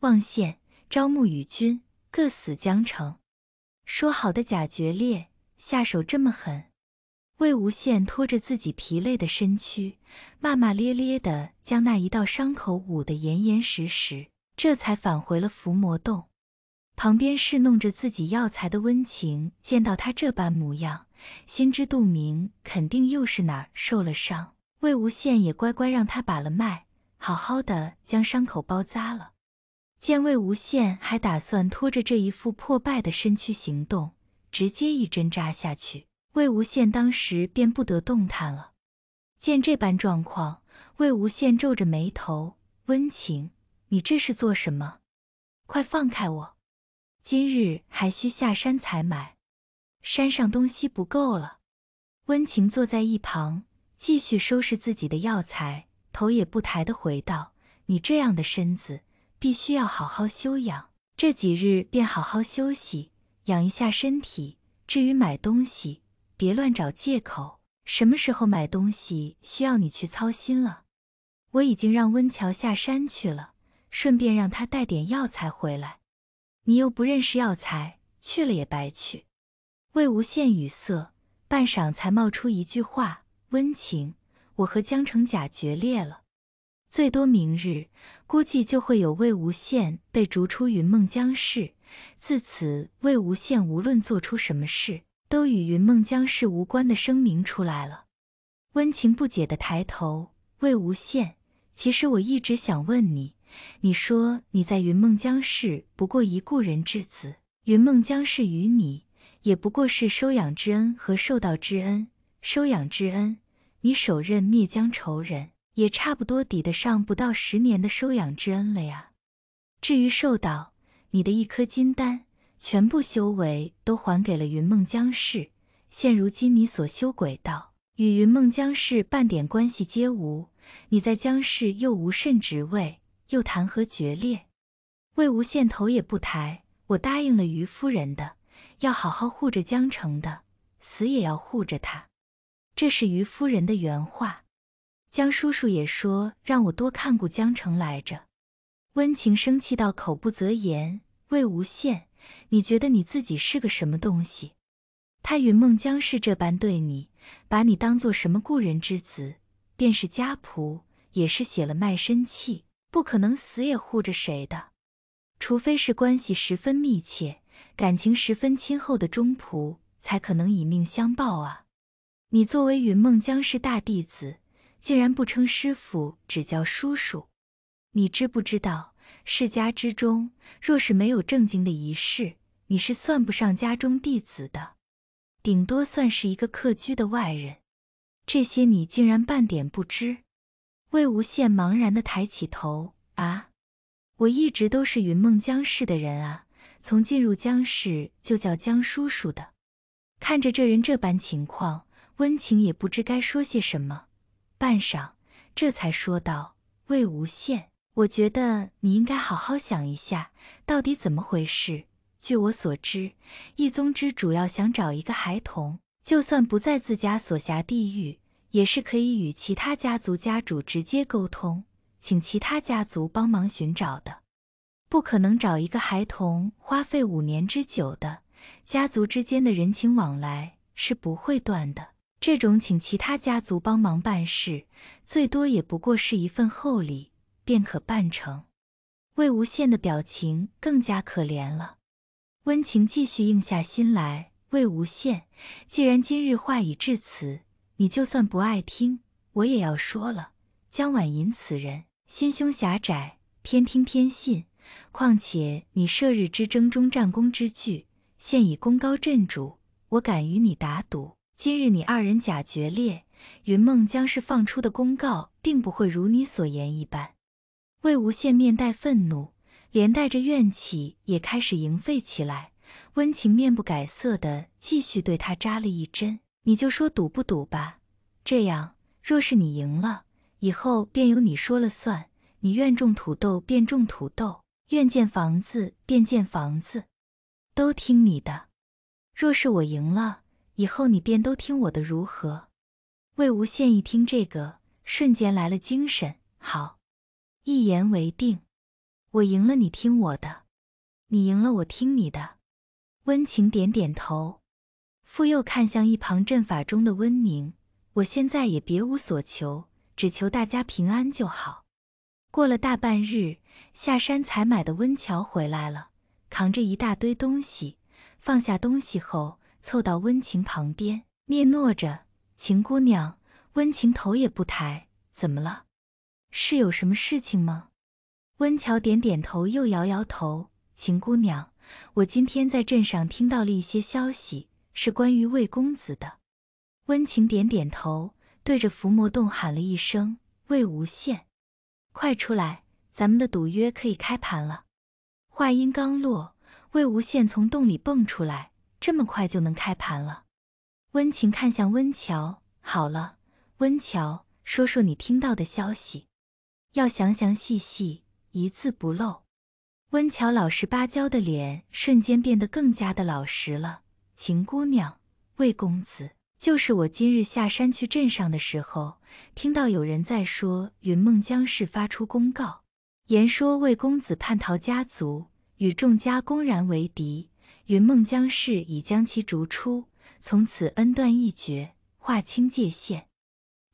望县招募与君各死江城，说好的假决裂，下手这么狠。魏无羡拖着自己疲累的身躯，骂骂咧咧的将那一道伤口捂得严严实实，这才返回了伏魔洞。旁边侍弄着自己药材的温情，见到他这般模样，心知肚明，肯定又是哪儿受了伤。魏无羡也乖乖让他把了脉，好好的将伤口包扎了。见魏无羡还打算拖着这一副破败的身躯行动，直接一针扎下去，魏无羡当时便不得动弹了。见这般状况，魏无羡皱着眉头：“温情，你这是做什么？快放开我！今日还需下山采买，山上东西不够了。”温情坐在一旁，继续收拾自己的药材，头也不抬的回道：“你这样的身子。”必须要好好休养，这几日便好好休息，养一下身体。至于买东西，别乱找借口。什么时候买东西，需要你去操心了。我已经让温乔下山去了，顺便让他带点药材回来。你又不认识药材，去了也白去。魏无羡语塞，半晌才冒出一句话：“温情，我和江城甲决裂了。”最多明日，估计就会有魏无羡被逐出云梦江氏。自此，魏无羡无论做出什么事，都与云梦江氏无关的声明出来了。温情不解的抬头，魏无羡，其实我一直想问你，你说你在云梦江氏不过一故人之子，云梦江氏与你也不过是收养之恩和受道之恩。收养之恩，你手刃灭江仇人。也差不多抵得上不到十年的收养之恩了呀。至于寿岛，你的一颗金丹，全部修为都还给了云梦江氏。现如今你所修鬼道与云梦江氏半点关系皆无，你在江氏又无甚职位，又谈何决裂？魏无羡头也不抬：“我答应了余夫人的，要好好护着江澄的，死也要护着他。这是余夫人的原话。”江叔叔也说让我多看顾江城来着。温情生气到口不择言：“魏无羡，你觉得你自己是个什么东西？他云梦江氏这般对你，把你当做什么故人之子，便是家仆，也是写了卖身契，不可能死也护着谁的。除非是关系十分密切、感情十分亲厚的忠仆，才可能以命相报啊。你作为云梦江氏大弟子。”竟然不称师傅，只叫叔叔，你知不知道？世家之中，若是没有正经的仪式，你是算不上家中弟子的，顶多算是一个客居的外人。这些你竟然半点不知？魏无羡茫然地抬起头，啊，我一直都是云梦江氏的人啊，从进入江氏就叫江叔叔的。看着这人这般情况，温情也不知该说些什么。半晌，这才说道：“魏无羡，我觉得你应该好好想一下，到底怎么回事。据我所知，一宗之主要想找一个孩童，就算不在自家所辖地域，也是可以与其他家族家主直接沟通，请其他家族帮忙寻找的。不可能找一个孩童花费五年之久的，家族之间的人情往来是不会断的。”这种请其他家族帮忙办事，最多也不过是一份厚礼便可办成。魏无羡的表情更加可怜了。温情继续硬下心来：“魏无羡，既然今日话已至此，你就算不爱听，我也要说了。江晚吟此人心胸狭窄，偏听偏信。况且你射日之争中战功之巨，现已功高震主，我敢与你打赌。”今日你二人假决裂，云梦江氏放出的公告，定不会如你所言一般。魏无羡面带愤怒，连带着怨气也开始盈沸起来。温情面不改色的继续对他扎了一针。你就说赌不赌吧？这样，若是你赢了，以后便由你说了算。你愿种土豆便种土豆，愿建房子便建房子，都听你的。若是我赢了。以后你便都听我的，如何？魏无羡一听这个，瞬间来了精神。好，一言为定。我赢了，你听我的；你赢了，我听你的。温情点点头，复又看向一旁阵法中的温宁。我现在也别无所求，只求大家平安就好。过了大半日，下山采买的温乔回来了，扛着一大堆东西。放下东西后。凑到温情旁边，嗫嚅着：“秦姑娘，温情头也不抬，怎么了？是有什么事情吗？”温乔点点头，又摇摇头：“秦姑娘，我今天在镇上听到了一些消息，是关于魏公子的。”温情点点头，对着伏魔洞喊了一声：“魏无羡，快出来，咱们的赌约可以开盘了。”话音刚落，魏无羡从洞里蹦出来。这么快就能开盘了，温情看向温乔，好了，温乔，说说你听到的消息，要详详细细，一字不漏。温乔老实巴交的脸瞬间变得更加的老实了。秦姑娘，魏公子，就是我今日下山去镇上的时候，听到有人在说云梦江氏发出公告，言说魏公子叛逃家族，与众家公然为敌。云梦江氏已将其逐出，从此恩断义绝，划清界限。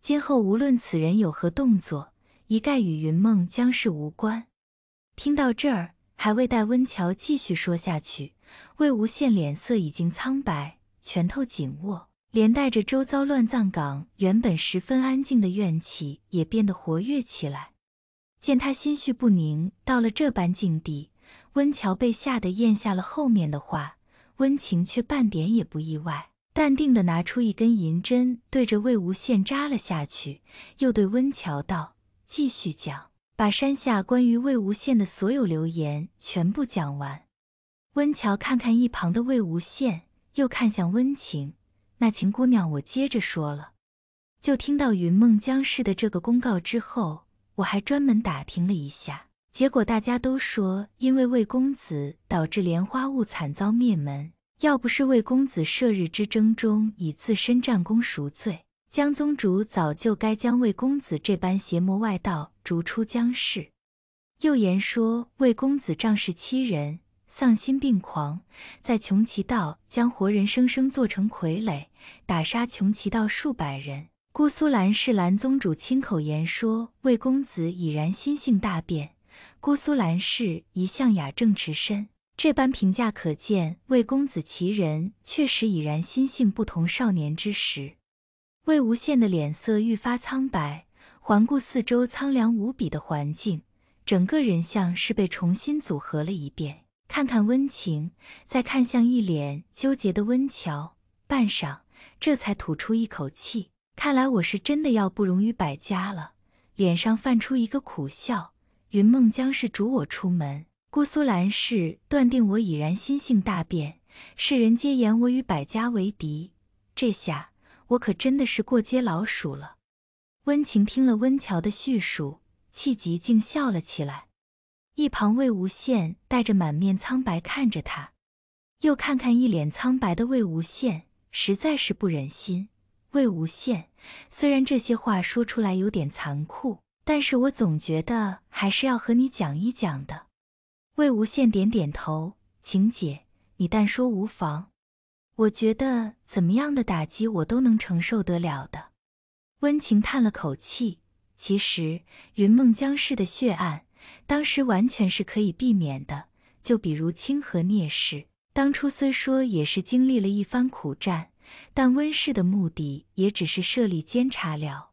今后无论此人有何动作，一概与云梦江氏无关。听到这儿，还未待温峤继续说下去，魏无羡脸色已经苍白，拳头紧握，连带着周遭乱葬岗原本十分安静的怨气也变得活跃起来。见他心绪不宁到了这般境地。温乔被吓得咽下了后面的话，温情却半点也不意外，淡定的拿出一根银针，对着魏无羡扎了下去，又对温乔道：“继续讲，把山下关于魏无羡的所有流言全部讲完。”温乔看看一旁的魏无羡，又看向温情：“那秦姑娘，我接着说了。”就听到云梦江氏的这个公告之后，我还专门打听了一下。结果大家都说，因为魏公子导致莲花坞惨遭灭门。要不是魏公子射日之争中以自身战功赎罪，江宗主早就该将魏公子这般邪魔外道逐出江氏。又言说魏公子仗势欺人，丧心病狂，在穷奇道将活人生生做成傀儡，打杀穷奇道数百人。姑苏蓝氏蓝宗主亲口言说，魏公子已然心性大变。姑苏兰氏一向雅正持身，这般评价可见魏公子其人确实已然心性不同。少年之时，魏无羡的脸色愈发苍白，环顾四周苍凉无比的环境，整个人像是被重新组合了一遍。看看温情，再看向一脸纠结的温乔，半晌，这才吐出一口气：“看来我是真的要不容于百家了。”脸上泛出一个苦笑。云梦江氏逐我出门，姑苏兰氏断定我已然心性大变，世人皆言我与百家为敌，这下我可真的是过街老鼠了。温情听了温峤的叙述，气急竟笑了起来。一旁魏无羡带着满面苍白看着他，又看看一脸苍白的魏无羡，实在是不忍心。魏无羡虽然这些话说出来有点残酷。但是我总觉得还是要和你讲一讲的。魏无羡点点头：“晴姐，你但说无妨。我觉得怎么样的打击我都能承受得了的。”温情叹了口气：“其实云梦江氏的血案，当时完全是可以避免的。就比如清河聂氏，当初虽说也是经历了一番苦战，但温氏的目的也只是设立监察了。”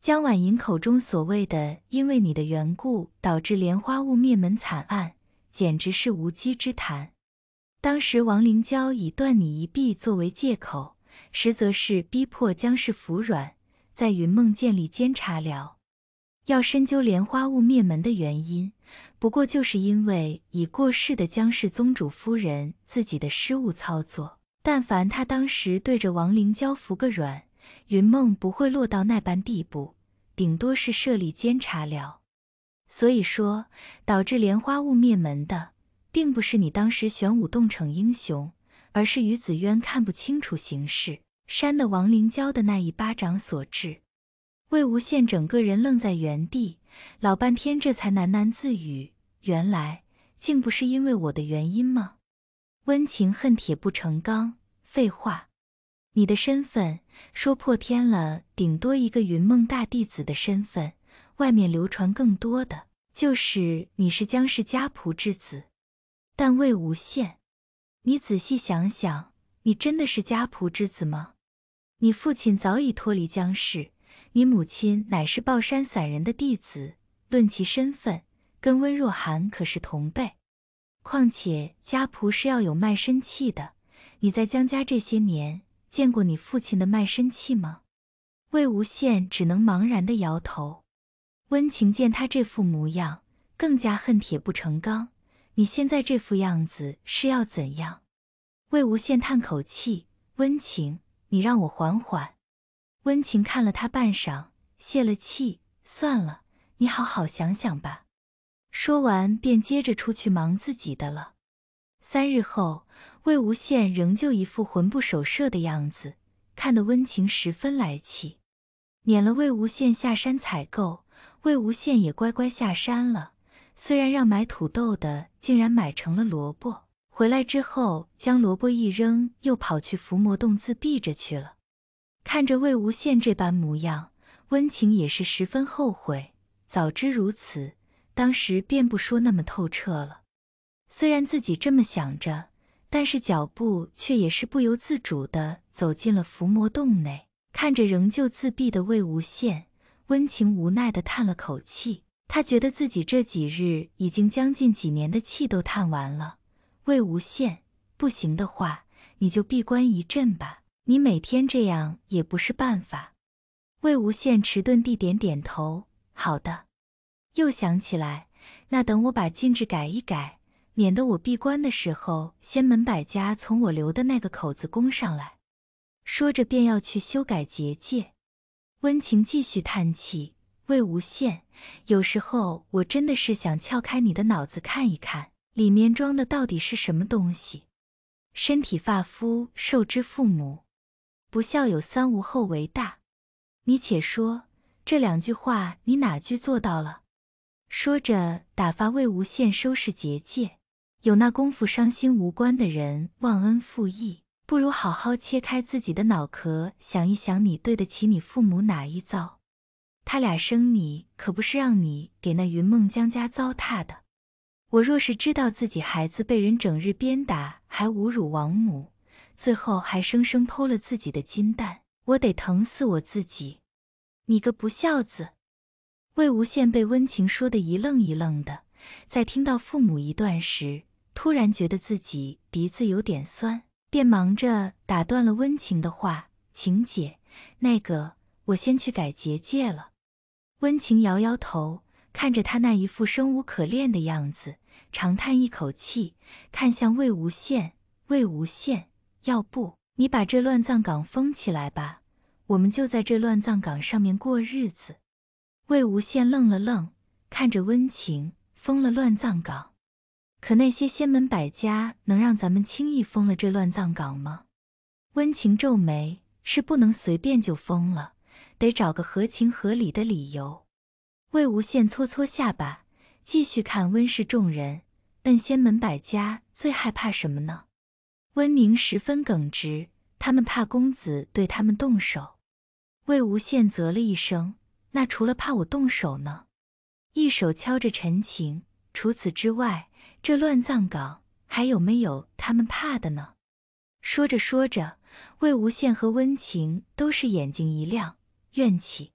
江婉莹口中所谓的“因为你的缘故导致莲花坞灭门惨案”，简直是无稽之谈。当时王灵娇以断你一臂作为借口，实则是逼迫江氏服软，在云梦建立监察寮。要深究莲花坞灭门的原因，不过就是因为已过世的江氏宗主夫人自己的失误操作。但凡他当时对着王灵娇服个软。云梦不会落到那般地步，顶多是设立监察了。所以说，导致莲花坞灭门的，并不是你当时玄武洞逞英雄，而是于子渊看不清楚形势，扇的王灵娇的那一巴掌所致。魏无羡整个人愣在原地，老半天这才喃喃自语：“原来竟不是因为我的原因吗？”温情恨铁不成钢，废话。你的身份说破天了，顶多一个云梦大弟子的身份。外面流传更多的就是你是江氏家仆之子。但魏无羡，你仔细想想，你真的是家仆之子吗？你父亲早已脱离江氏，你母亲乃是抱山散人的弟子，论其身份，跟温若寒可是同辈。况且家仆是要有卖身契的，你在江家这些年。见过你父亲的卖身契吗？魏无羡只能茫然的摇头。温情见他这副模样，更加恨铁不成钢。你现在这副样子是要怎样？魏无羡叹口气，温情，你让我缓缓。温情看了他半晌，泄了气，算了，你好好想想吧。说完便接着出去忙自己的了。三日后。魏无羡仍旧一副魂不守舍的样子，看得温情十分来气，撵了魏无羡下山采购。魏无羡也乖乖下山了，虽然让买土豆的竟然买成了萝卜，回来之后将萝卜一扔，又跑去伏魔洞自闭着去了。看着魏无羡这般模样，温情也是十分后悔，早知如此，当时便不说那么透彻了。虽然自己这么想着。但是脚步却也是不由自主的走进了伏魔洞内，看着仍旧自闭的魏无羡，温情无奈的叹了口气，他觉得自己这几日已经将近几年的气都叹完了。魏无羡，不行的话，你就闭关一阵吧，你每天这样也不是办法。魏无羡迟钝地点点头，好的。又想起来，那等我把禁制改一改。免得我闭关的时候，仙门百家从我留的那个口子攻上来。说着便要去修改结界。温情继续叹气：“魏无羡，有时候我真的是想撬开你的脑子看一看，里面装的到底是什么东西。”身体发肤受之父母，不孝有三，无后为大。你且说这两句话，你哪句做到了？说着，打发魏无羡收拾结界。有那功夫伤心无关的人忘恩负义，不如好好切开自己的脑壳，想一想你对得起你父母哪一遭？他俩生你可不是让你给那云梦江家糟蹋的。我若是知道自己孩子被人整日鞭打，还侮辱王母，最后还生生剖了自己的金蛋，我得疼死我自己。你个不孝子！魏无羡被温情说的一愣一愣的，在听到父母一段时。突然觉得自己鼻子有点酸，便忙着打断了温情的话：“晴姐，那个，我先去改结界了。”温情摇摇头，看着他那一副生无可恋的样子，长叹一口气，看向魏无羡：“魏无羡，要不你把这乱葬岗封起来吧，我们就在这乱葬岗上面过日子。”魏无羡愣了愣，看着温情封了乱葬岗。可那些仙门百家能让咱们轻易封了这乱葬岗吗？温情皱眉，是不能随便就封了，得找个合情合理的理由。魏无羡搓搓下巴，继续看温氏众人。问仙门百家最害怕什么呢？温宁十分耿直，他们怕公子对他们动手。魏无羡啧了一声，那除了怕我动手呢？一手敲着陈情，除此之外。这乱葬岗还有没有他们怕的呢？说着说着，魏无羡和温情都是眼睛一亮，怨气。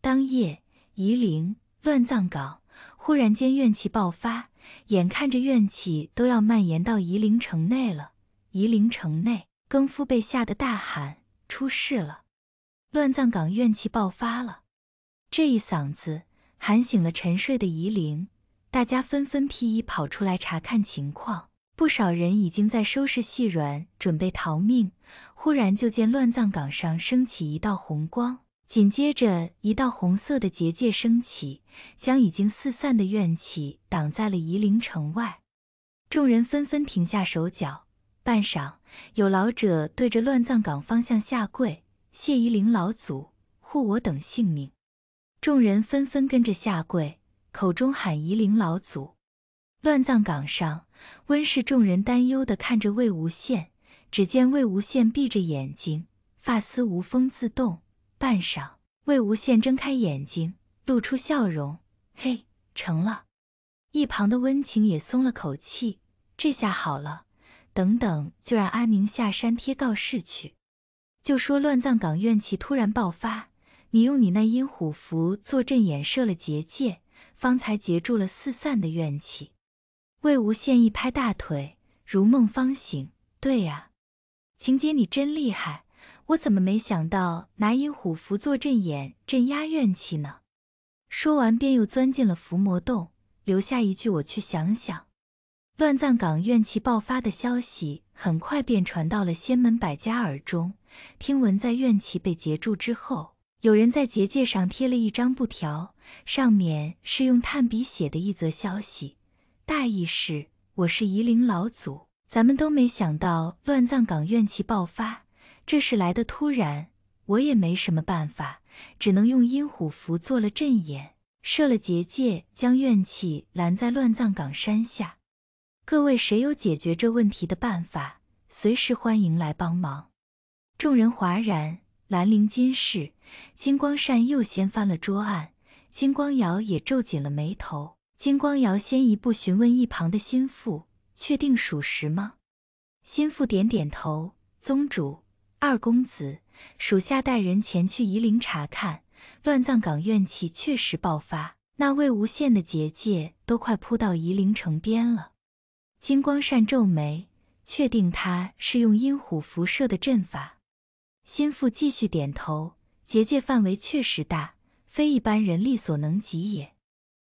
当夜，夷陵乱葬岗忽然间怨气爆发，眼看着怨气都要蔓延到夷陵城内了。夷陵城内，更夫被吓得大喊：“出事了！乱葬岗怨气爆发了！”这一嗓子喊醒了沉睡的夷陵。大家纷纷披衣跑出来查看情况，不少人已经在收拾细软，准备逃命。忽然，就见乱葬岗上升起一道红光，紧接着一道红色的结界升起，将已经四散的怨气挡在了夷陵城外。众人纷纷停下手脚，半晌，有老者对着乱葬岗方向下跪，谢夷陵老祖护我等性命。众人纷纷跟着下跪。口中喊“夷陵老祖”，乱葬岗上，温氏众人担忧地看着魏无羡。只见魏无羡闭着眼睛，发丝无风自动。半晌，魏无羡睁开眼睛，露出笑容：“嘿，成了！”一旁的温情也松了口气：“这下好了。”等等，就让阿宁下山贴告示去，就说乱葬岗怨气突然爆发，你用你那阴虎符做阵眼设了结界。方才截住了四散的怨气，魏无羡一拍大腿，如梦方醒。对呀，晴姐你真厉害，我怎么没想到拿阴虎符做阵眼镇压怨气呢？说完便又钻进了伏魔洞，留下一句：“我去想想。”乱葬岗怨气爆发的消息很快便传到了仙门百家耳中，听闻在怨气被截住之后，有人在结界上贴了一张布条。上面是用炭笔写的一则消息，大意是：我是夷陵老祖，咱们都没想到乱葬岗怨气爆发，这事来的突然，我也没什么办法，只能用阴虎符做了阵眼，设了结界，将怨气拦在乱葬岗山下。各位谁有解决这问题的办法，随时欢迎来帮忙。众人哗然，兰陵金氏金光善又掀翻了桌案。金光瑶也皱紧了眉头。金光瑶先一步询问一旁的心腹：“确定属实吗？”心腹点点头：“宗主，二公子，属下带人前去夷陵查看，乱葬岗怨气确实爆发，那魏无羡的结界都快铺到夷陵城边了。”金光善皱眉：“确定他是用阴虎辐射的阵法？”心腹继续点头：“结界范围确实大。”非一般人力所能及也。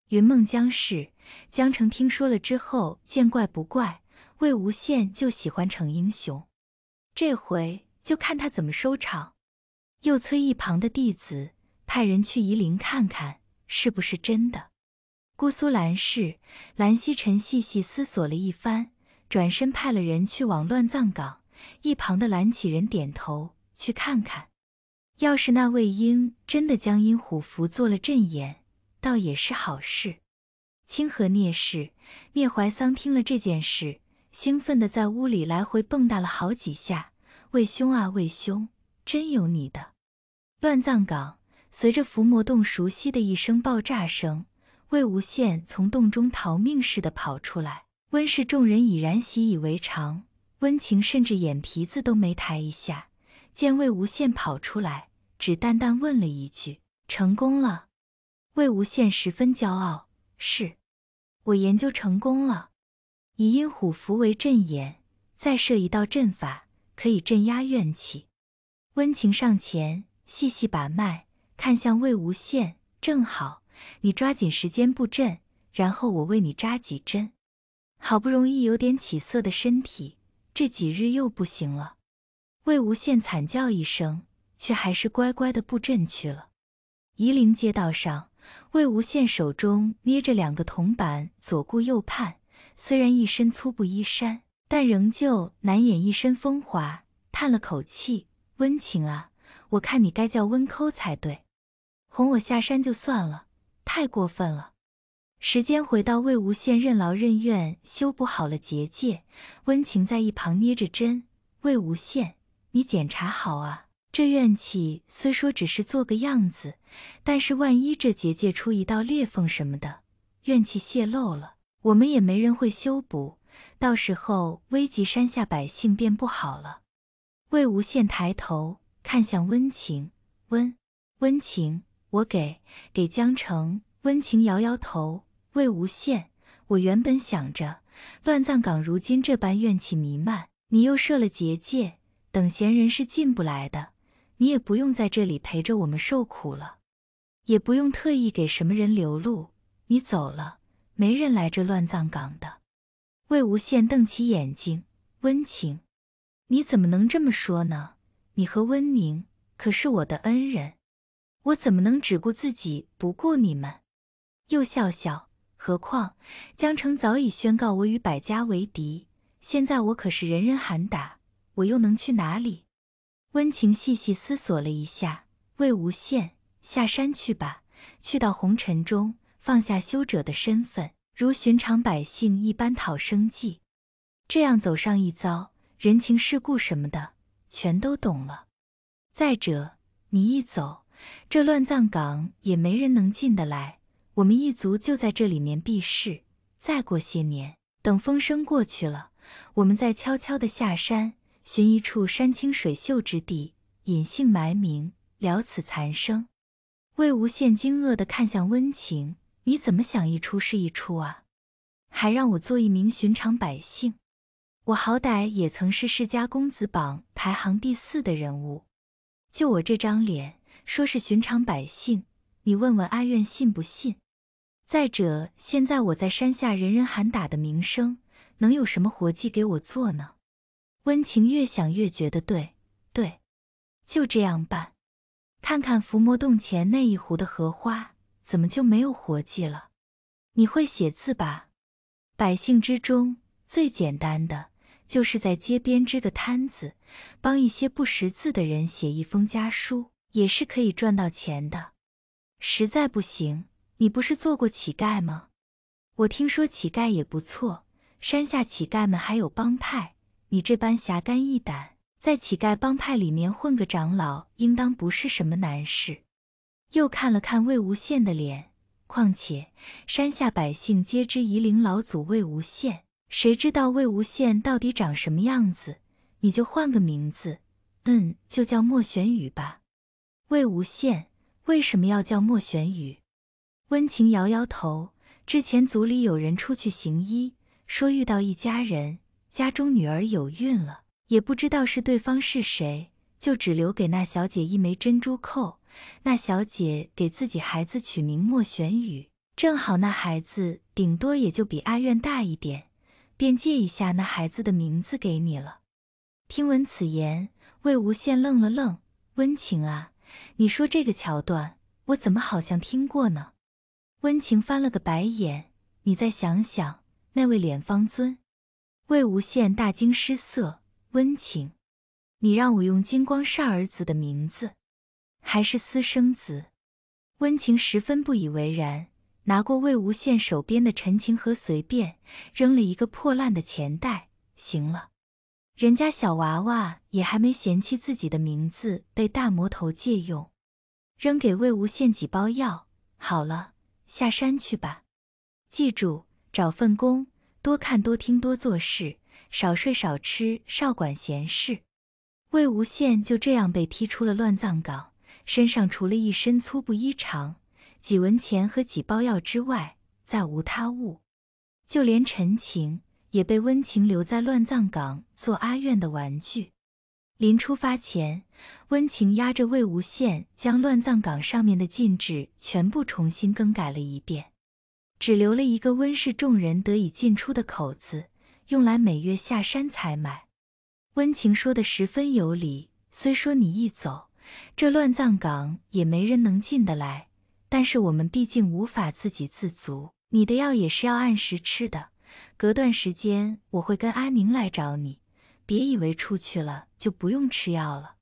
云梦江氏江澄听说了之后，见怪不怪。魏无羡就喜欢逞英雄，这回就看他怎么收场。又催一旁的弟子派人去夷陵看看，是不是真的。姑苏蓝氏蓝曦臣细细思索了一番，转身派了人去往乱葬岗。一旁的蓝启仁点头，去看看。要是那魏婴真的将阴虎符做了阵眼，倒也是好事。清河聂氏，聂怀桑听了这件事，兴奋地在屋里来回蹦跶了好几下。魏兄啊，魏兄，真有你的！乱葬岗，随着伏魔洞熟悉的一声爆炸声，魏无羡从洞中逃命似的跑出来。温氏众人已然习以为常，温情甚至眼皮子都没抬一下，见魏无羡跑出来。只淡淡问了一句：“成功了？”魏无羡十分骄傲：“是我研究成功了，以阴虎符为阵眼，再设一道阵法，可以镇压怨气。”温情上前细细把脉，看向魏无羡：“正好，你抓紧时间布阵，然后我为你扎几针。好不容易有点起色的身体，这几日又不行了。”魏无羡惨叫一声。却还是乖乖的布阵去了。夷陵街道上，魏无羡手中捏着两个铜板，左顾右盼。虽然一身粗布衣衫，但仍旧难掩一身风华。叹了口气：“温情啊，我看你该叫温抠才对。哄我下山就算了，太过分了。”时间回到魏无羡任劳任怨修补好了结界，温情在一旁捏着针：“魏无羡，你检查好啊。”这怨气虽说只是做个样子，但是万一这结界出一道裂缝什么的，怨气泄露了，我们也没人会修补，到时候危及山下百姓便不好了。魏无羡抬头看向温情，温，温情，我给，给江澄。温情摇摇头，魏无羡，我原本想着乱葬岗如今这般怨气弥漫，你又设了结界，等闲人是进不来的。你也不用在这里陪着我们受苦了，也不用特意给什么人留路。你走了，没人来这乱葬岗的。魏无羡瞪起眼睛，温情，你怎么能这么说呢？你和温宁可是我的恩人，我怎么能只顾自己不顾你们？又笑笑，何况江城早已宣告我与百家为敌，现在我可是人人喊打，我又能去哪里？温情细细思索了一下，魏无羡，下山去吧，去到红尘中，放下修者的身份，如寻常百姓一般讨生计。这样走上一遭，人情世故什么的，全都懂了。再者，你一走，这乱葬岗也没人能进得来，我们一族就在这里面避世。再过些年，等风声过去了，我们再悄悄的下山。寻一处山清水秀之地，隐姓埋名，了此残生。魏无羡惊愕地看向温情：“你怎么想一出是一出啊？还让我做一名寻常百姓？我好歹也曾是世家公子榜排行第四的人物，就我这张脸，说是寻常百姓，你问问阿苑信不信？再者，现在我在山下人人喊打的名声，能有什么活计给我做呢？”温情越想越觉得对，对，就这样办。看看伏魔洞前那一湖的荷花，怎么就没有活计了？你会写字吧？百姓之中最简单的，就是在街边支个摊子，帮一些不识字的人写一封家书，也是可以赚到钱的。实在不行，你不是做过乞丐吗？我听说乞丐也不错。山下乞丐们还有帮派。你这般侠肝义胆，在乞丐帮派里面混个长老，应当不是什么难事。又看了看魏无羡的脸，况且山下百姓皆知夷陵老祖魏无羡，谁知道魏无羡到底长什么样子？你就换个名字，嗯，就叫莫玄宇吧。魏无羡为什么要叫莫玄宇？温情摇摇头，之前族里有人出去行医，说遇到一家人。家中女儿有孕了，也不知道是对方是谁，就只留给那小姐一枚珍珠扣。那小姐给自己孩子取名莫玄宇，正好那孩子顶多也就比阿苑大一点，便借一下那孩子的名字给你了。听闻此言，魏无羡愣了愣，温情啊，你说这个桥段，我怎么好像听过呢？温情翻了个白眼，你再想想那位莲芳尊。魏无羡大惊失色，温情，你让我用金光煞儿子的名字，还是私生子？温情十分不以为然，拿过魏无羡手边的陈情盒，随便扔了一个破烂的钱袋。行了，人家小娃娃也还没嫌弃自己的名字被大魔头借用，扔给魏无羡几包药，好了，下山去吧，记住找份工。多看多听多做事，少睡少吃少管闲事。魏无羡就这样被踢出了乱葬岗，身上除了一身粗布衣裳、几文钱和几包药之外，再无他物。就连陈情也被温情留在乱葬岗做阿苑的玩具。临出发前，温情压着魏无羡将乱葬岗上面的禁制全部重新更改了一遍。只留了一个温室，众人得以进出的口子，用来每月下山采买。温情说的十分有理，虽说你一走，这乱葬岗也没人能进得来，但是我们毕竟无法自给自足，你的药也是要按时吃的。隔段时间我会跟阿宁来找你，别以为出去了就不用吃药了。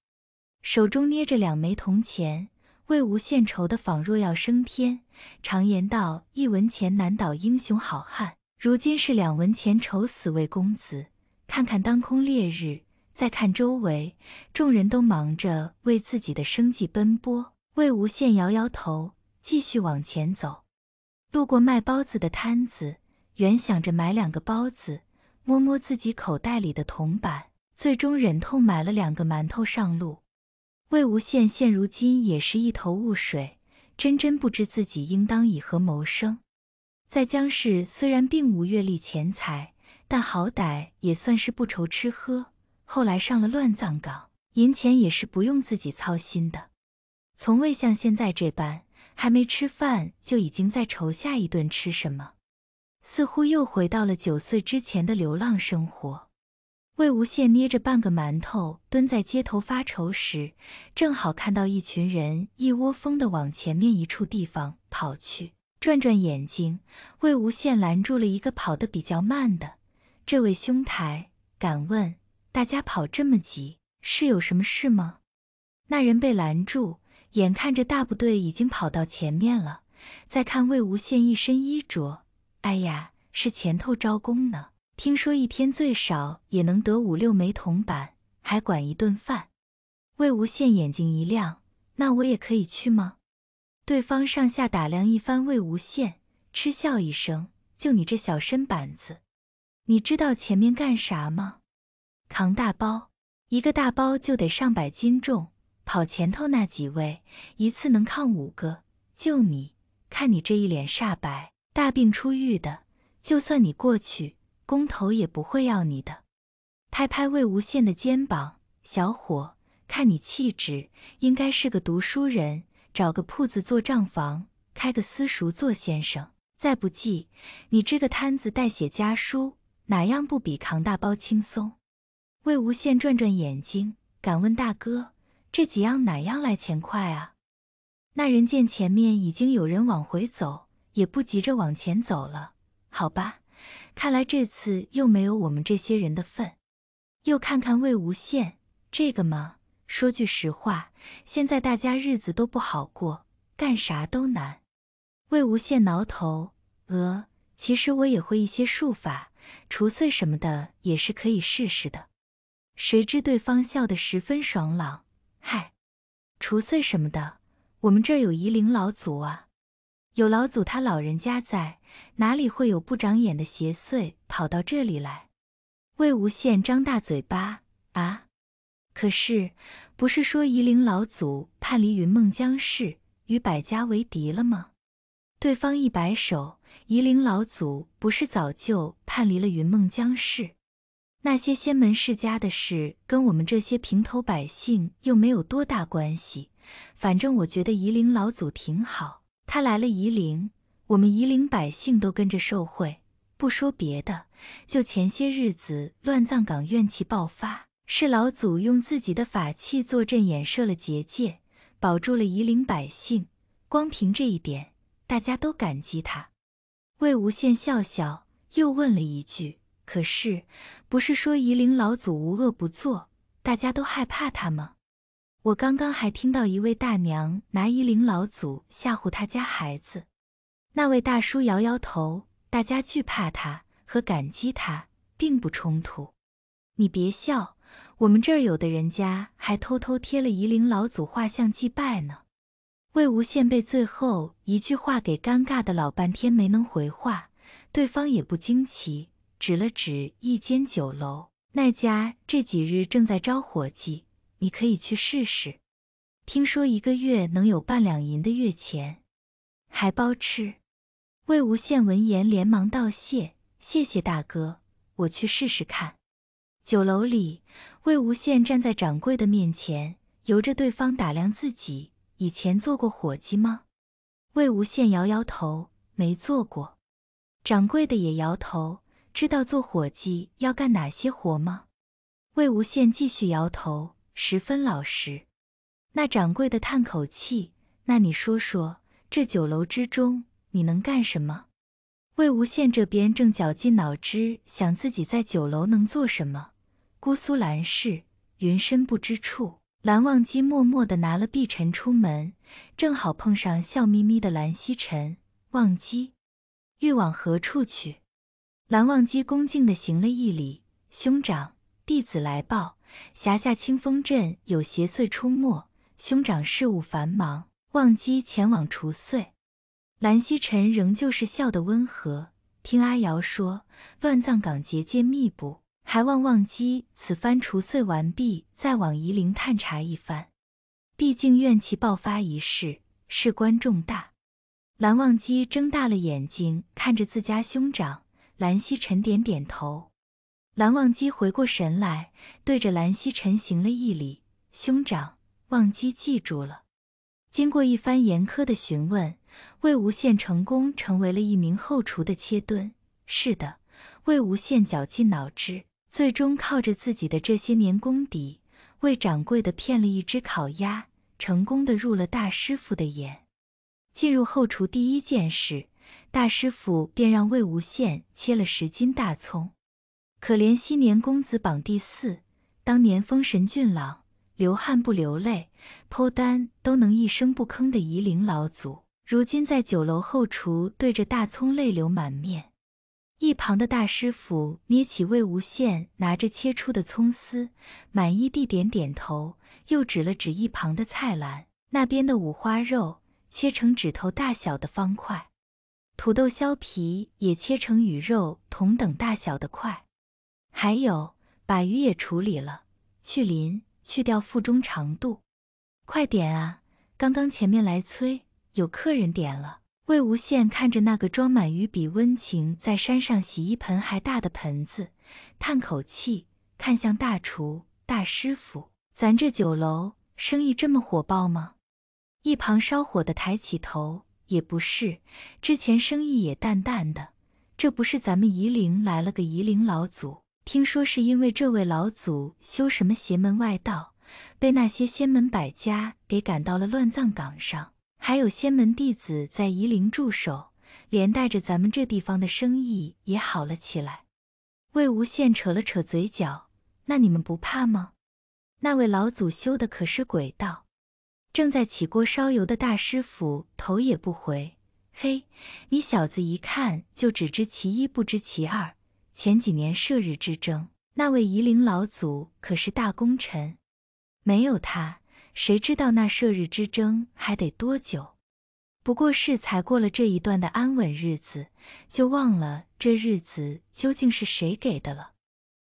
手中捏着两枚铜钱。魏无羡愁的仿若要升天。常言道，一文钱难倒英雄好汉。如今是两文钱愁死魏公子。看看当空烈日，再看周围，众人都忙着为自己的生计奔波。魏无羡摇摇头，继续往前走。路过卖包子的摊子，原想着买两个包子，摸摸自己口袋里的铜板，最终忍痛买了两个馒头上路。魏无羡现如今也是一头雾水，真真不知自己应当以何谋生。在江氏虽然并无阅历钱财，但好歹也算是不愁吃喝。后来上了乱葬岗，银钱也是不用自己操心的。从未像现在这般，还没吃饭就已经在愁下一顿吃什么，似乎又回到了九岁之前的流浪生活。魏无羡捏着半个馒头蹲在街头发愁时，正好看到一群人一窝蜂地往前面一处地方跑去。转转眼睛，魏无羡拦住了一个跑得比较慢的，这位兄台，敢问大家跑这么急是有什么事吗？那人被拦住，眼看着大部队已经跑到前面了，再看魏无羡一身衣着，哎呀，是前头招工呢。听说一天最少也能得五六枚铜板，还管一顿饭。魏无羡眼睛一亮：“那我也可以去吗？”对方上下打量一番魏无羡，嗤笑一声：“就你这小身板子，你知道前面干啥吗？扛大包，一个大包就得上百斤重，跑前头那几位一次能扛五个，就你看你这一脸煞白，大病初愈的，就算你过去。”工头也不会要你的。拍拍魏无羡的肩膀，小伙，看你气质，应该是个读书人。找个铺子做账房，开个私塾做先生，再不济，你支个摊子代写家书，哪样不比扛大包轻松？魏无羡转转眼睛，敢问大哥，这几样哪样来钱快啊？那人见前面已经有人往回走，也不急着往前走了。好吧。看来这次又没有我们这些人的份。又看看魏无羡，这个嘛，说句实话，现在大家日子都不好过，干啥都难。魏无羡挠头，呃，其实我也会一些术法，除祟什么的也是可以试试的。谁知对方笑得十分爽朗，嗨，除祟什么的，我们这儿有夷陵老祖啊。有老祖他老人家在，哪里会有不长眼的邪祟跑到这里来？魏无羡张大嘴巴啊！可是，不是说夷陵老祖叛离云梦江氏，与百家为敌了吗？对方一摆手，夷陵老祖不是早就叛离了云梦江氏？那些仙门世家的事，跟我们这些平头百姓又没有多大关系。反正我觉得夷陵老祖挺好。他来了夷陵，我们夷陵百姓都跟着受贿。不说别的，就前些日子乱葬岗怨气爆发，是老祖用自己的法器坐镇，衍设了结界，保住了夷陵百姓。光凭这一点，大家都感激他。魏无羡笑笑，又问了一句：“可是不是说夷陵老祖无恶不作，大家都害怕他吗？”我刚刚还听到一位大娘拿夷陵老祖吓唬他家孩子，那位大叔摇摇头，大家惧怕他和感激他并不冲突。你别笑，我们这儿有的人家还偷偷贴了夷陵老祖画像祭拜呢。魏无羡被最后一句话给尴尬的老半天没能回话，对方也不惊奇，指了指一间酒楼，那家这几日正在招伙计。你可以去试试，听说一个月能有半两银的月钱，还包吃。魏无羡闻言连忙道谢：“谢谢大哥，我去试试看。”酒楼里，魏无羡站在掌柜的面前，由着对方打量自己：“以前做过伙计吗？”魏无羡摇摇头：“没做过。”掌柜的也摇头：“知道做伙计要干哪些活吗？”魏无羡继续摇头。十分老实。那掌柜的叹口气：“那你说说，这酒楼之中你能干什么？”魏无羡这边正绞尽脑汁想自己在酒楼能做什么。姑苏蓝氏，云深不知处。蓝忘机默默的拿了碧晨出门，正好碰上笑眯眯的蓝曦臣。忘机，欲往何处去？蓝忘机恭敬的行了一礼：“兄长，弟子来报。”辖下清风镇有邪祟出没，兄长事务繁忙，忘机前往除祟。蓝曦臣仍旧是笑得温和，听阿瑶说，乱葬岗结界密布，还望忘机此番除祟完毕，再往夷陵探查一番。毕竟怨气爆发一事事关重大。蓝忘机睁大了眼睛看着自家兄长，蓝曦臣，点点头。蓝忘机回过神来，对着蓝曦臣行了一礼：“兄长，忘机记住了。”经过一番严苛的询问，魏无羡成功成为了一名后厨的切墩。是的，魏无羡绞尽脑汁，最终靠着自己的这些年功底，为掌柜的骗了一只烤鸭，成功的入了大师傅的眼。进入后厨第一件事，大师傅便让魏无羡切了十斤大葱。可怜昔年公子榜第四，当年风神俊朗，流汗不流泪，剖丹都能一声不吭的夷陵老祖，如今在酒楼后厨对着大葱泪流满面。一旁的大师傅捏起魏无羡拿着切出的葱丝，满意地点点头，又指了指一旁的菜篮，那边的五花肉切成指头大小的方块，土豆削皮也切成与肉同等大小的块。还有，把鱼也处理了，去鳞，去掉腹中长度。快点啊！刚刚前面来催，有客人点了。魏无羡看着那个装满鱼比温情在山上洗衣盆还大的盆子，叹口气，看向大厨大师傅：“咱这酒楼生意这么火爆吗？”一旁烧火的抬起头：“也不是，之前生意也淡淡的，这不是咱们夷陵来了个夷陵老祖。”听说是因为这位老祖修什么邪门外道，被那些仙门百家给赶到了乱葬岗上，还有仙门弟子在夷陵驻守，连带着咱们这地方的生意也好了起来。魏无羡扯了扯嘴角，那你们不怕吗？那位老祖修的可是鬼道。正在起锅烧油的大师傅头也不回：“嘿，你小子一看就只知其一，不知其二。”前几年射日之争，那位夷陵老祖可是大功臣，没有他，谁知道那射日之争还得多久？不过是才过了这一段的安稳日子，就忘了这日子究竟是谁给的了。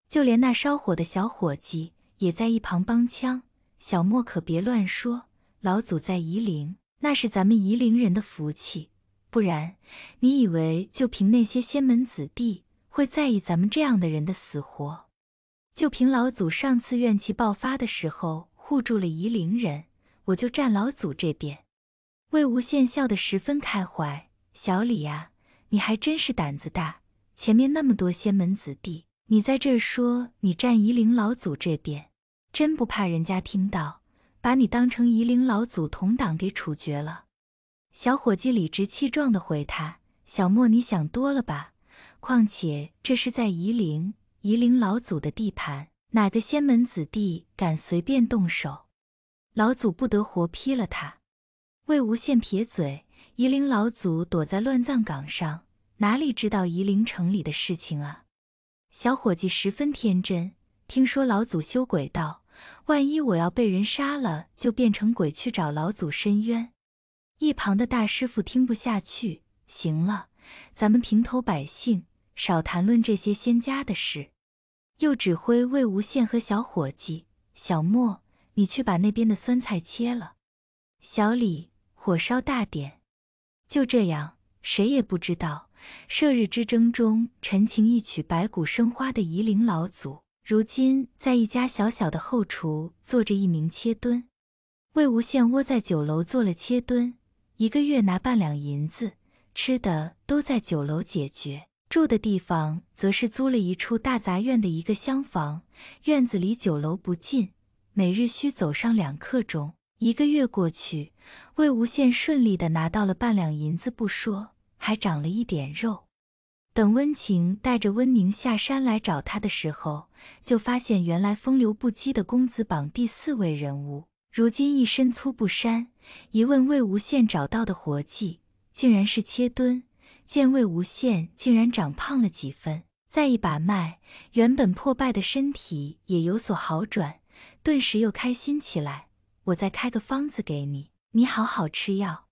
就连那烧火的小伙计也在一旁帮腔：“小莫可别乱说，老祖在夷陵，那是咱们夷陵人的福气，不然你以为就凭那些仙门子弟？”会在意咱们这样的人的死活？就凭老祖上次怨气爆发的时候护住了夷陵人，我就站老祖这边。魏无羡笑得十分开怀：“小李呀，你还真是胆子大！前面那么多仙门子弟，你在这说你站夷陵老祖这边，真不怕人家听到，把你当成夷陵老祖同党给处决了？”小伙计理直气壮地回他：“小莫，你想多了吧。”况且这是在夷陵，夷陵老祖的地盘，哪个仙门子弟敢随便动手？老祖不得活劈了他！魏无羡撇嘴：“夷陵老祖躲在乱葬岗上，哪里知道夷陵城里的事情啊？”小伙计十分天真：“听说老祖修鬼道，万一我要被人杀了，就变成鬼去找老祖申冤。”一旁的大师傅听不下去：“行了，咱们平头百姓。”少谈论这些仙家的事，又指挥魏无羡和小伙计小莫：“你去把那边的酸菜切了。”小李，火烧大点。就这样，谁也不知道，射日之争中陈情一曲白骨生花的夷陵老祖，如今在一家小小的后厨做着一名切墩。魏无羡窝在酒楼做了切墩，一个月拿半两银子，吃的都在酒楼解决。住的地方则是租了一处大杂院的一个厢房，院子离酒楼不近，每日需走上两刻钟。一个月过去，魏无羡顺利的拿到了半两银子不说，还长了一点肉。等温晴带着温宁下山来找他的时候，就发现原来风流不羁的公子榜第四位人物，如今一身粗布衫。一问魏无羡找到的活计，竟然是切墩。见魏无羡竟然长胖了几分，再一把脉，原本破败的身体也有所好转，顿时又开心起来。我再开个方子给你，你好好吃药。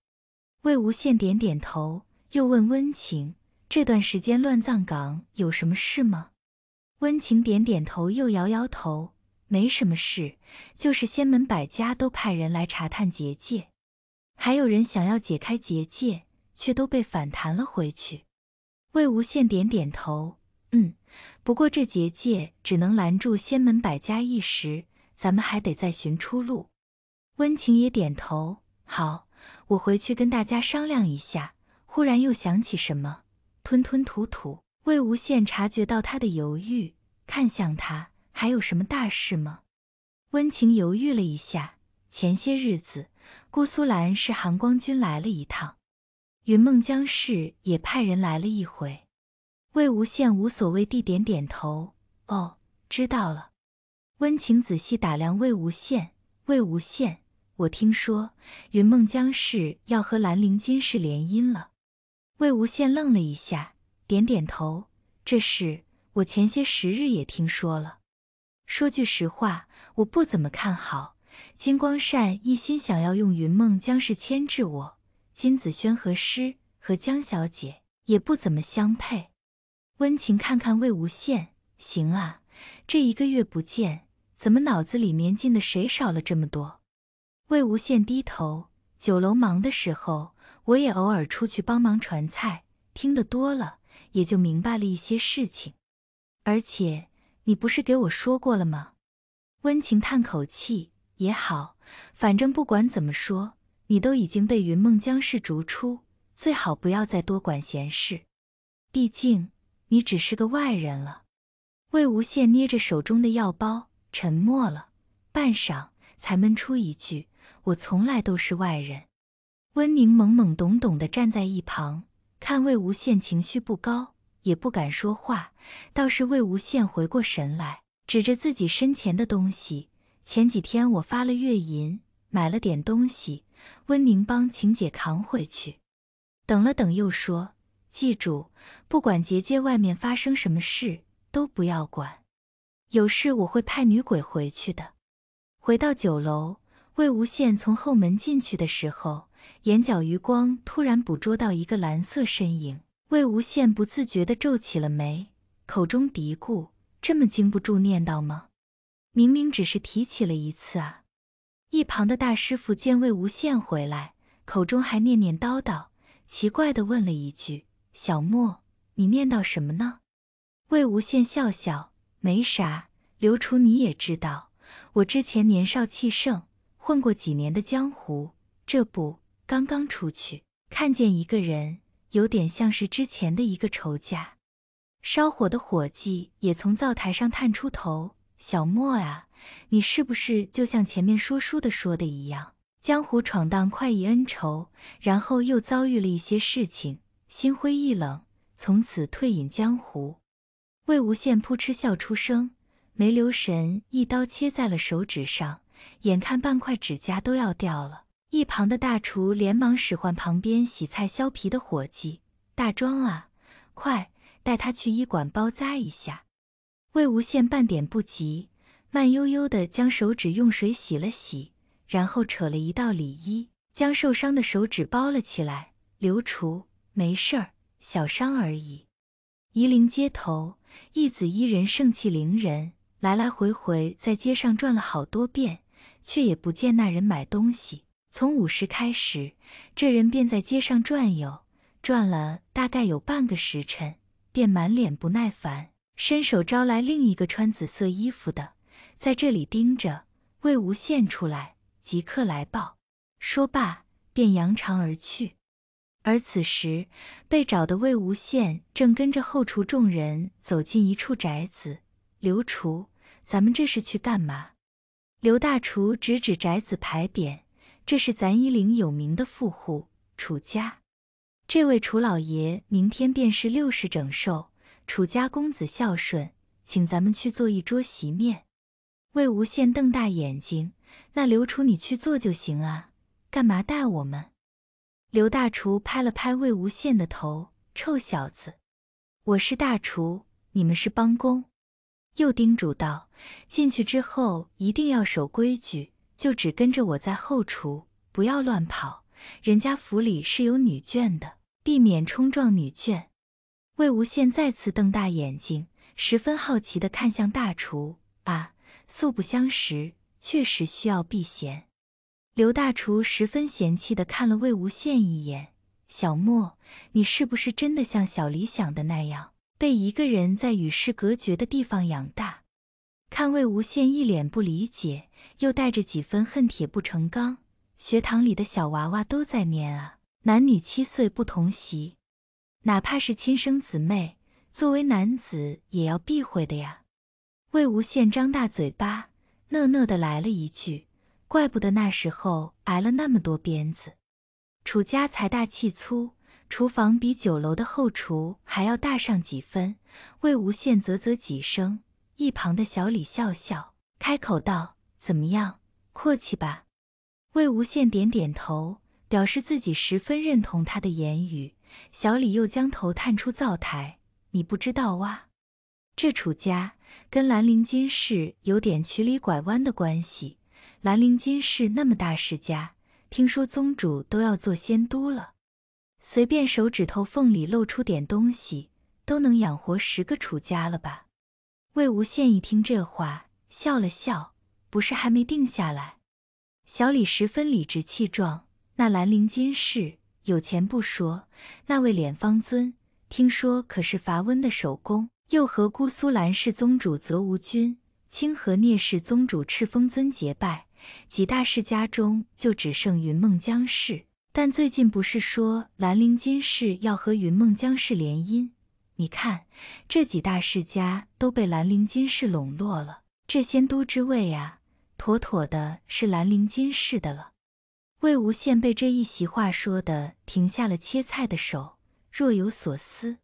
魏无羡点点头，又问温情：“这段时间乱葬岗有什么事吗？”温情点点头，又摇摇头：“没什么事，就是仙门百家都派人来查探结界，还有人想要解开结界。”却都被反弹了回去。魏无羡点点头，嗯，不过这结界只能拦住仙门百家一时，咱们还得再寻出路。温情也点头，好，我回去跟大家商量一下。忽然又想起什么，吞吞吐吐。魏无羡察觉到他的犹豫，看向他，还有什么大事吗？温情犹豫了一下，前些日子，姑苏蓝是含光君来了一趟。云梦江氏也派人来了一回，魏无羡无所谓地点点头。哦，知道了。温情仔细打量魏无羡。魏无羡，我听说云梦江氏要和兰陵金氏联姻了。魏无羡愣了一下，点点头。这事我前些时日也听说了。说句实话，我不怎么看好。金光善一心想要用云梦江氏牵制我。金子轩和诗和江小姐也不怎么相配。温情看看魏无羡，行啊，这一个月不见，怎么脑子里面进的谁少了这么多？魏无羡低头，酒楼忙的时候，我也偶尔出去帮忙传菜，听得多了，也就明白了一些事情。而且你不是给我说过了吗？温情叹口气，也好，反正不管怎么说。你都已经被云梦江氏逐出，最好不要再多管闲事。毕竟你只是个外人了。魏无羡捏着手中的药包，沉默了半晌，才闷出一句：“我从来都是外人。”温宁懵懵懂懂的站在一旁，看魏无羡情绪不高，也不敢说话。倒是魏无羡回过神来，指着自己身前的东西：“前几天我发了月银，买了点东西。”温宁帮晴姐扛回去，等了等，又说：“记住，不管结界外面发生什么事，都不要管。有事我会派女鬼回去的。”回到酒楼，魏无羡从后门进去的时候，眼角余光突然捕捉到一个蓝色身影。魏无羡不自觉地皱起了眉，口中嘀咕：“这么经不住念叨吗？明明只是提起了一次啊。”一旁的大师傅见魏无羡回来，口中还念念叨叨，奇怪的问了一句：“小莫，你念叨什么呢？”魏无羡笑笑，没啥。刘厨你也知道，我之前年少气盛，混过几年的江湖，这不刚刚出去，看见一个人，有点像是之前的一个仇家。烧火的伙计也从灶台上探出头：“小莫啊。”你是不是就像前面说书的说的一样，江湖闯荡快意恩仇，然后又遭遇了一些事情，心灰意冷，从此退隐江湖？魏无羡扑哧笑出声，没留神一刀切在了手指上，眼看半块指甲都要掉了。一旁的大厨连忙使唤旁边洗菜削皮的伙计：“大庄啊，快带他去医馆包扎一下。”魏无羡半点不急。慢悠悠地将手指用水洗了洗，然后扯了一道里衣，将受伤的手指包了起来。刘厨，没事儿，小伤而已。夷陵街头，一紫衣人盛气凌人，来来回回在街上转了好多遍，却也不见那人买东西。从午时开始，这人便在街上转悠，转了大概有半个时辰，便满脸不耐烦，伸手招来另一个穿紫色衣服的。在这里盯着魏无羡出来，即刻来报。说罢，便扬长而去。而此时被找的魏无羡正跟着后厨众人走进一处宅子。刘厨，咱们这是去干嘛？刘大厨指指宅子牌匾：“这是咱伊岭有名的富户楚家。这位楚老爷明天便是六十整寿，楚家公子孝顺，请咱们去做一桌席面。”魏无羡瞪大眼睛，那刘厨，你去做就行啊，干嘛带我们？刘大厨拍了拍魏无羡的头：“臭小子，我是大厨，你们是帮工。”又叮嘱道：“进去之后一定要守规矩，就只跟着我在后厨，不要乱跑。人家府里是有女眷的，避免冲撞女眷。”魏无羡再次瞪大眼睛，十分好奇的看向大厨：“啊？”素不相识，确实需要避嫌。刘大厨十分嫌弃的看了魏无羡一眼：“小莫，你是不是真的像小李想的那样，被一个人在与世隔绝的地方养大？”看魏无羡一脸不理解，又带着几分恨铁不成钢。学堂里的小娃娃都在念啊：“男女七岁不同席，哪怕是亲生姊妹，作为男子也要避讳的呀。”魏无羡张大嘴巴，讷讷的来了一句：“怪不得那时候挨了那么多鞭子。”楚家财大气粗，厨房比酒楼的后厨还要大上几分。魏无羡啧啧几声，一旁的小李笑笑，开口道：“怎么样，阔气吧？”魏无羡点点头，表示自己十分认同他的言语。小李又将头探出灶台：“你不知道哇，这楚家……”跟兰陵金氏有点曲里拐弯的关系。兰陵金氏那么大世家，听说宗主都要做仙都了，随便手指头缝里露出点东西，都能养活十个楚家了吧？魏无羡一听这话，笑了笑：“不是还没定下来？”小李十分理直气壮：“那兰陵金氏有钱不说，那位脸方尊，听说可是伐温的首功。”又和姑苏兰氏宗主泽无君、清河聂氏宗主赤峰尊结拜，几大世家中就只剩云梦江氏。但最近不是说兰陵金氏要和云梦江氏联姻？你看，这几大世家都被兰陵金氏笼络了，这仙都之位啊，妥妥的是兰陵金氏的了。魏无羡被这一席话说的停下了切菜的手，若有所思。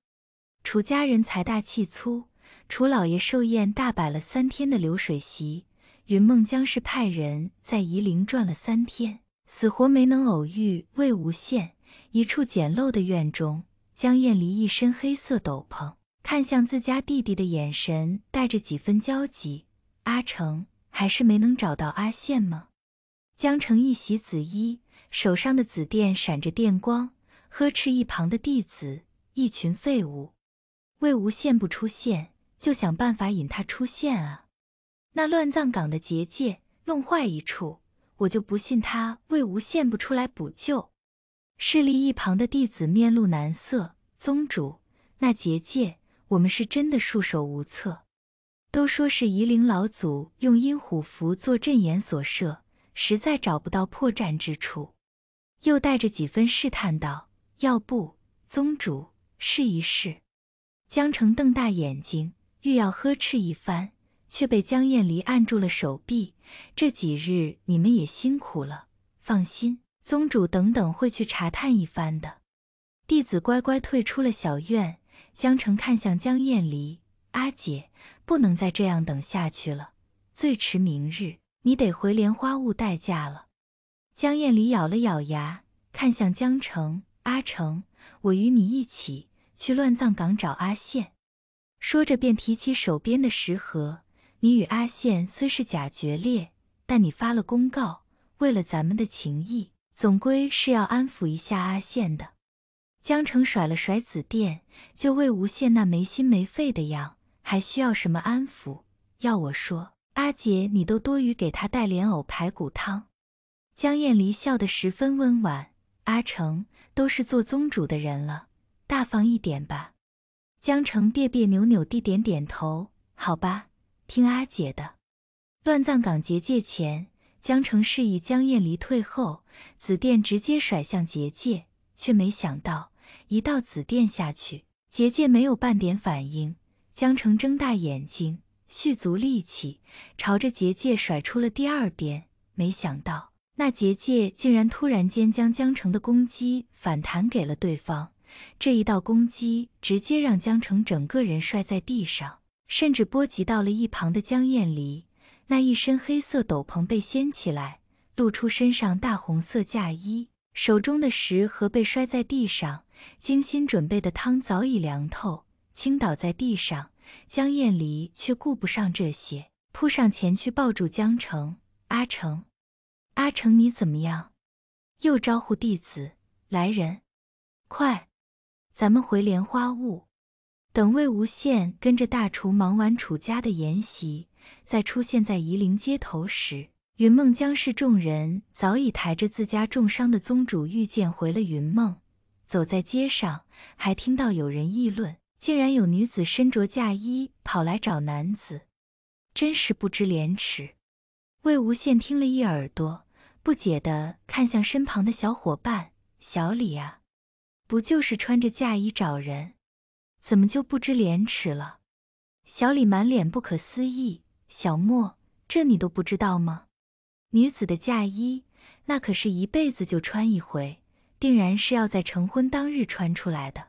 楚家人财大气粗，楚老爷寿宴大摆了三天的流水席。云梦江氏派人在夷陵转了三天，死活没能偶遇魏无羡。一处简陋的院中，江厌离一身黑色斗篷，看向自家弟弟的眼神带着几分焦急。阿成，还是没能找到阿羡吗？江澄一袭紫衣，手上的紫电闪着电光，呵斥一旁的弟子：“一群废物！”魏无羡不出现，就想办法引他出现啊！那乱葬岗的结界弄坏一处，我就不信他魏无羡不出来补救。势力一旁的弟子面露难色：“宗主，那结界我们是真的束手无策。都说是夷陵老祖用阴虎符做阵眼所设，实在找不到破绽之处。”又带着几分试探道：“要不，宗主试一试？”江澄瞪大眼睛，欲要呵斥一番，却被江燕离按住了手臂。这几日你们也辛苦了，放心，宗主等等会去查探一番的。弟子乖乖退出了小院。江澄看向江燕离：“阿姐，不能再这样等下去了，最迟明日，你得回莲花坞待嫁了。”江燕离咬了咬牙，看向江澄：“阿澄，我与你一起。”去乱葬岗找阿羡，说着便提起手边的食盒。你与阿羡虽是假决裂，但你发了公告，为了咱们的情谊，总归是要安抚一下阿羡的。江澄甩了甩紫电，就魏无羡那没心没肺的样，还需要什么安抚？要我说，阿姐你都多余给他带莲藕排骨汤。江厌离笑得十分温婉。阿成都是做宗主的人了。大方一点吧，江城别别扭扭地点点头。好吧，听阿姐的。乱葬岗结界前，江城示意江燕离退后，紫电直接甩向结界，却没想到一道紫电下去，结界没有半点反应。江城睁大眼睛，蓄足力气，朝着结界甩出了第二鞭。没想到，那结界竟然突然间将江城的攻击反弹给了对方。这一道攻击直接让江城整个人摔在地上，甚至波及到了一旁的江艳离。那一身黑色斗篷被掀起来，露出身上大红色嫁衣，手中的食盒被摔在地上，精心准备的汤早已凉透，倾倒在地上。江艳离却顾不上这些，扑上前去抱住江城：“阿城，阿城，你怎么样？”又招呼弟子：“来人，快！”咱们回莲花坞，等魏无羡跟着大厨忙完楚家的宴席，再出现在夷陵街头时，云梦江氏众人早已抬着自家重伤的宗主御剑回了云梦。走在街上，还听到有人议论，竟然有女子身着嫁衣跑来找男子，真是不知廉耻。魏无羡听了一耳朵，不解的看向身旁的小伙伴小李啊。不就是穿着嫁衣找人，怎么就不知廉耻了？小李满脸不可思议。小莫，这你都不知道吗？女子的嫁衣，那可是一辈子就穿一回，定然是要在成婚当日穿出来的。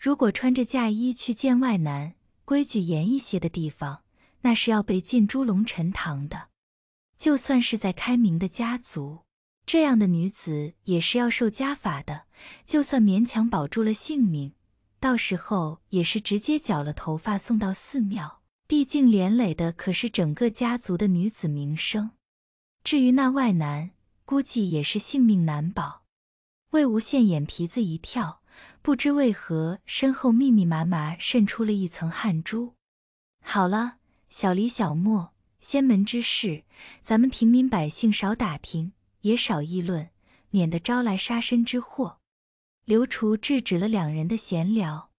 如果穿着嫁衣去见外男，规矩严一些的地方，那是要被进猪笼沉塘的。就算是在开明的家族。这样的女子也是要受家法的，就算勉强保住了性命，到时候也是直接绞了头发送到寺庙。毕竟连累的可是整个家族的女子名声。至于那外男，估计也是性命难保。魏无羡眼皮子一跳，不知为何身后密密麻麻渗出了一层汗珠。好了，小李、小莫，仙门之事，咱们平民百姓少打听。也少议论，免得招来杀身之祸。刘厨制止了两人的闲聊。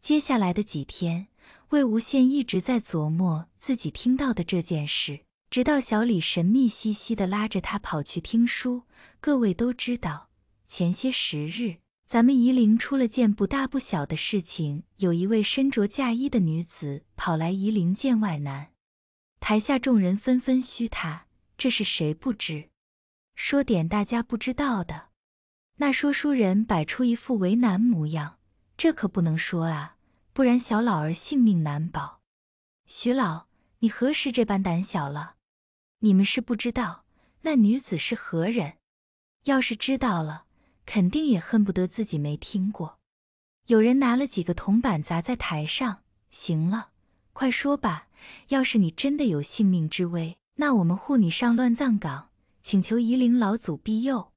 接下来的几天，魏无羡一直在琢磨自己听到的这件事，直到小李神秘兮兮地拉着他跑去听书。各位都知道，前些时日，咱们夷陵出了件不大不小的事情，有一位身着嫁衣的女子跑来夷陵见外男。台下众人纷纷嘘他，这是谁不知？说点大家不知道的。那说书人摆出一副为难模样，这可不能说啊，不然小老儿性命难保。徐老，你何时这般胆小了？你们是不知道那女子是何人，要是知道了，肯定也恨不得自己没听过。有人拿了几个铜板砸在台上，行了，快说吧。要是你真的有性命之危，那我们护你上乱葬岗。请求夷陵老祖庇佑。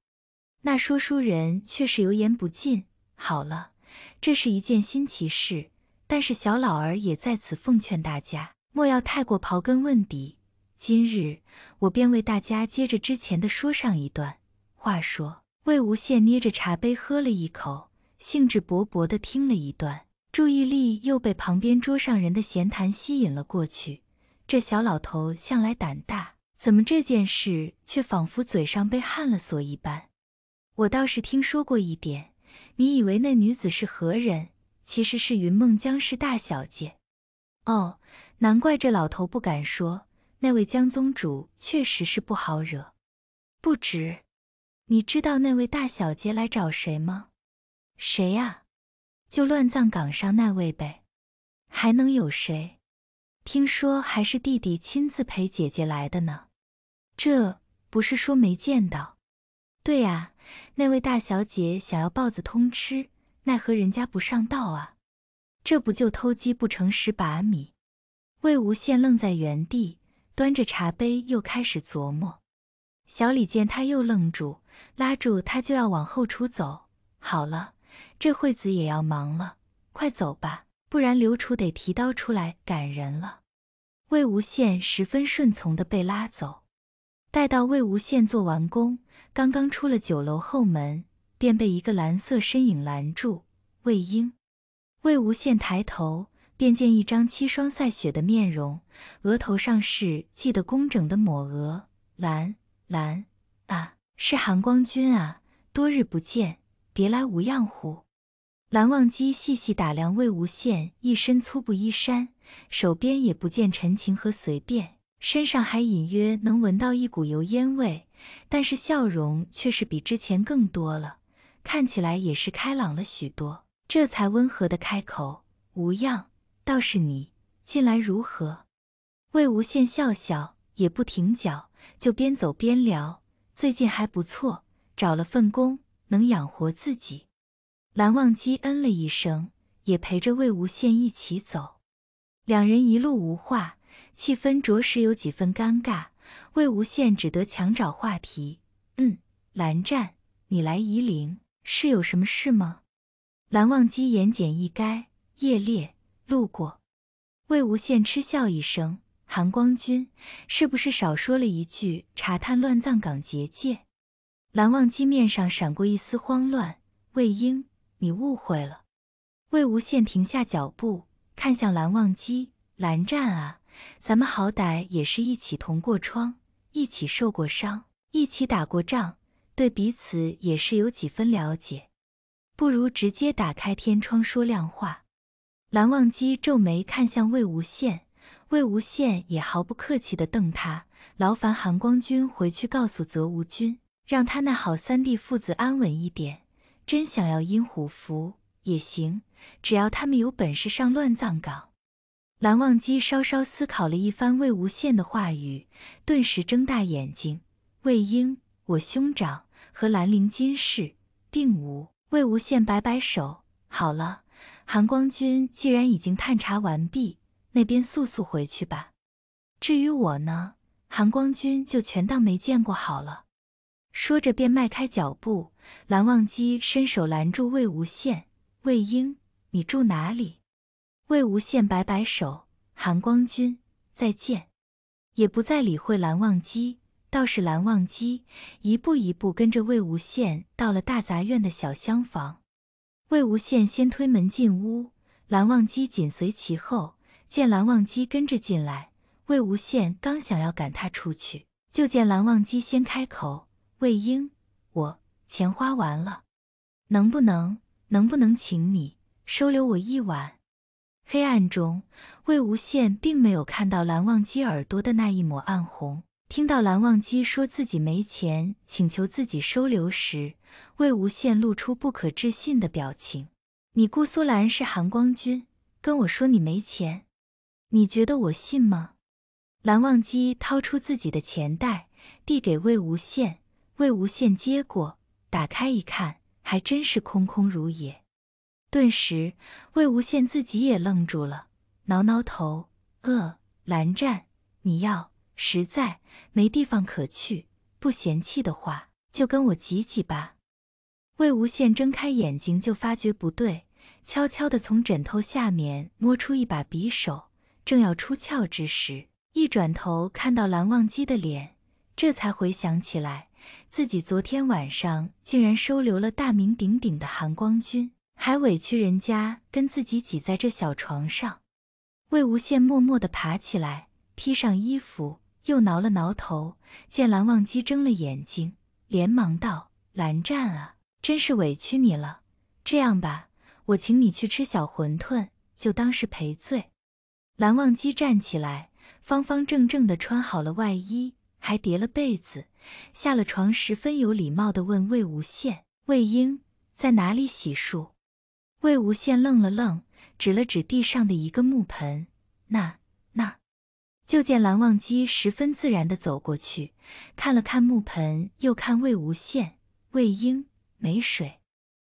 那说书人却是油盐不进。好了，这是一件新奇事，但是小老儿也在此奉劝大家，莫要太过刨根问底。今日我便为大家接着之前的说上一段。话说，魏无羡捏着茶杯喝了一口，兴致勃勃地听了一段，注意力又被旁边桌上人的闲谈吸引了过去。这小老头向来胆大。怎么这件事却仿佛嘴上被焊了锁一般？我倒是听说过一点。你以为那女子是何人？其实是云梦江氏大小姐。哦，难怪这老头不敢说。那位江宗主确实是不好惹。不止。你知道那位大小姐来找谁吗？谁呀？就乱葬岗上那位呗。还能有谁？听说还是弟弟亲自陪姐姐来的呢。这不是说没见到，对呀，那位大小姐想要豹子通吃，奈何人家不上道啊，这不就偷鸡不成蚀把米？魏无羡愣在原地，端着茶杯又开始琢磨。小李见他又愣住，拉住他就要往后厨走。好了，这惠子也要忙了，快走吧，不然刘楚得提刀出来赶人了。魏无羡十分顺从的被拉走。待到魏无羡做完工，刚刚出了酒楼后门，便被一个蓝色身影拦住。魏婴，魏无羡抬头便见一张凄霜赛雪的面容，额头上是记得工整的抹额。蓝蓝，啊，是含光君啊，多日不见，别来无恙乎？蓝忘机细细打量魏无羡一身粗布衣衫，手边也不见陈情和随便。身上还隐约能闻到一股油烟味，但是笑容却是比之前更多了，看起来也是开朗了许多。这才温和的开口：“无恙，倒是你，近来如何？”魏无羡笑笑，也不停脚，就边走边聊：“最近还不错，找了份工，能养活自己。”蓝忘机嗯了一声，也陪着魏无羡一起走，两人一路无话。气氛着实有几分尴尬，魏无羡只得强找话题。嗯，蓝湛，你来夷陵是有什么事吗？蓝忘机言简意赅。夜猎路过，魏无羡嗤笑一声：“含光君，是不是少说了一句查探乱葬岗结界？”蓝忘机面上闪过一丝慌乱。魏婴，你误会了。魏无羡停下脚步，看向蓝忘机：“蓝湛啊。”咱们好歹也是一起同过窗，一起受过伤，一起打过仗，对彼此也是有几分了解。不如直接打开天窗说亮话。蓝忘机皱眉看向魏无羡，魏无羡也毫不客气地瞪他。劳烦韩光君回去告诉泽无君，让他那好三弟父子安稳一点。真想要阴虎符也行，只要他们有本事上乱葬岗。蓝忘机稍稍思考了一番魏无羡的话语，顿时睁大眼睛。魏婴，我兄长和兰陵今氏并无。魏无羡摆摆手，好了，韩光君既然已经探查完毕，那边速速回去吧。至于我呢，韩光君就全当没见过好了。说着便迈开脚步。蓝忘机伸手拦住魏无羡，魏婴，你住哪里？魏无羡摆摆手，含光君再见，也不再理会蓝忘机。倒是蓝忘机一步一步跟着魏无羡到了大杂院的小厢房。魏无羡先推门进屋，蓝忘机紧随其后。见蓝忘机跟着进来，魏无羡刚想要赶他出去，就见蓝忘机先开口：“魏婴，我钱花完了，能不能能不能请你收留我一晚？”黑暗中，魏无羡并没有看到蓝忘机耳朵的那一抹暗红。听到蓝忘机说自己没钱，请求自己收留时，魏无羡露出不可置信的表情：“你姑苏蓝是寒光君，跟我说你没钱，你觉得我信吗？”蓝忘机掏出自己的钱袋，递给魏无羡。魏无羡接过，打开一看，还真是空空如也。顿时，魏无羡自己也愣住了，挠挠头，呃，蓝湛，你要实在没地方可去，不嫌弃的话，就跟我挤挤吧。魏无羡睁开眼睛就发觉不对，悄悄的从枕头下面摸出一把匕首，正要出鞘之时，一转头看到蓝忘机的脸，这才回想起来，自己昨天晚上竟然收留了大名鼎鼎的寒光君。还委屈人家跟自己挤在这小床上，魏无羡默默地爬起来，披上衣服，又挠了挠头。见蓝忘机睁了眼睛，连忙道：“蓝湛啊，真是委屈你了。这样吧，我请你去吃小馄饨，就当是赔罪。”蓝忘机站起来，方方正正地穿好了外衣，还叠了被子，下了床，十分有礼貌地问魏无羡：“魏婴在哪里洗漱？”魏无羡愣了愣，指了指地上的一个木盆，那、那儿，就见蓝忘机十分自然地走过去，看了看木盆，又看魏无羡、魏婴，没水。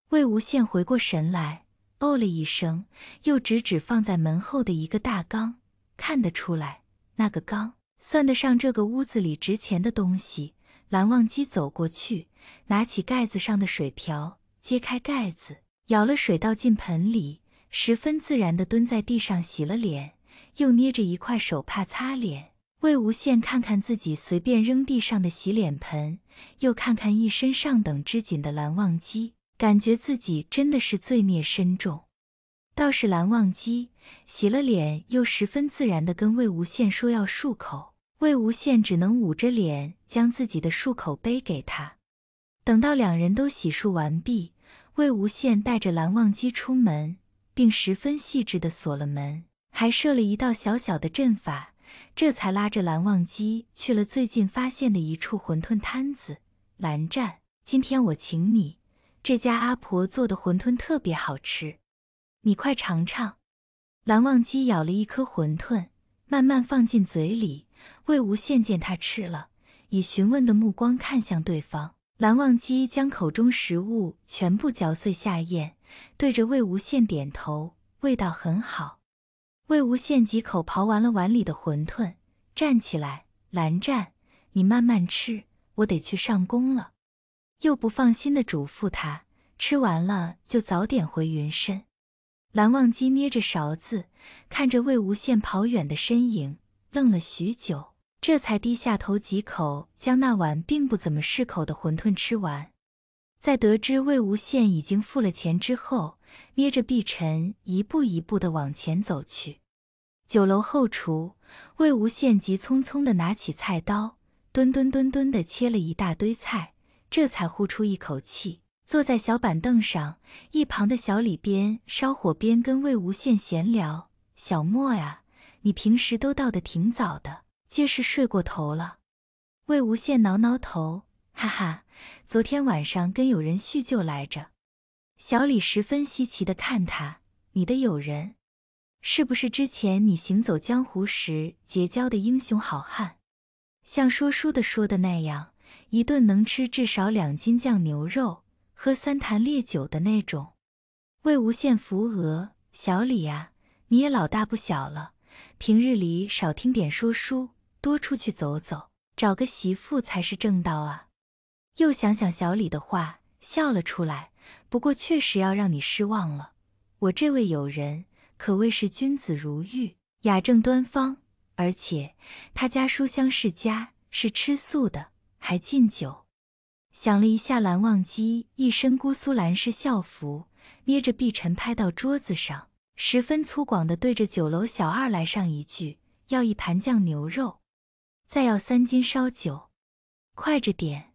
魏无羡回过神来，哦了一声，又指指放在门后的一个大缸，看得出来，那个缸算得上这个屋子里值钱的东西。蓝忘机走过去，拿起盖子上的水瓢，揭开盖子。舀了水倒进盆里，十分自然地蹲在地上洗了脸，又捏着一块手帕擦脸。魏无羡看看自己随便扔地上的洗脸盆，又看看一身上等织锦的蓝忘机，感觉自己真的是罪孽深重。倒是蓝忘机洗了脸，又十分自然地跟魏无羡说要漱口。魏无羡只能捂着脸将自己的漱口杯给他。等到两人都洗漱完毕。魏无羡带着蓝忘机出门，并十分细致地锁了门，还设了一道小小的阵法，这才拉着蓝忘机去了最近发现的一处馄饨摊子。蓝湛，今天我请你，这家阿婆做的馄饨特别好吃，你快尝尝。蓝忘机咬了一颗馄饨，慢慢放进嘴里。魏无羡见他吃了，以询问的目光看向对方。蓝忘机将口中食物全部嚼碎下咽，对着魏无羡点头，味道很好。魏无羡几口刨完了碗里的馄饨，站起来：“蓝湛，你慢慢吃，我得去上工了。”又不放心的嘱咐他：“吃完了就早点回云深。”蓝忘机捏着勺子，看着魏无羡跑远的身影，愣了许久。这才低下头几口将那碗并不怎么适口的馄饨吃完，在得知魏无羡已经付了钱之后，捏着碧晨一步一步的往前走去。酒楼后厨，魏无羡急匆匆的拿起菜刀，墩墩墩墩的切了一大堆菜，这才呼出一口气，坐在小板凳上。一旁的小李边烧火边跟魏无羡闲聊：“小莫呀，你平时都到的挺早的。”皆是睡过头了，魏无羡挠挠头，哈哈，昨天晚上跟有人叙旧来着。小李十分稀奇的看他，你的友人，是不是之前你行走江湖时结交的英雄好汉？像说书的说的那样，一顿能吃至少两斤酱牛肉，喝三坛烈酒的那种？魏无羡扶额，小李呀，你也老大不小了，平日里少听点说书。多出去走走，找个媳妇才是正道啊！又想想小李的话，笑了出来。不过确实要让你失望了，我这位友人可谓是君子如玉，雅正端方，而且他家书香世家，是吃素的，还禁酒。想了一下，蓝忘机一身姑苏蓝氏校服，捏着碧尘拍到桌子上，十分粗犷的对着酒楼小二来上一句：“要一盘酱牛肉。”再要三斤烧酒，快着点！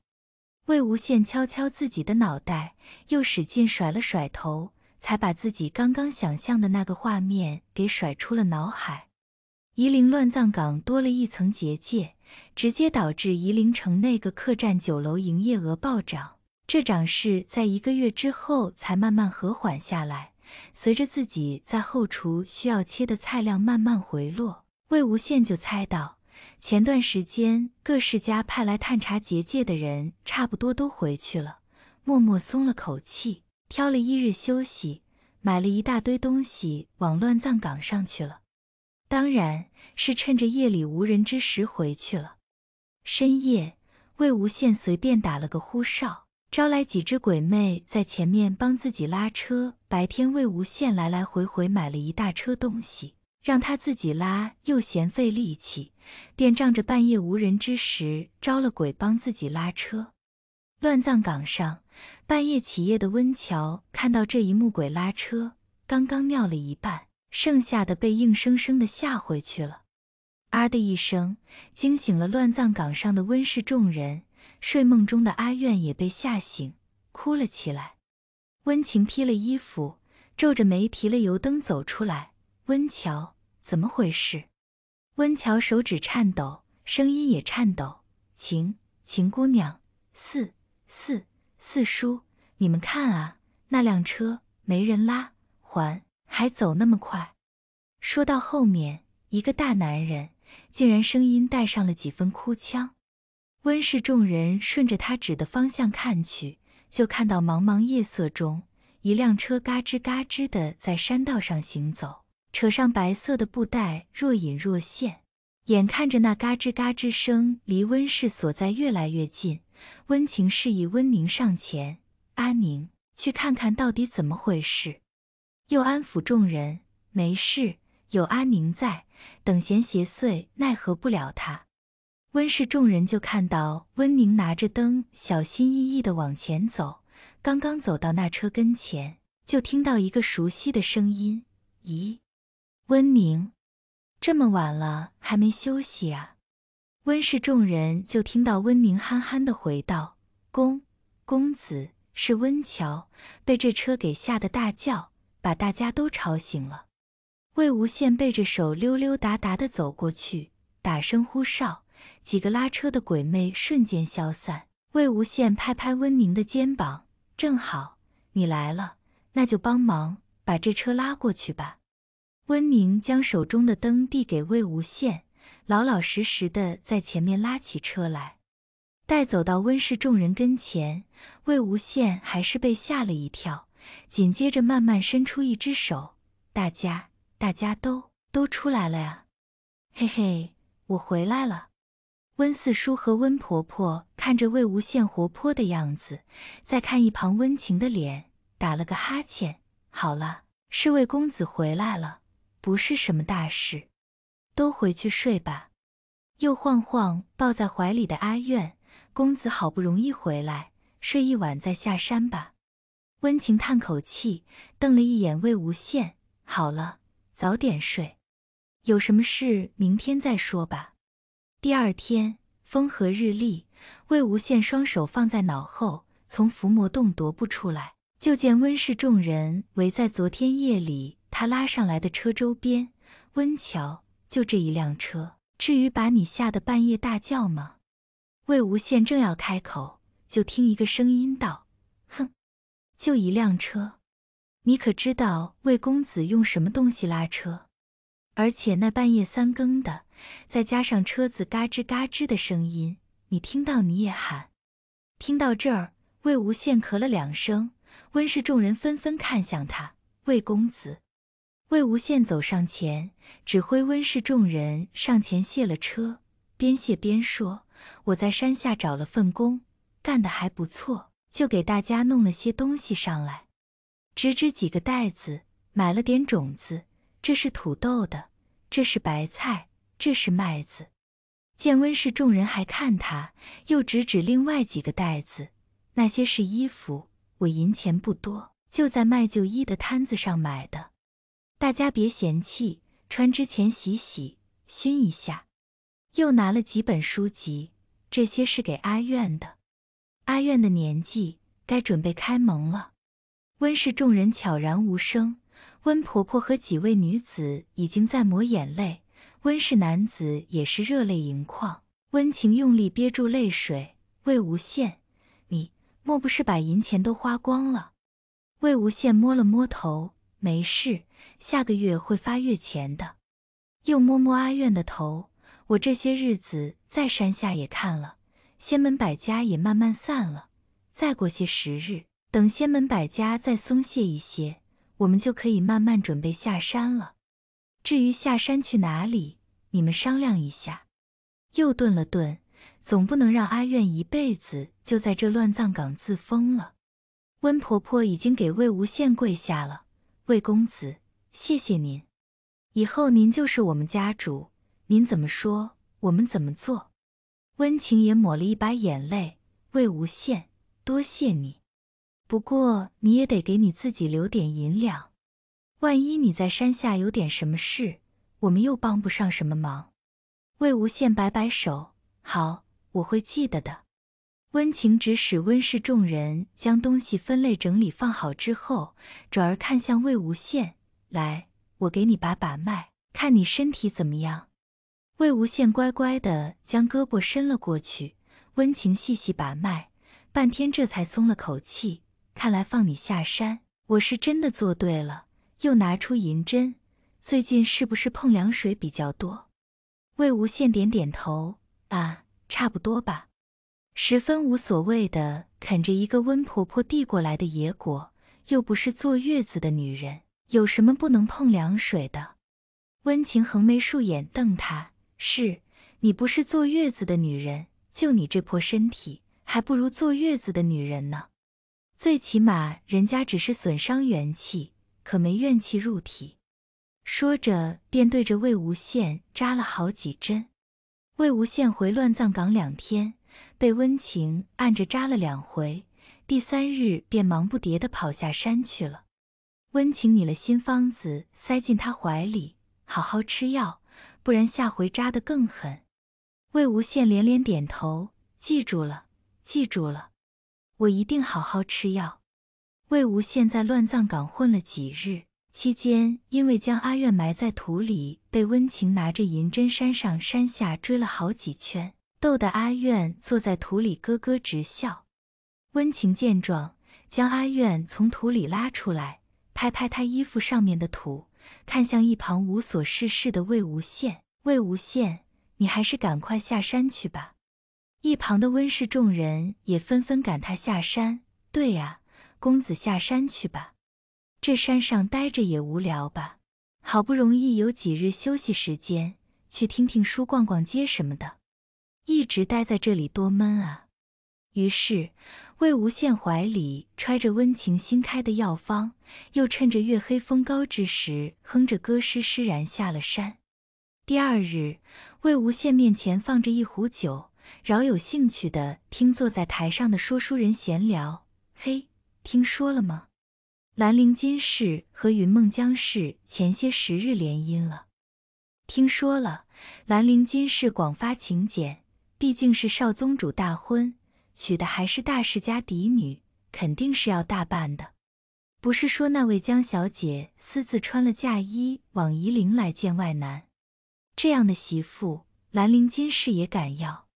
魏无羡敲敲自己的脑袋，又使劲甩了甩头，才把自己刚刚想象的那个画面给甩出了脑海。夷陵乱葬岗多了一层结界，直接导致夷陵城那个客栈酒楼营业额暴涨。这涨势在一个月之后才慢慢和缓下来，随着自己在后厨需要切的菜量慢慢回落，魏无羡就猜到。前段时间各世家派来探查结界的人差不多都回去了，默默松了口气，挑了一日休息，买了一大堆东西往乱葬岗上去了，当然是趁着夜里无人之时回去了。深夜，魏无羡随便打了个呼哨，招来几只鬼魅在前面帮自己拉车。白天，魏无羡来来回回买了一大车东西。让他自己拉又嫌费力气，便仗着半夜无人之时，招了鬼帮自己拉车。乱葬岗上，半夜起夜的温桥看到这一幕，鬼拉车，刚刚尿了一半，剩下的被硬生生的吓回去了。啊的一声，惊醒了乱葬岗上的温氏众人，睡梦中的阿苑也被吓醒，哭了起来。温情披了衣服，皱着眉提了油灯走出来，温桥。怎么回事？温乔手指颤抖，声音也颤抖。秦秦姑娘，四四四叔，你们看啊，那辆车没人拉，还还走那么快。说到后面，一个大男人竟然声音带上了几分哭腔。温氏众人顺着他指的方向看去，就看到茫茫夜色中，一辆车嘎吱嘎吱的在山道上行走。扯上白色的布袋，若隐若现。眼看着那嘎吱嘎吱声离温室所在越来越近，温晴示意温宁上前：“阿宁，去看看到底怎么回事。”又安抚众人：“没事，有阿宁在，等闲邪祟奈何不了他。”温氏众人就看到温宁拿着灯，小心翼翼地往前走。刚刚走到那车跟前，就听到一个熟悉的声音：“咦？”温宁，这么晚了还没休息啊？温氏众人就听到温宁憨憨的回道：“公公子是温乔，被这车给吓得大叫，把大家都吵醒了。”魏无羡背着手溜溜达达的走过去，打声呼哨，几个拉车的鬼魅瞬间消散。魏无羡拍拍温宁的肩膀：“正好你来了，那就帮忙把这车拉过去吧。”温宁将手中的灯递给魏无羡，老老实实的在前面拉起车来，带走到温氏众人跟前。魏无羡还是被吓了一跳，紧接着慢慢伸出一只手：“大家，大家都都出来了呀，嘿嘿，我回来了。”温四叔和温婆婆看着魏无羡活泼的样子，再看一旁温情的脸，打了个哈欠：“好了，是魏公子回来了。”不是什么大事，都回去睡吧。又晃晃抱在怀里的阿苑公子，好不容易回来，睡一晚再下山吧。温情叹口气，瞪了一眼魏无羡，好了，早点睡。有什么事，明天再说吧。第二天风和日丽，魏无羡双手放在脑后，从伏魔洞踱步出来，就见温氏众人围在昨天夜里。他拉上来的车周边，温桥就这一辆车，至于把你吓得半夜大叫吗？魏无羡正要开口，就听一个声音道：“哼，就一辆车，你可知道魏公子用什么东西拉车？而且那半夜三更的，再加上车子嘎吱嘎吱的声音，你听到你也喊。”听到这儿，魏无羡咳了两声，温氏众人纷纷看向他，魏公子。魏无羡走上前，指挥温氏众人上前卸了车，边卸边说：“我在山下找了份工，干得还不错，就给大家弄了些东西上来。指指几个袋子，买了点种子，这是土豆的，这是白菜，这是麦子。见温氏众人还看他，又指指另外几个袋子，那些是衣服，我银钱不多，就在卖旧衣的摊子上买的。”大家别嫌弃，穿之前洗洗，熏一下。又拿了几本书籍，这些是给阿苑的。阿苑的年纪该准备开蒙了。温氏众人悄然无声，温婆婆和几位女子已经在抹眼泪，温氏男子也是热泪盈眶。温情用力憋住泪水，魏无羡，你莫不是把银钱都花光了？魏无羡摸了摸头，没事。下个月会发月钱的，又摸摸阿苑的头。我这些日子在山下也看了，仙门百家也慢慢散了。再过些时日，等仙门百家再松懈一些，我们就可以慢慢准备下山了。至于下山去哪里，你们商量一下。又顿了顿，总不能让阿苑一辈子就在这乱葬岗自封了。温婆婆已经给魏无羡跪下了，魏公子。谢谢您，以后您就是我们家主，您怎么说，我们怎么做。温情也抹了一把眼泪。魏无羡，多谢你，不过你也得给你自己留点银两，万一你在山下有点什么事，我们又帮不上什么忙。魏无羡摆摆手，好，我会记得的。温情指使温氏众人将东西分类整理放好之后，转而看向魏无羡。来，我给你把把脉，看你身体怎么样。魏无羡乖乖的将胳膊伸了过去，温情细细把脉，半天这才松了口气。看来放你下山，我是真的做对了。又拿出银针，最近是不是碰凉水比较多？魏无羡点点头，啊，差不多吧。十分无所谓的啃着一个温婆婆递过来的野果，又不是坐月子的女人。有什么不能碰凉水的？温情横眉竖眼瞪他：“是你不是坐月子的女人，就你这破身体，还不如坐月子的女人呢。最起码人家只是损伤元气，可没怨气入体。”说着便对着魏无羡扎了好几针。魏无羡回乱葬岗两天，被温情按着扎了两回，第三日便忙不迭地跑下山去了。温情拟了新方子，塞进他怀里，好好吃药，不然下回扎得更狠。魏无羡连连点头，记住了，记住了，我一定好好吃药。魏无羡在乱葬岗混了几日，期间因为将阿苑埋在土里，被温情拿着银针山上山下追了好几圈，逗得阿苑坐在土里咯咯直笑。温情见状，将阿苑从土里拉出来。拍拍他衣服上面的土，看向一旁无所事事的魏无羡：“魏无羡，你还是赶快下山去吧。”一旁的温氏众人也纷纷赶他下山。“对呀，公子下山去吧，这山上待着也无聊吧？好不容易有几日休息时间，去听听书、逛逛街什么的，一直待在这里多闷啊。”于是，魏无羡怀里揣着温情新开的药方，又趁着月黑风高之时，哼着歌，诗诗然下了山。第二日，魏无羡面前放着一壶酒，饶有兴趣的听坐在台上的说书人闲聊。嘿，听说了吗？兰陵金氏和云梦江氏前些时日联姻了。听说了，兰陵金氏广发请柬，毕竟是少宗主大婚。娶的还是大世家嫡女，肯定是要大办的。不是说那位江小姐私自穿了嫁衣往夷陵来见外男？这样的媳妇，兰陵金氏也敢要？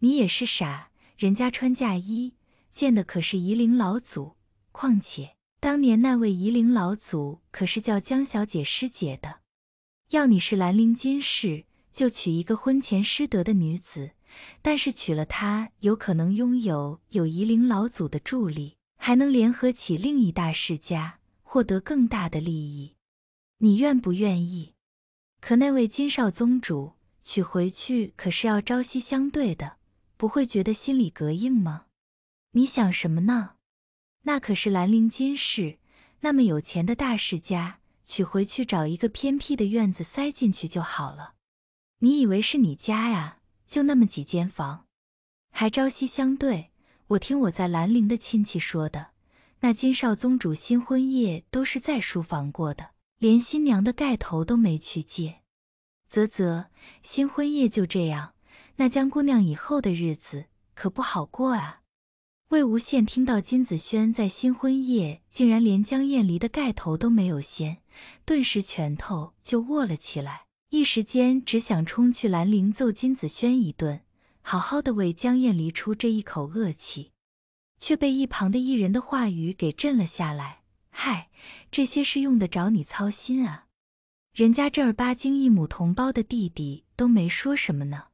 你也是傻，人家穿嫁衣见的可是夷陵老祖。况且当年那位夷陵老祖可是叫江小姐师姐的。要你是兰陵金氏，就娶一个婚前失德的女子。但是娶了她，有可能拥有有夷陵老祖的助力，还能联合起另一大世家，获得更大的利益。你愿不愿意？可那位金少宗主娶回去，可是要朝夕相对的，不会觉得心里膈应吗？你想什么呢？那可是兰陵金氏，那么有钱的大世家，娶回去找一个偏僻的院子塞进去就好了。你以为是你家呀？就那么几间房，还朝夕相对。我听我在兰陵的亲戚说的，那金少宗主新婚夜都是在书房过的，连新娘的盖头都没去借。啧啧，新婚夜就这样，那江姑娘以后的日子可不好过啊！魏无羡听到金子轩在新婚夜竟然连江艳离的盖头都没有掀，顿时拳头就握了起来。一时间只想冲去兰陵揍金子轩一顿，好好的为江燕离出这一口恶气，却被一旁的一人的话语给震了下来。嗨，这些事用得着你操心啊？人家正儿八经一母同胞的弟弟都没说什么呢。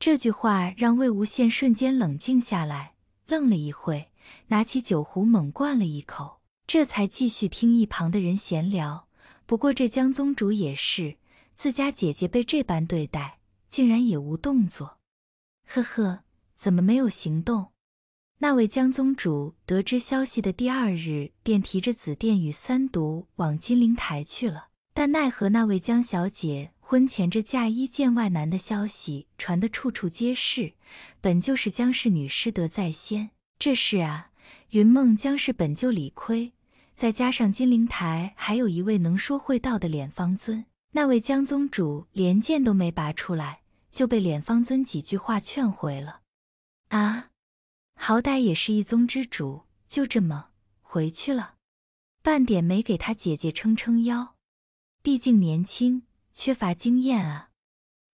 这句话让魏无羡瞬间冷静下来，愣了一会，拿起酒壶猛灌了一口，这才继续听一旁的人闲聊。不过这江宗主也是。自家姐姐被这般对待，竟然也无动作。呵呵，怎么没有行动？那位江宗主得知消息的第二日，便提着紫电与三毒往金陵台去了。但奈何那位江小姐婚前这嫁衣见外男的消息传得处处皆是，本就是江氏女失德在先，这事啊，云梦江氏本就理亏，再加上金陵台还有一位能说会道的敛芳尊。那位江宗主连剑都没拔出来，就被脸方尊几句话劝回了。啊，好歹也是一宗之主，就这么回去了，半点没给他姐姐撑撑腰。毕竟年轻，缺乏经验啊。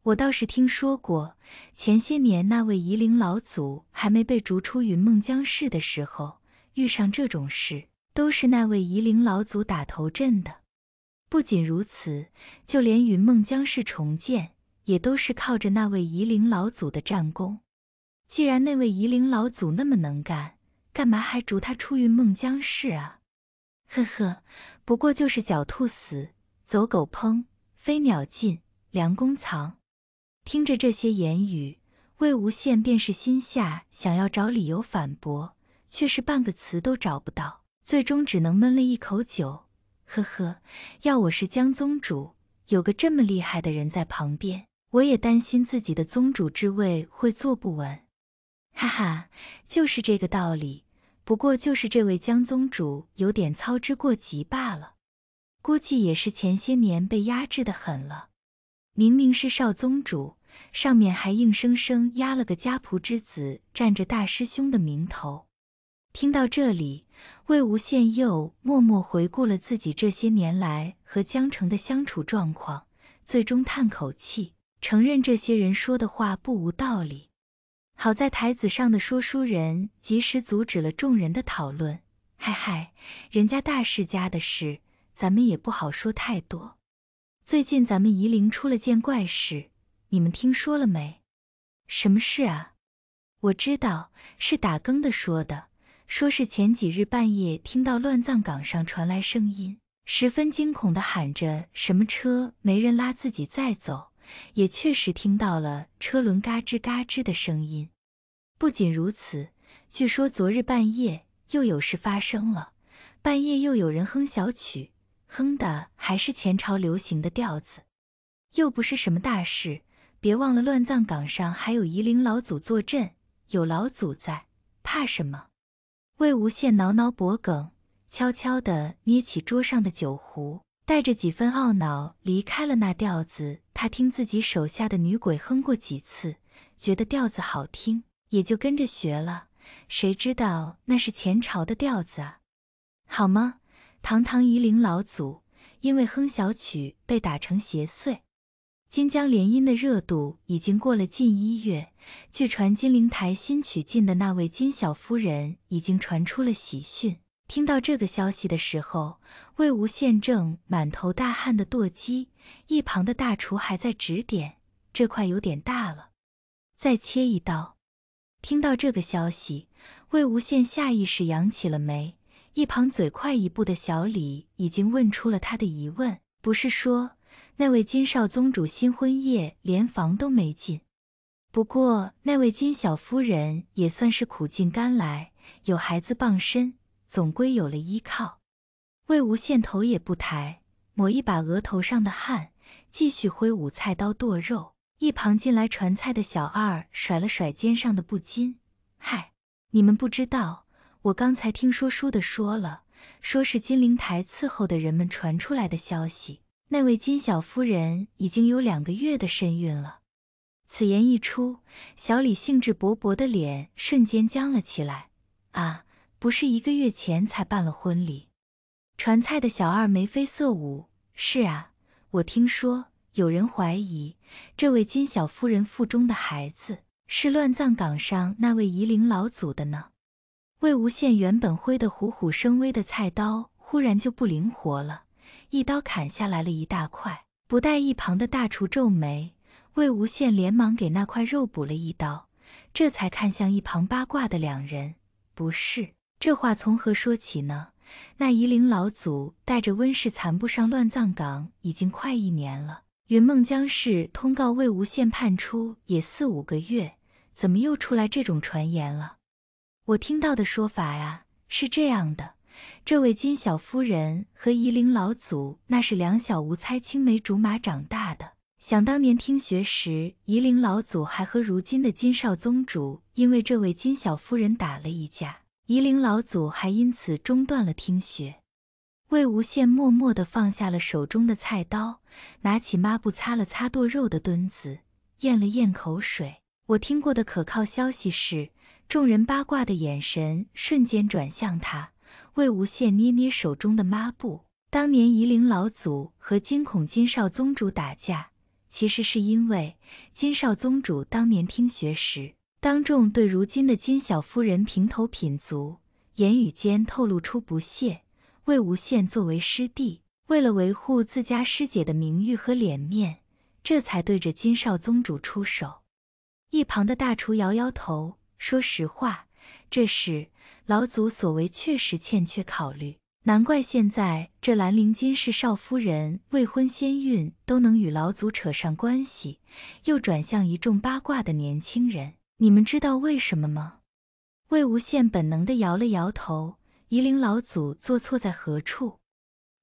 我倒是听说过，前些年那位夷陵老祖还没被逐出云梦江氏的时候，遇上这种事，都是那位夷陵老祖打头阵的。不仅如此，就连云梦江氏重建也都是靠着那位夷陵老祖的战功。既然那位夷陵老祖那么能干，干嘛还逐他出云梦江氏啊？呵呵，不过就是狡兔死，走狗烹，飞鸟尽，良弓藏。听着这些言语，魏无羡便是心下想要找理由反驳，却是半个词都找不到，最终只能闷了一口酒。呵呵，要我是江宗主，有个这么厉害的人在旁边，我也担心自己的宗主之位会坐不稳。哈哈，就是这个道理，不过就是这位江宗主有点操之过急罢了，估计也是前些年被压制的狠了。明明是少宗主，上面还硬生生压了个家仆之子，占着大师兄的名头。听到这里。魏无羡又默默回顾了自己这些年来和江澄的相处状况，最终叹口气，承认这些人说的话不无道理。好在台子上的说书人及时阻止了众人的讨论。嗨嗨，人家大世家的事，咱们也不好说太多。最近咱们夷陵出了件怪事，你们听说了没？什么事啊？我知道，是打更的说的。说是前几日半夜听到乱葬岗上传来声音，十分惊恐地喊着“什么车没人拉自己再走”，也确实听到了车轮嘎吱嘎吱的声音。不仅如此，据说昨日半夜又有事发生了，半夜又有人哼小曲，哼的还是前朝流行的调子。又不是什么大事，别忘了乱葬岗上还有夷陵老祖坐镇，有老祖在，怕什么？魏无羡挠挠脖梗，悄悄地捏起桌上的酒壶，带着几分懊恼离开了。那调子，他听自己手下的女鬼哼过几次，觉得调子好听，也就跟着学了。谁知道那是前朝的调子，啊？好吗？堂堂夷陵老祖，因为哼小曲被打成邪祟。金江联姻的热度已经过了近一月，据传金陵台新娶进的那位金小夫人已经传出了喜讯。听到这个消息的时候，魏无羡正满头大汗的剁鸡，一旁的大厨还在指点：“这块有点大了，再切一刀。”听到这个消息，魏无羡下意识扬起了眉。一旁嘴快一步的小李已经问出了他的疑问：“不是说……”那位金少宗主新婚夜连房都没进，不过那位金小夫人也算是苦尽甘来，有孩子傍身，总归有了依靠。魏无羡头也不抬，抹一把额头上的汗，继续挥舞菜刀剁肉。一旁进来传菜的小二甩了甩肩上的布巾：“嗨，你们不知道，我刚才听说书的说了，说是金陵台伺候的人们传出来的消息。”那位金小夫人已经有两个月的身孕了。此言一出，小李兴致勃勃的脸瞬间僵了起来。啊，不是一个月前才办了婚礼？传菜的小二眉飞色舞：“是啊，我听说有人怀疑这位金小夫人腹中的孩子是乱葬岗上那位夷陵老祖的呢。”魏无羡原本挥得虎虎生威的菜刀忽然就不灵活了。一刀砍下来了一大块，不待一旁的大厨皱眉，魏无羡连忙给那块肉补了一刀，这才看向一旁八卦的两人。不是，这话从何说起呢？那夷陵老祖带着温氏残部上乱葬岗已经快一年了，云梦江氏通告魏无羡判出也四五个月，怎么又出来这种传言了？我听到的说法呀，是这样的。这位金小夫人和夷陵老祖那是两小无猜、青梅竹马长大的。想当年听学时，夷陵老祖还和如今的金少宗主因为这位金小夫人打了一架，夷陵老祖还因此中断了听学。魏无羡默默地放下了手中的菜刀，拿起抹布擦了擦剁肉的墩子，咽了咽口水。我听过的可靠消息是，众人八卦的眼神瞬间转向他。魏无羡捏捏手中的抹布，当年夷陵老祖和惊恐金少宗主打架，其实是因为金少宗主当年听学时，当众对如今的金小夫人评头品足，言语间透露出不屑。魏无羡作为师弟，为了维护自家师姐的名誉和脸面，这才对着金少宗主出手。一旁的大厨摇摇头，说实话。这时，老祖所为确实欠缺考虑，难怪现在这兰陵金氏少夫人未婚先孕都能与老祖扯上关系，又转向一众八卦的年轻人。你们知道为什么吗？魏无羡本能的摇了摇头。夷陵老祖做错在何处？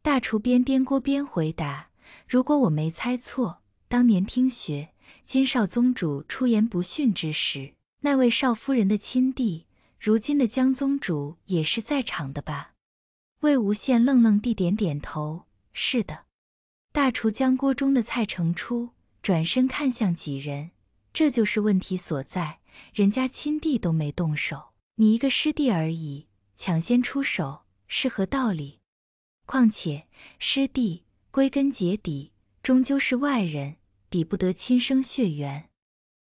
大厨边颠锅边回答：“如果我没猜错，当年听学金少宗主出言不逊之时，那位少夫人的亲弟。”如今的江宗主也是在场的吧？魏无羡愣愣地点点头：“是的。”大厨将锅中的菜盛出，转身看向几人：“这就是问题所在。人家亲弟都没动手，你一个师弟而已，抢先出手是何道理？况且师弟归根结底终究是外人，比不得亲生血缘。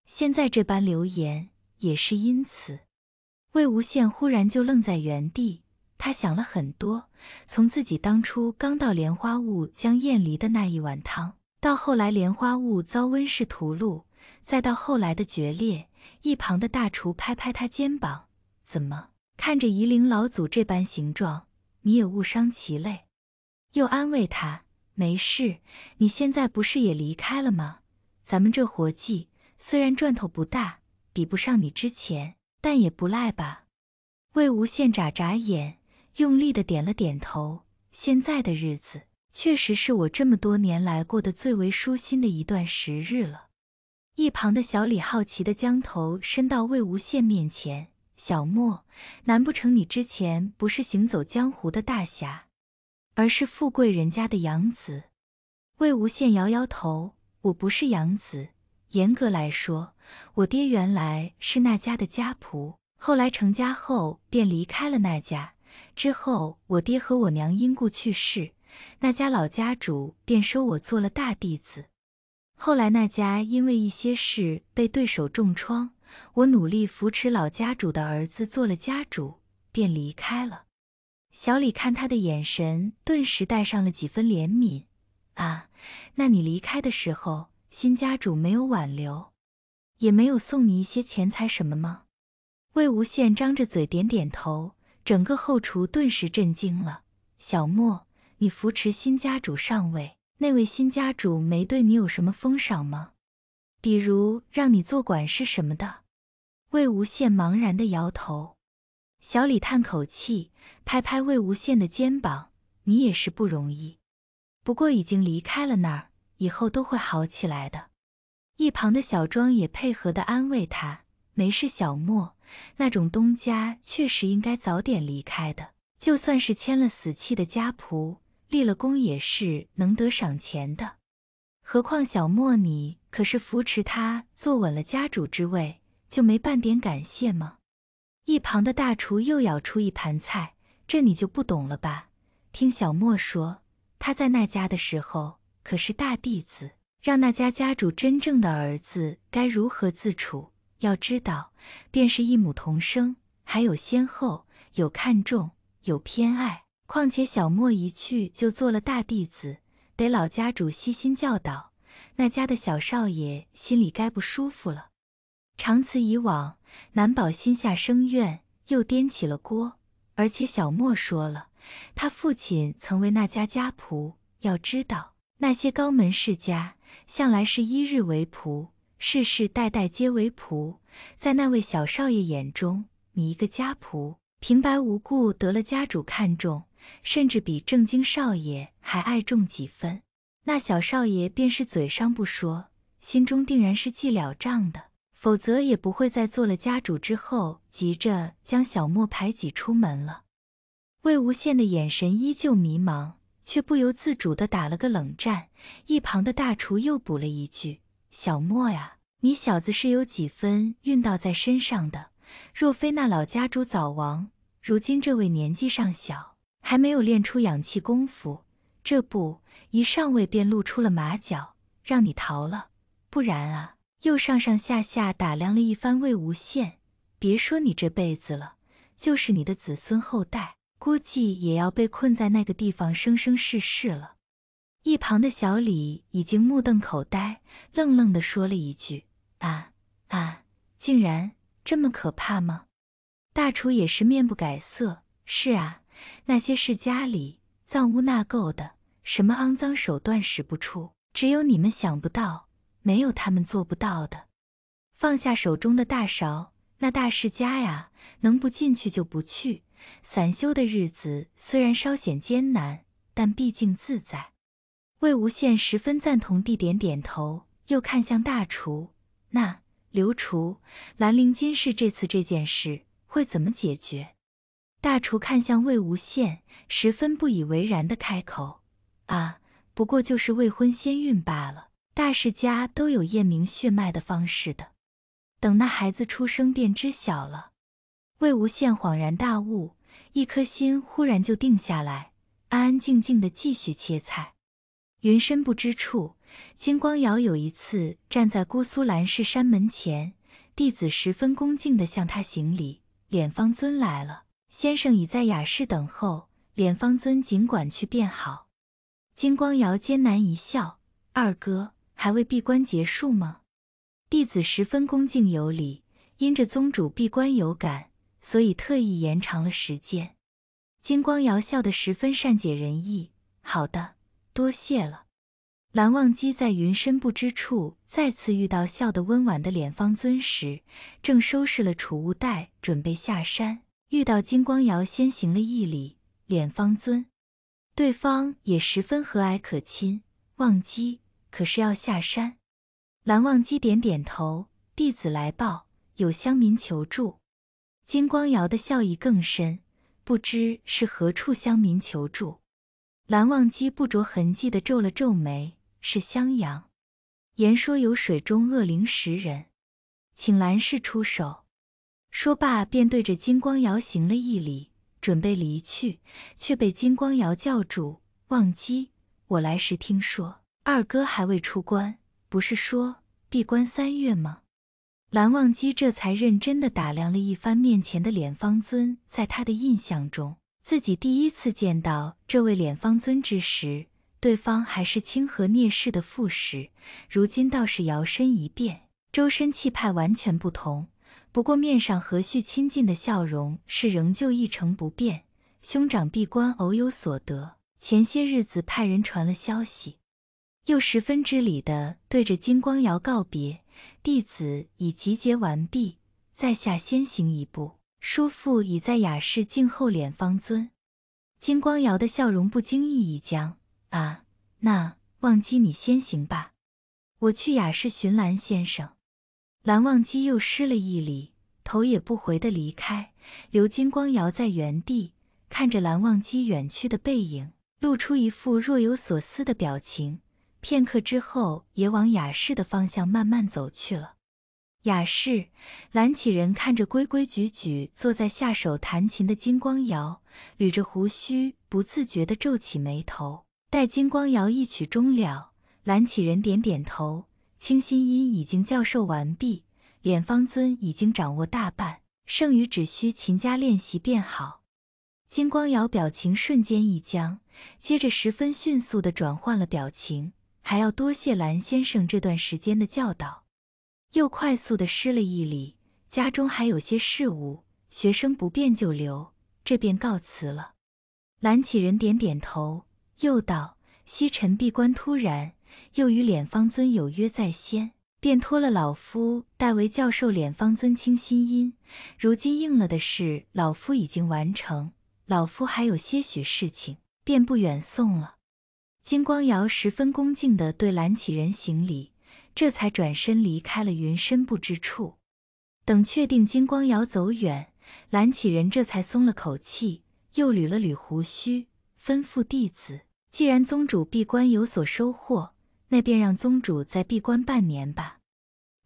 现在这般流言也是因此。”魏无羡忽然就愣在原地，他想了很多，从自己当初刚到莲花坞将艳离的那一碗汤，到后来莲花坞遭温室屠戮，再到后来的决裂。一旁的大厨拍拍他肩膀：“怎么看着夷陵老祖这般形状，你也误伤其类？”又安慰他：“没事，你现在不是也离开了吗？咱们这活计虽然赚头不大，比不上你之前。”但也不赖吧？魏无羡眨眨眼，用力的点了点头。现在的日子，确实是我这么多年来过得最为舒心的一段时日了。一旁的小李好奇的将头伸到魏无羡面前：“小莫，难不成你之前不是行走江湖的大侠，而是富贵人家的养子？”魏无羡摇摇头：“我不是养子，严格来说。”我爹原来是那家的家仆，后来成家后便离开了那家。之后，我爹和我娘因故去世，那家老家主便收我做了大弟子。后来，那家因为一些事被对手重创，我努力扶持老家主的儿子做了家主，便离开了。小李看他的眼神，顿时带上了几分怜悯。啊，那你离开的时候，新家主没有挽留？也没有送你一些钱财什么吗？魏无羡张着嘴点点头，整个后厨顿时震惊了。小莫，你扶持新家主上位，那位新家主没对你有什么封赏吗？比如让你做管事什么的？魏无羡茫然的摇头。小李叹口气，拍拍魏无羡的肩膀：“你也是不容易，不过已经离开了那儿，以后都会好起来的。”一旁的小庄也配合的安慰他：“没事，小莫，那种东家确实应该早点离开的。就算是签了死契的家仆，立了功也是能得赏钱的。何况小莫，你可是扶持他坐稳了家主之位，就没半点感谢吗？”一旁的大厨又舀出一盘菜：“这你就不懂了吧？听小莫说，他在那家的时候可是大弟子。”让那家家主真正的儿子该如何自处？要知道，便是一母同生，还有先后，有看重，有偏爱。况且小莫一去就做了大弟子，得老家主悉心教导，那家的小少爷心里该不舒服了。长此以往，难保心下生怨，又掂起了锅。而且小莫说了，他父亲曾为那家家仆。要知道，那些高门世家。向来是一日为仆，世世代代皆为仆。在那位小少爷眼中，你一个家仆，平白无故得了家主看重，甚至比正经少爷还爱重几分。那小少爷便是嘴上不说，心中定然是记了账的，否则也不会在做了家主之后，急着将小莫排挤出门了。魏无羡的眼神依旧迷茫。却不由自主地打了个冷战。一旁的大厨又补了一句：“小莫呀，你小子是有几分运道在身上的。若非那老家主早亡，如今这位年纪尚小，还没有练出养气功夫，这不一上位便露出了马脚，让你逃了。不然啊，又上上下下打量了一番魏无羡，别说你这辈子了，就是你的子孙后代。”估计也要被困在那个地方生生世世了。一旁的小李已经目瞪口呆，愣愣地说了一句：“啊啊，竟然这么可怕吗？”大厨也是面不改色：“是啊，那些世家里藏污纳垢的，什么肮脏手段使不出，只有你们想不到，没有他们做不到的。”放下手中的大勺，那大世家呀，能不进去就不去。散修的日子虽然稍显艰难，但毕竟自在。魏无羡十分赞同地点点头，又看向大厨。那刘厨，兰陵金氏这次这件事会怎么解决？大厨看向魏无羡，十分不以为然的开口：“啊，不过就是未婚先孕罢了。大世家都有验明血脉的方式的，等那孩子出生便知晓了。”魏无羡恍然大悟。一颗心忽然就定下来，安安静静的继续切菜。云深不知处，金光瑶有一次站在姑苏兰氏山门前，弟子十分恭敬的向他行礼：“脸方尊来了，先生已在雅室等候。脸方尊尽管去便好。”金光瑶艰难一笑：“二哥还未闭关结束吗？”弟子十分恭敬有礼：“因着宗主闭关有感。”所以特意延长了时间。金光瑶笑得十分善解人意。好的，多谢了。蓝忘机在云深不知处再次遇到笑得温婉的脸方尊时，正收拾了储物袋准备下山，遇到金光瑶先行了一礼。脸方尊，对方也十分和蔼可亲。忘机，可是要下山？蓝忘机点点头。弟子来报，有乡民求助。金光瑶的笑意更深，不知是何处乡民求助。蓝忘机不着痕迹地皱了皱眉：“是襄阳，言说有水中恶灵食人，请蓝氏出手。”说罢便对着金光瑶行了一礼，准备离去，却被金光瑶叫住：“忘机，我来时听说二哥还未出关，不是说闭关三月吗？”蓝忘机这才认真地打量了一番面前的脸方尊，在他的印象中，自己第一次见到这位脸方尊之时，对方还是清河聂氏的副使，如今倒是摇身一变，周身气派完全不同。不过面上和煦亲近的笑容是仍旧一成不变。兄长闭关偶有所得，前些日子派人传了消息，又十分知礼地对着金光瑶告别。弟子已集结完毕，在下先行一步。叔父已在雅室静候，脸方尊。金光瑶的笑容不经意一僵。啊，那忘机，你先行吧，我去雅室寻蓝先生。蓝忘机又施了一礼，头也不回的离开。留金光瑶在原地，看着蓝忘机远去的背影，露出一副若有所思的表情。片刻之后，也往雅室的方向慢慢走去了。雅室，蓝启仁看着规规矩矩坐在下手弹琴的金光瑶，捋着胡须，不自觉地皱起眉头。待金光瑶一曲终了，蓝启仁点点头，清心音已经教授完毕，脸方尊已经掌握大半，剩余只需勤加练习便好。金光瑶表情瞬间一僵，接着十分迅速地转换了表情。还要多谢蓝先生这段时间的教导，又快速的施了一礼。家中还有些事务，学生不便久留，这便告辞了。蓝启仁点点头，又道：“西辰闭关突然，又与脸方尊有约在先，便托了老夫代为教授脸方尊清心音。如今应了的事，老夫已经完成。老夫还有些许事情，便不远送了。”金光瑶十分恭敬地对蓝启人行礼，这才转身离开了云深不知处。等确定金光瑶走远，蓝启人这才松了口气，又捋了捋胡须，吩咐弟子：“既然宗主闭关有所收获，那便让宗主再闭关半年吧。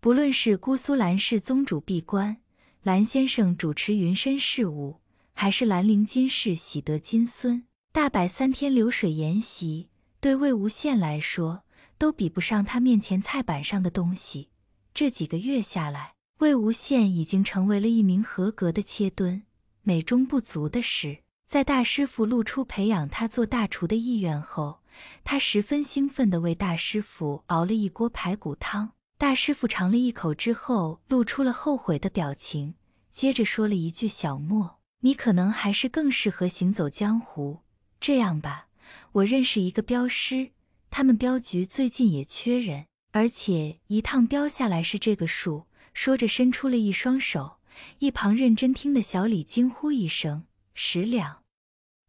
不论是姑苏蓝氏宗主闭关，蓝先生主持云深事务，还是兰陵金氏喜得金孙，大摆三天流水筵席。”对魏无羡来说，都比不上他面前菜板上的东西。这几个月下来，魏无羡已经成为了一名合格的切墩。美中不足的是，在大师傅露出培养他做大厨的意愿后，他十分兴奋地为大师傅熬了一锅排骨汤。大师傅尝了一口之后，露出了后悔的表情，接着说了一句：“小莫，你可能还是更适合行走江湖。这样吧。”我认识一个镖师，他们镖局最近也缺人，而且一趟镖下来是这个数。说着，伸出了一双手。一旁认真听的小李惊呼一声：“十两，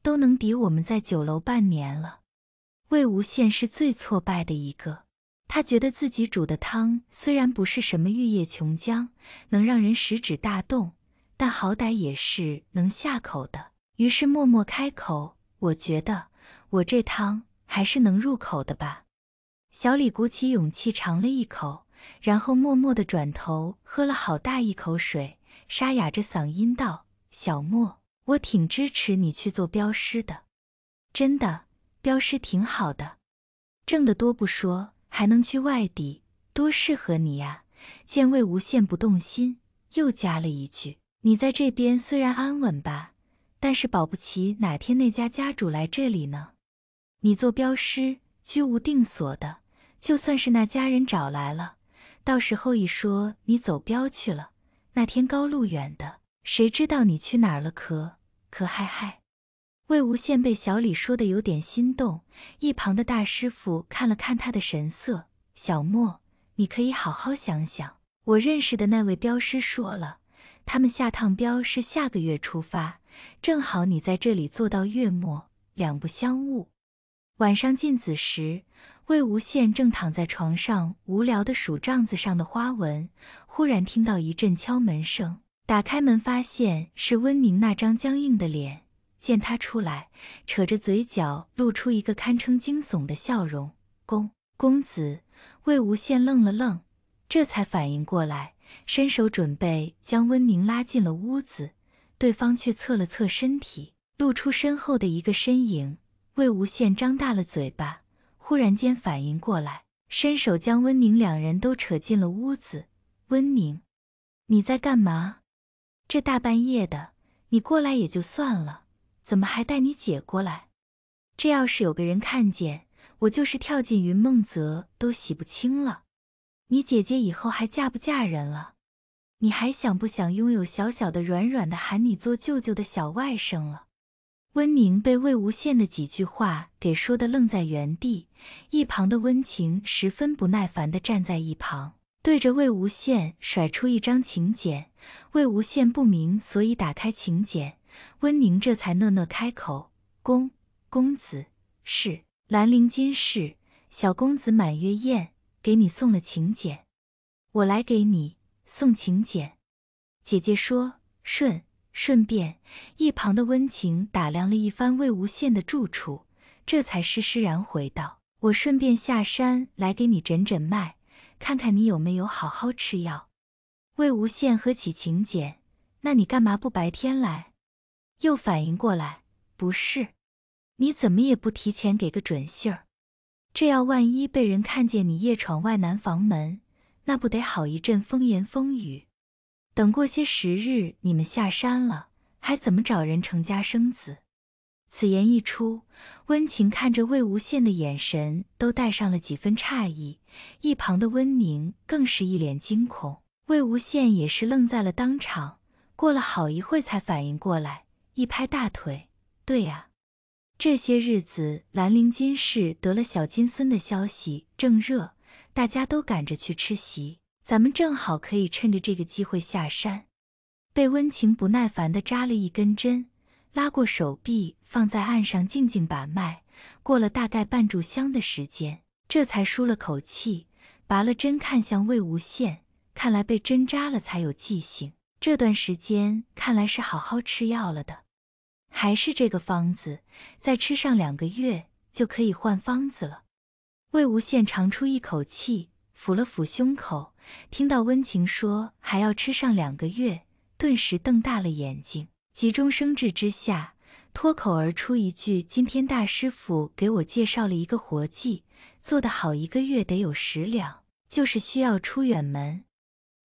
都能抵我们在酒楼半年了。”魏无羡是最挫败的一个，他觉得自己煮的汤虽然不是什么玉液琼浆，能让人食指大动，但好歹也是能下口的。于是默默开口：“我觉得。”我这汤还是能入口的吧？小李鼓起勇气尝了一口，然后默默地转头喝了好大一口水，沙哑着嗓音道：“小莫，我挺支持你去做镖师的，真的，镖师挺好的，挣得多不说，还能去外地，多适合你呀。”见魏无羡不动心，又加了一句：“你在这边虽然安稳吧，但是保不齐哪天那家家主来这里呢。”你做镖师，居无定所的，就算是那家人找来了，到时候一说你走镖去了，那天高路远的，谁知道你去哪儿了？咳咳，嗨嗨。魏无羡被小李说的有点心动，一旁的大师傅看了看他的神色，小莫，你可以好好想想。我认识的那位镖师说了，他们下趟镖是下个月出发，正好你在这里做到月末，两不相误。晚上进子时，魏无羡正躺在床上无聊的数帐子上的花纹，忽然听到一阵敲门声。打开门，发现是温宁那张僵硬的脸。见他出来，扯着嘴角露出一个堪称惊悚的笑容。公公子，魏无羡愣了愣，这才反应过来，伸手准备将温宁拉进了屋子，对方却侧了侧身体，露出身后的一个身影。魏无羡张大了嘴巴，忽然间反应过来，伸手将温宁两人都扯进了屋子。温宁，你在干嘛？这大半夜的，你过来也就算了，怎么还带你姐过来？这要是有个人看见，我就是跳进云梦泽都洗不清了。你姐姐以后还嫁不嫁人了？你还想不想拥有小小的、软软的，喊你做舅舅的小外甥了？温宁被魏无羡的几句话给说的愣在原地，一旁的温情十分不耐烦的站在一旁，对着魏无羡甩出一张请柬。魏无羡不明，所以打开请柬，温宁这才讷讷开口：“公公子，是兰陵金氏小公子满月宴，给你送了请柬，我来给你送请柬。”姐姐说：“顺。”顺便，一旁的温情打量了一番魏无羡的住处，这才施施然回道：“我顺便下山来给你诊诊脉，看看你有没有好好吃药。”魏无羡合起请柬：“那你干嘛不白天来？”又反应过来：“不是，你怎么也不提前给个准信儿？这要万一被人看见你夜闯外南房门，那不得好一阵风言风语？”等过些时日，你们下山了，还怎么找人成家生子？此言一出，温情看着魏无羡的眼神都带上了几分诧异，一旁的温宁更是一脸惊恐。魏无羡也是愣在了当场，过了好一会才反应过来，一拍大腿：“对呀，这些日子兰陵金氏得了小金孙的消息正热，大家都赶着去吃席。”咱们正好可以趁着这个机会下山。被温情不耐烦地扎了一根针，拉过手臂放在岸上静静把脉，过了大概半炷香的时间，这才舒了口气，拔了针，看向魏无羡。看来被针扎了才有记性，这段时间看来是好好吃药了的，还是这个方子，再吃上两个月就可以换方子了。魏无羡长出一口气，抚了抚胸口。听到温情说还要吃上两个月，顿时瞪大了眼睛，急中生智之下，脱口而出一句：“今天大师傅给我介绍了一个活计，做得好一个月得有十两，就是需要出远门。”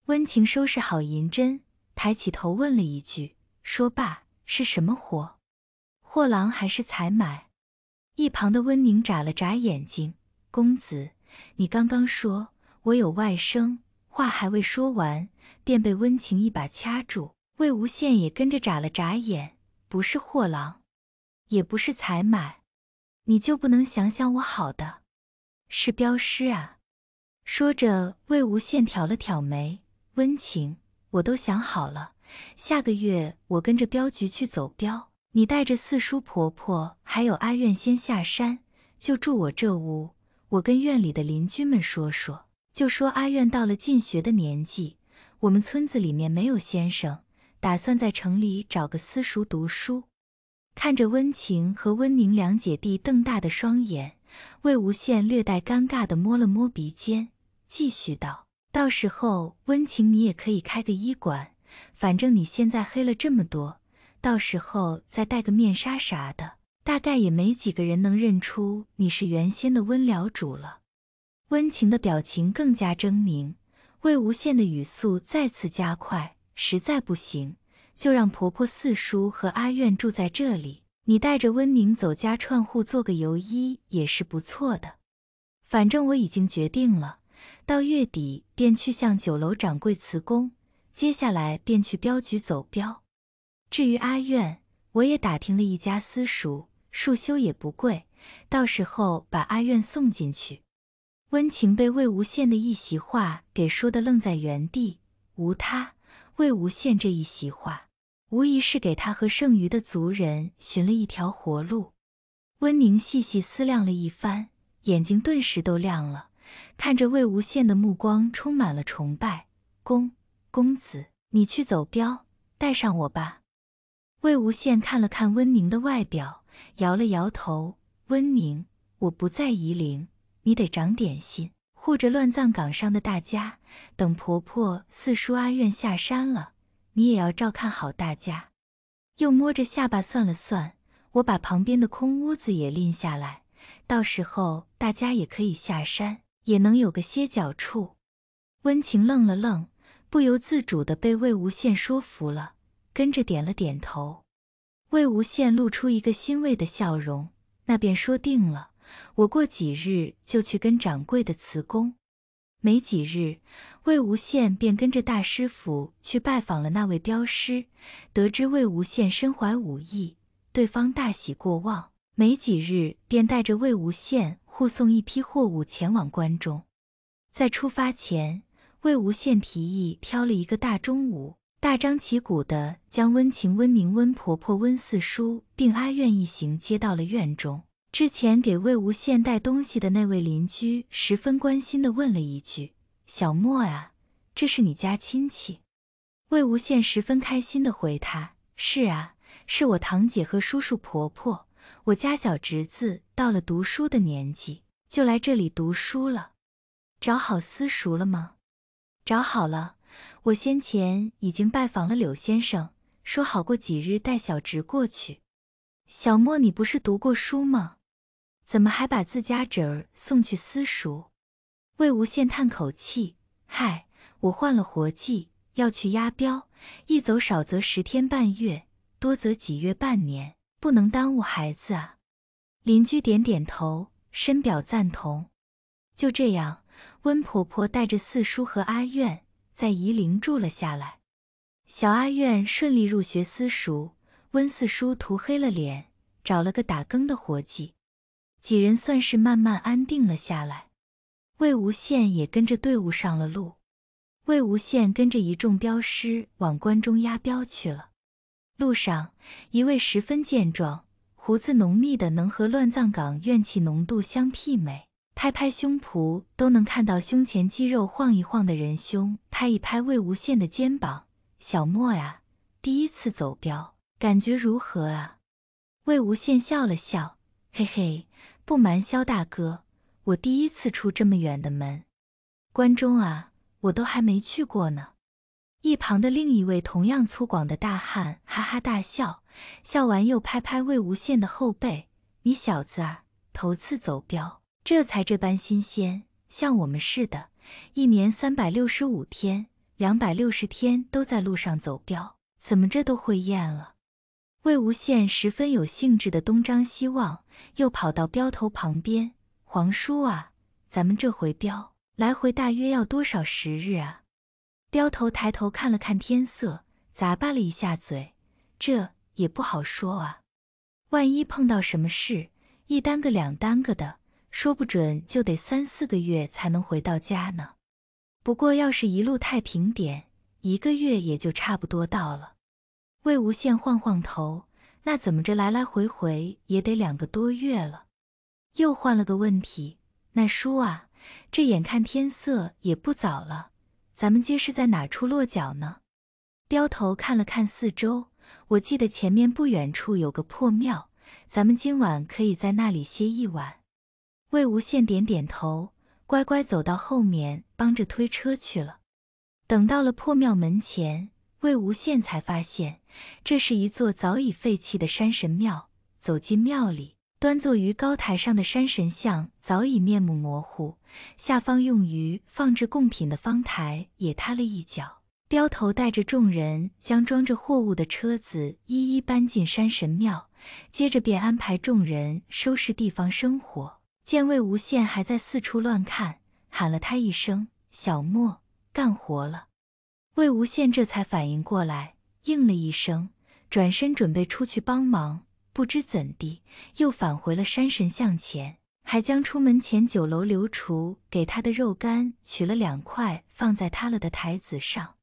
温情收拾好银针，抬起头问了一句：“说罢是什么活？货郎还是采买？”一旁的温宁眨了眨眼睛：“公子，你刚刚说我有外甥。”话还未说完，便被温情一把掐住。魏无羡也跟着眨了眨眼，不是货郎，也不是采买，你就不能想想我好的？是镖师啊！说着，魏无羡挑了挑眉，温情，我都想好了，下个月我跟着镖局去走镖，你带着四叔、婆婆还有阿苑先下山，就住我这屋，我跟院里的邻居们说说。就说阿愿到了进学的年纪，我们村子里面没有先生，打算在城里找个私塾读书。看着温情和温宁两姐弟瞪大的双眼，魏无羡略带尴尬的摸了摸鼻尖，继续道：“到时候温情，你也可以开个医馆，反正你现在黑了这么多，到时候再戴个面纱啥的，大概也没几个人能认出你是原先的温疗主了。”温情的表情更加狰狞，魏无羡的语速再次加快。实在不行，就让婆婆、四叔和阿苑住在这里。你带着温宁走家串户做个游医也是不错的。反正我已经决定了，到月底便去向酒楼掌柜辞工，接下来便去镖局走镖。至于阿苑，我也打听了一家私塾，束修也不贵，到时候把阿苑送进去。温情被魏无羡的一席话给说的愣在原地，无他，魏无羡这一席话，无疑是给他和剩余的族人寻了一条活路。温宁细细思量了一番，眼睛顿时都亮了，看着魏无羡的目光充满了崇拜。公公子，你去走镖，带上我吧。魏无羡看了看温宁的外表，摇了摇头。温宁，我不在夷陵。你得长点心，护着乱葬岗上的大家。等婆婆、四叔、阿苑下山了，你也要照看好大家。又摸着下巴算了算，我把旁边的空屋子也拎下来，到时候大家也可以下山，也能有个歇脚处。温情愣了愣，不由自主的被魏无羡说服了，跟着点了点头。魏无羡露出一个欣慰的笑容，那便说定了。我过几日就去跟掌柜的辞工。没几日，魏无羡便跟着大师傅去拜访了那位镖师，得知魏无羡身怀武艺，对方大喜过望。没几日，便带着魏无羡护送一批货物前往关中。在出发前，魏无羡提议挑了一个大中午，大张旗鼓的将温情、温宁、温婆婆、温四叔并阿苑一行接到了院中。之前给魏无羡带东西的那位邻居十分关心的问了一句：“小莫啊，这是你家亲戚？”魏无羡十分开心的回他：“是啊，是我堂姐和叔叔婆婆。我家小侄子到了读书的年纪，就来这里读书了。找好私塾了吗？找好了，我先前已经拜访了柳先生，说好过几日带小侄过去。”小莫，你不是读过书吗？怎么还把自家侄儿送去私塾？魏无羡叹口气：“嗨，我换了活计，要去押镖，一走少则十天半月，多则几月半年，不能耽误孩子啊。”邻居点点头，深表赞同。就这样，温婆婆带着四叔和阿苑在夷陵住了下来。小阿苑顺利入学私塾，温四叔涂黑了脸，找了个打更的活计。几人算是慢慢安定了下来，魏无羡也跟着队伍上了路。魏无羡跟着一众镖师往关中押镖去了。路上，一位十分健壮、胡子浓密的，能和乱葬岗怨气浓度相媲美，拍拍胸脯都能看到胸前肌肉晃一晃的人兄，拍一拍魏无羡的肩膀：“小莫呀，第一次走镖，感觉如何啊？”魏无羡笑了笑：“嘿嘿。”不瞒萧大哥，我第一次出这么远的门，关中啊，我都还没去过呢。一旁的另一位同样粗犷的大汉哈哈大笑，笑完又拍拍魏无羡的后背：“你小子啊，头次走镖，这才这般新鲜。像我们似的，一年三百六十五天，两百六十天都在路上走镖，怎么这都会厌了？”魏无羡十分有兴致的东张西望，又跑到镖头旁边：“皇叔啊，咱们这回镖来回大约要多少时日啊？”镖头抬头看了看天色，咂巴了一下嘴：“这也不好说啊。万一碰到什么事，一耽搁两耽搁的，说不准就得三四个月才能回到家呢。不过要是一路太平点，一个月也就差不多到了。”魏无羡晃晃头，那怎么着？来来回回也得两个多月了。又换了个问题，那叔啊，这眼看天色也不早了，咱们皆是在哪处落脚呢？镖头看了看四周，我记得前面不远处有个破庙，咱们今晚可以在那里歇一晚。魏无羡点点头，乖乖走到后面帮着推车去了。等到了破庙门前。魏无羡才发现，这是一座早已废弃的山神庙。走进庙里，端坐于高台上的山神像早已面目模糊，下方用于放置贡品的方台也塌了一角。镖头带着众人将装着货物的车子一一搬进山神庙，接着便安排众人收拾地方生火。见魏无羡还在四处乱看，喊了他一声：“小莫，干活了。”魏无羡这才反应过来，应了一声，转身准备出去帮忙。不知怎地，又返回了山神像前，还将出门前酒楼留厨给他的肉干取了两块，放在他了的台子上，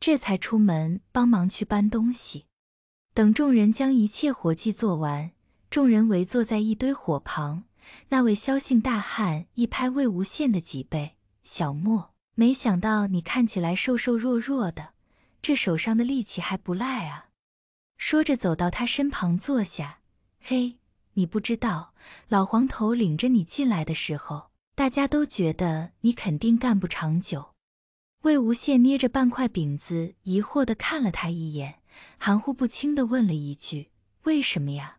这才出门帮忙去搬东西。等众人将一切活计做完，众人围坐在一堆火旁，那位萧姓大汉一拍魏无羡的脊背：“小莫。”没想到你看起来瘦瘦弱弱的，这手上的力气还不赖啊！说着走到他身旁坐下。嘿，你不知道，老黄头领着你进来的时候，大家都觉得你肯定干不长久。魏无羡捏着半块饼子，疑惑的看了他一眼，含糊不清的问了一句：“为什么呀？”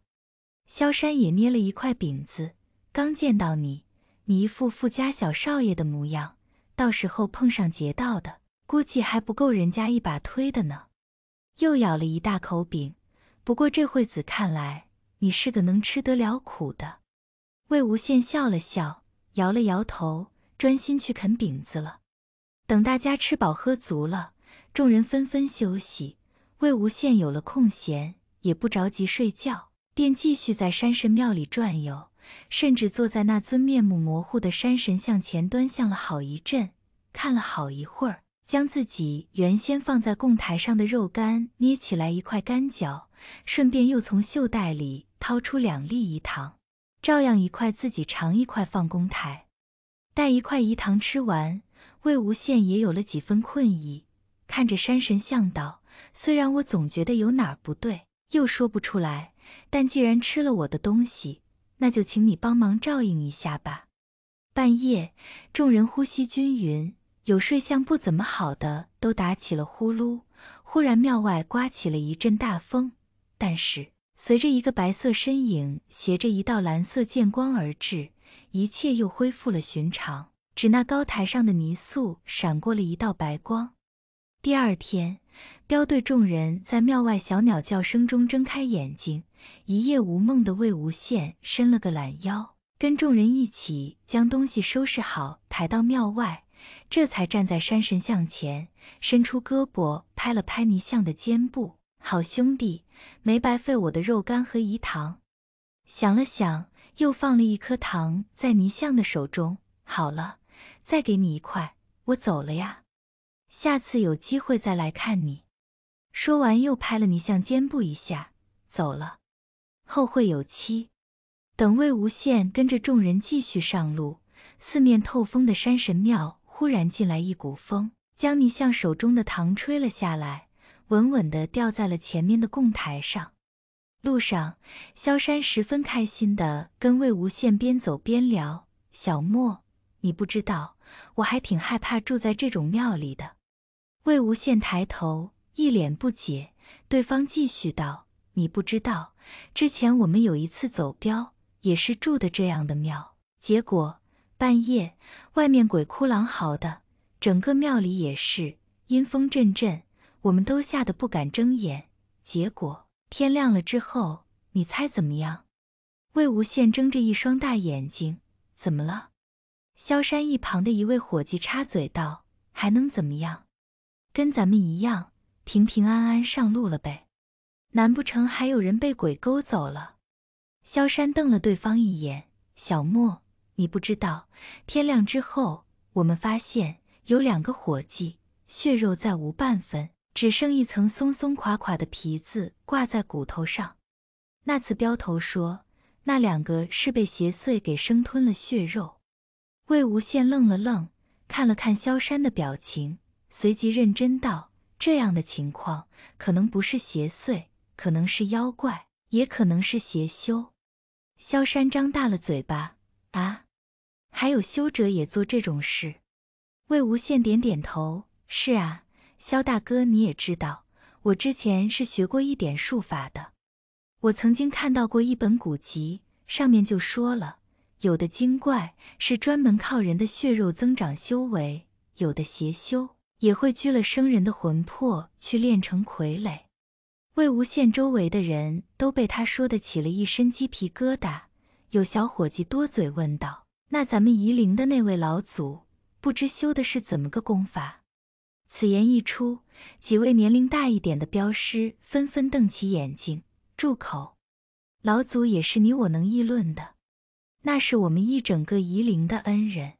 萧山也捏了一块饼子，刚见到你，你一副富家小少爷的模样。到时候碰上劫道的，估计还不够人家一把推的呢。又咬了一大口饼，不过这会子看来，你是个能吃得了苦的。魏无羡笑了笑，摇了摇头，专心去啃饼子了。等大家吃饱喝足了，众人纷纷休息，魏无羡有了空闲，也不着急睡觉，便继续在山神庙里转悠。甚至坐在那尊面目模糊的山神像前端详了好一阵，看了好一会儿，将自己原先放在供台上的肉干捏起来一块干嚼，顺便又从袖袋里掏出两粒饴糖，照样一块自己尝，一块放供台。待一块饴糖吃完，魏无羡也有了几分困意，看着山神像道：“虽然我总觉得有哪儿不对，又说不出来，但既然吃了我的东西。”那就请你帮忙照应一下吧。半夜，众人呼吸均匀，有睡相不怎么好的都打起了呼噜。忽然，庙外刮起了一阵大风，但是随着一个白色身影携着一道蓝色剑光而至，一切又恢复了寻常。只那高台上的泥塑闪过了一道白光。第二天，镖队众人在庙外小鸟叫声中睁开眼睛，一夜无梦的魏无羡伸了个懒腰，跟众人一起将东西收拾好，抬到庙外，这才站在山神像前，伸出胳膊拍了拍泥像的肩部：“好兄弟，没白费我的肉干和饴糖。”想了想，又放了一颗糖在泥像的手中：“好了，再给你一块，我走了呀。”下次有机会再来看你。说完，又拍了倪向肩部一下，走了。后会有期。等魏无羡跟着众人继续上路，四面透风的山神庙忽然进来一股风，将倪向手中的糖吹了下来，稳稳地掉在了前面的供台上。路上，萧山十分开心地跟魏无羡边走边聊：“小莫，你不知道，我还挺害怕住在这种庙里的。”魏无羡抬头，一脸不解。对方继续道：“你不知道，之前我们有一次走镖，也是住的这样的庙，结果半夜外面鬼哭狼嚎的，整个庙里也是阴风阵阵，我们都吓得不敢睁眼。结果天亮了之后，你猜怎么样？”魏无羡睁着一双大眼睛：“怎么了？”萧山一旁的一位伙计插嘴道：“还能怎么样？”跟咱们一样，平平安安上路了呗？难不成还有人被鬼勾走了？萧山瞪了对方一眼：“小莫，你不知道，天亮之后，我们发现有两个伙计血肉再无半分，只剩一层松松垮垮的皮子挂在骨头上。那次镖头说，那两个是被邪祟给生吞了血肉。”魏无羡愣了愣，看了看萧山的表情。随即认真道：“这样的情况，可能不是邪祟，可能是妖怪，也可能是邪修。”萧山张大了嘴巴：“啊，还有修者也做这种事？”魏无羡点点头：“是啊，萧大哥你也知道，我之前是学过一点术法的。我曾经看到过一本古籍，上面就说了，有的精怪是专门靠人的血肉增长修为，有的邪修。”也会拘了生人的魂魄去炼成傀儡。魏无羡周围的人都被他说得起了一身鸡皮疙瘩。有小伙计多嘴问道：“那咱们夷陵的那位老祖，不知修的是怎么个功法？”此言一出，几位年龄大一点的镖师纷纷瞪起眼睛：“住口！老祖也是你我能议论的？那是我们一整个夷陵的恩人。”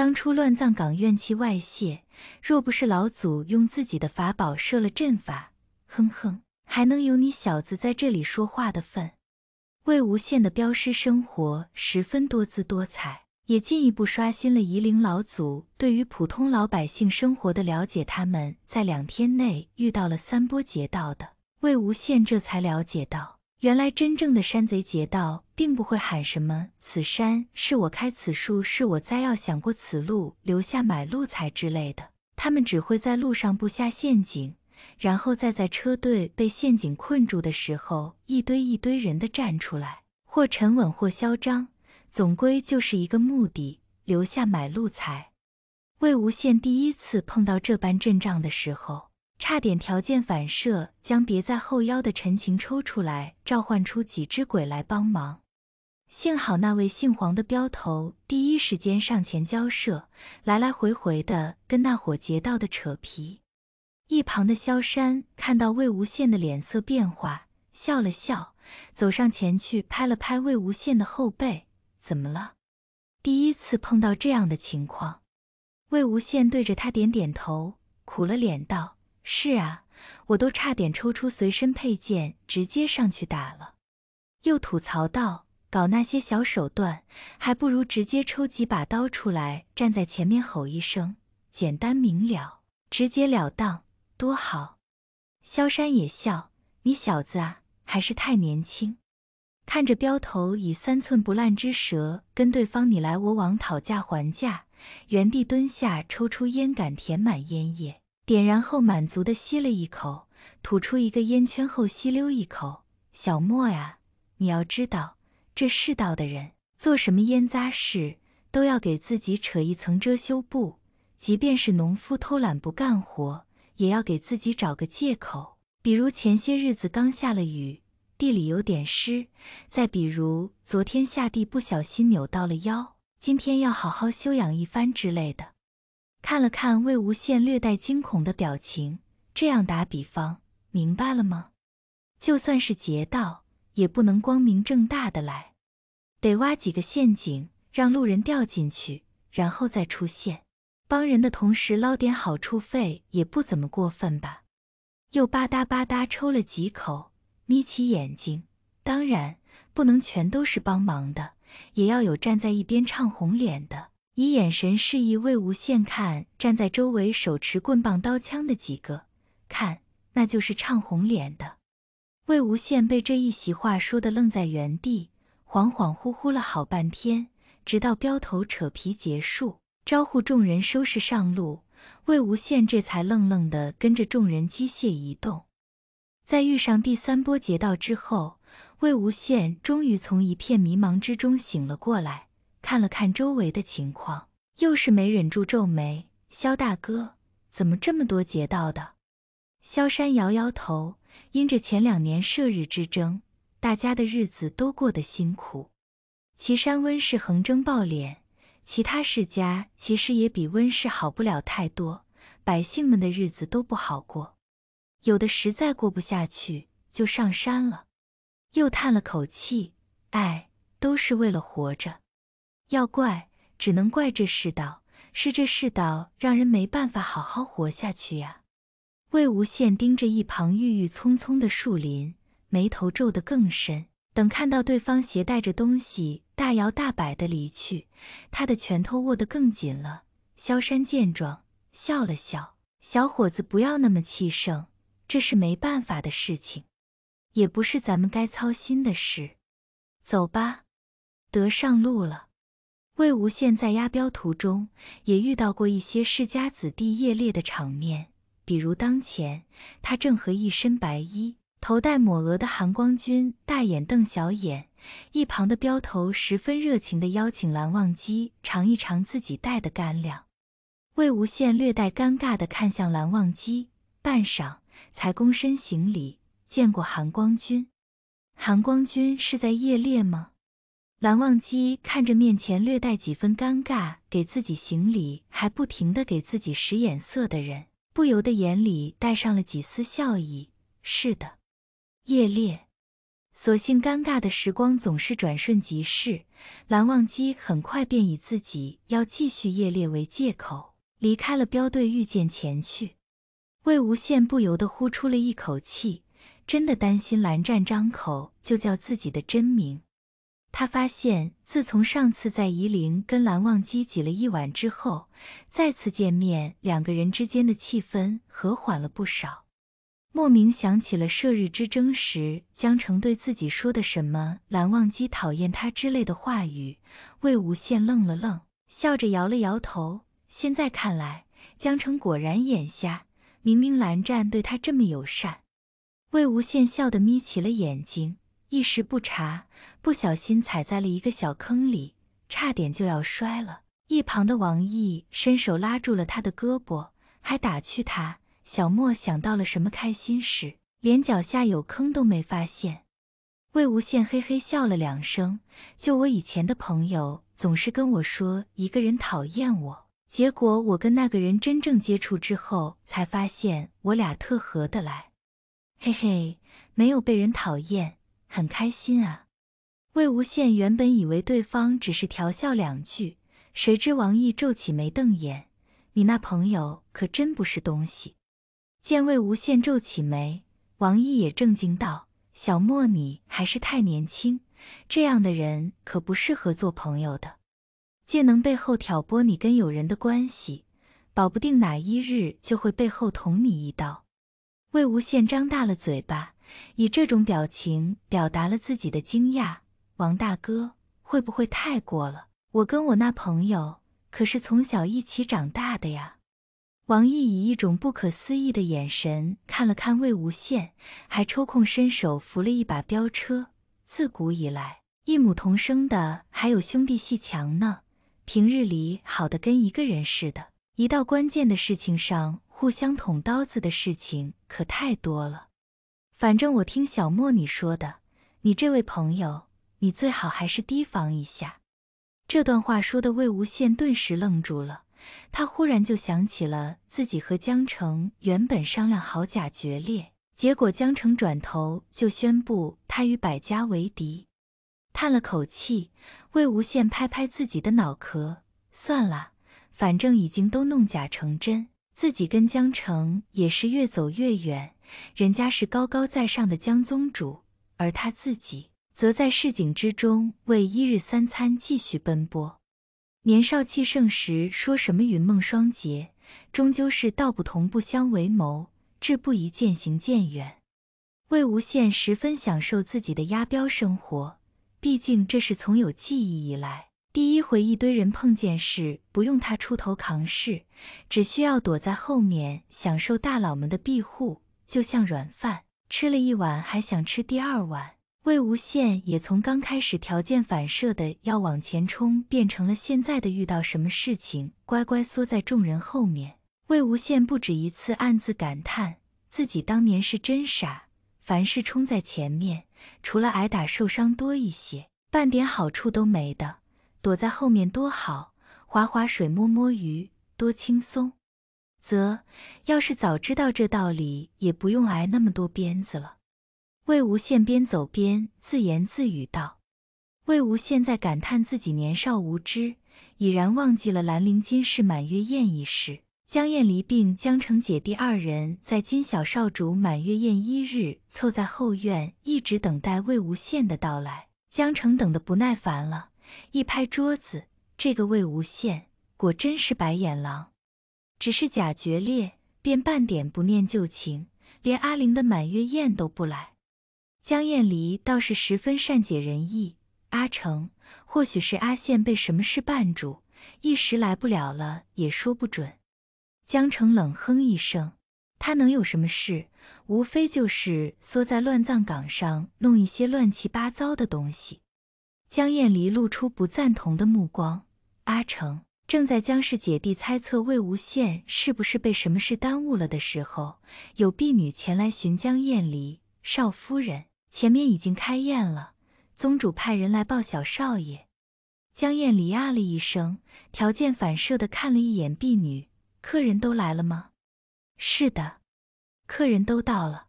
当初乱葬岗怨气外泄，若不是老祖用自己的法宝设了阵法，哼哼，还能有你小子在这里说话的份？魏无羡的镖师生活十分多姿多彩，也进一步刷新了夷陵老祖对于普通老百姓生活的了解。他们在两天内遇到了三波劫道的，魏无羡这才了解到。原来真正的山贼劫道，并不会喊什么“此山是我开，此树是我栽”，要想过此路，留下买路财之类的。他们只会在路上布下陷阱，然后再在车队被陷阱困住的时候，一堆一堆人的站出来，或沉稳，或嚣张，总归就是一个目的：留下买路财。魏无羡第一次碰到这般阵仗的时候。差点条件反射将别在后腰的陈情抽出来，召唤出几只鬼来帮忙。幸好那位姓黄的镖头第一时间上前交涉，来来回回的跟那伙劫道的扯皮。一旁的萧山看到魏无羡的脸色变化，笑了笑，走上前去拍了拍魏无羡的后背：“怎么了？第一次碰到这样的情况。”魏无羡对着他点点头，苦了脸道。是啊，我都差点抽出随身佩剑，直接上去打了。又吐槽道：“搞那些小手段，还不如直接抽几把刀出来，站在前面吼一声，简单明了，直截了当，多好。”萧山也笑：“你小子啊，还是太年轻。”看着镖头以三寸不烂之舌跟对方你来我往讨价还价，原地蹲下，抽出烟杆，填满烟叶。点燃后，满足地吸了一口，吐出一个烟圈后，吸溜一口。小莫呀，你要知道，这世道的人做什么烟渣事，都要给自己扯一层遮羞布。即便是农夫偷懒不干活，也要给自己找个借口。比如前些日子刚下了雨，地里有点湿；再比如昨天下地不小心扭到了腰，今天要好好休养一番之类的。看了看魏无羡略带惊恐的表情，这样打比方，明白了吗？就算是劫道，也不能光明正大的来，得挖几个陷阱，让路人掉进去，然后再出现，帮人的同时捞点好处费，也不怎么过分吧？又吧嗒吧嗒抽了几口，眯起眼睛。当然，不能全都是帮忙的，也要有站在一边唱红脸的。以眼神示意魏无羡看站在周围手持棍棒刀枪的几个，看，那就是唱红脸的。魏无羡被这一席话说的愣在原地，恍恍惚惚了好半天，直到镖头扯皮结束，招呼众人收拾上路，魏无羡这才愣愣的跟着众人机械移动。在遇上第三波劫道之后，魏无羡终于从一片迷茫之中醒了过来。看了看周围的情况，又是没忍住皱眉。萧大哥，怎么这么多劫道的？萧山摇摇头，因着前两年射日之争，大家的日子都过得辛苦。岐山温氏横征暴敛，其他世家其实也比温氏好不了太多，百姓们的日子都不好过。有的实在过不下去，就上山了。又叹了口气，唉，都是为了活着。要怪，只能怪这世道，是这世道让人没办法好好活下去呀。魏无羡盯着一旁郁郁葱葱的树林，眉头皱得更深。等看到对方携带着东西大摇大摆地离去，他的拳头握得更紧了。萧山见状笑了笑：“小伙子，不要那么气盛，这是没办法的事情，也不是咱们该操心的事。走吧，得上路了。”魏无羡在押镖途中也遇到过一些世家子弟夜猎的场面，比如当前他正和一身白衣、头戴抹额的韩光君大眼瞪小眼，一旁的镖头十分热情地邀请蓝忘机尝一尝自己带的干粮。魏无羡略带尴尬地看向蓝忘机，半晌才躬身行礼：“见过韩光君。韩光君是在夜猎吗？”蓝忘机看着面前略带几分尴尬，给自己行礼，还不停的给自己使眼色的人，不由得眼里带上了几丝笑意。是的，夜猎。所幸尴尬的时光总是转瞬即逝，蓝忘机很快便以自己要继续夜猎为借口离开了镖队御剑前去。魏无羡不由得呼出了一口气，真的担心蓝湛张口就叫自己的真名。他发现，自从上次在夷陵跟蓝忘机挤了一晚之后，再次见面，两个人之间的气氛和缓了不少。莫名想起了射日之争时，江澄对自己说的什么“蓝忘机讨厌他”之类的话语。魏无羡愣了愣，笑着摇了摇头。现在看来，江澄果然眼瞎。明明蓝湛对他这么友善，魏无羡笑得眯起了眼睛，一时不察。不小心踩在了一个小坑里，差点就要摔了。一旁的王毅伸手拉住了他的胳膊，还打趣他：“小莫想到了什么开心事，连脚下有坑都没发现。”魏无羡嘿嘿笑了两声：“就我以前的朋友总是跟我说一个人讨厌我，结果我跟那个人真正接触之后，才发现我俩特合得来。嘿嘿，没有被人讨厌，很开心啊。”魏无羡原本以为对方只是调笑两句，谁知王毅皱起眉瞪眼：“你那朋友可真不是东西！”见魏无羡皱起眉，王毅也正经道：“小莫，你还是太年轻，这样的人可不适合做朋友的。竟能背后挑拨你跟友人的关系，保不定哪一日就会背后捅你一刀。”魏无羡张大了嘴巴，以这种表情表达了自己的惊讶。王大哥会不会太过了？我跟我那朋友可是从小一起长大的呀。王毅以一种不可思议的眼神看了看魏无羡，还抽空伸手扶了一把飙车。自古以来，异母同生的还有兄弟戏强呢。平日里好的跟一个人似的，一到关键的事情上，互相捅刀子的事情可太多了。反正我听小莫你说的，你这位朋友。你最好还是提防一下。这段话说的，魏无羡顿时愣住了。他忽然就想起了自己和江澄原本商量好假决裂，结果江澄转头就宣布他与百家为敌。叹了口气，魏无羡拍拍自己的脑壳，算了，反正已经都弄假成真，自己跟江澄也是越走越远。人家是高高在上的江宗主，而他自己。则在市井之中为一日三餐继续奔波。年少气盛时说什么云梦双杰，终究是道不同不相为谋，志不移渐行渐远。魏无羡十分享受自己的押镖生活，毕竟这是从有记忆以来第一回一堆人碰见事不用他出头扛事，只需要躲在后面享受大佬们的庇护，就像软饭吃了一碗还想吃第二碗。魏无羡也从刚开始条件反射的要往前冲，变成了现在的遇到什么事情乖乖缩在众人后面。魏无羡不止一次暗自感叹，自己当年是真傻，凡事冲在前面，除了挨打受伤多一些，半点好处都没的。躲在后面多好，划划水摸摸鱼，多轻松。则要是早知道这道理，也不用挨那么多鞭子了。魏无羡边走边自言自语道：“魏无羡在感叹自己年少无知，已然忘记了兰陵金氏满月宴一事。江厌离病，江澄姐弟二人在金小少主满月宴一日，凑在后院一直等待魏无羡的到来。江澄等得不耐烦了，一拍桌子：‘这个魏无羡果真是白眼狼，只是假决裂，便半点不念旧情，连阿玲的满月宴都不来。’”江厌离倒是十分善解人意。阿成，或许是阿羡被什么事绊住，一时来不了了，也说不准。江澄冷哼一声，他能有什么事？无非就是缩在乱葬岗上弄一些乱七八糟的东西。江厌离露出不赞同的目光。阿成正在江氏姐弟猜测魏无羡是不是被什么事耽误了的时候，有婢女前来寻江厌离少夫人。前面已经开宴了，宗主派人来报小少爷。江燕离啊了一声，条件反射的看了一眼婢女。客人都来了吗？是的，客人都到了。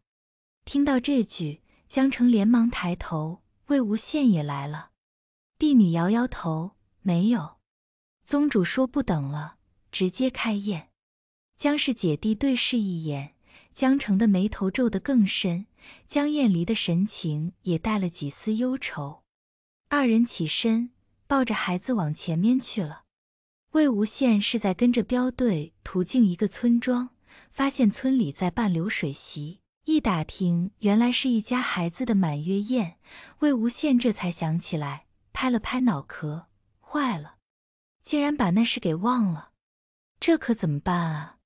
听到这句，江澄连忙抬头。魏无羡也来了。婢女摇摇头，没有。宗主说不等了，直接开宴。江氏姐弟对视一眼，江澄的眉头皱得更深。江燕离的神情也带了几丝忧愁，二人起身抱着孩子往前面去了。魏无羡是在跟着镖队途径一个村庄，发现村里在办流水席，一打听，原来是一家孩子的满月宴。魏无羡这才想起来，拍了拍脑壳，坏了，竟然把那事给忘了，这可怎么办啊？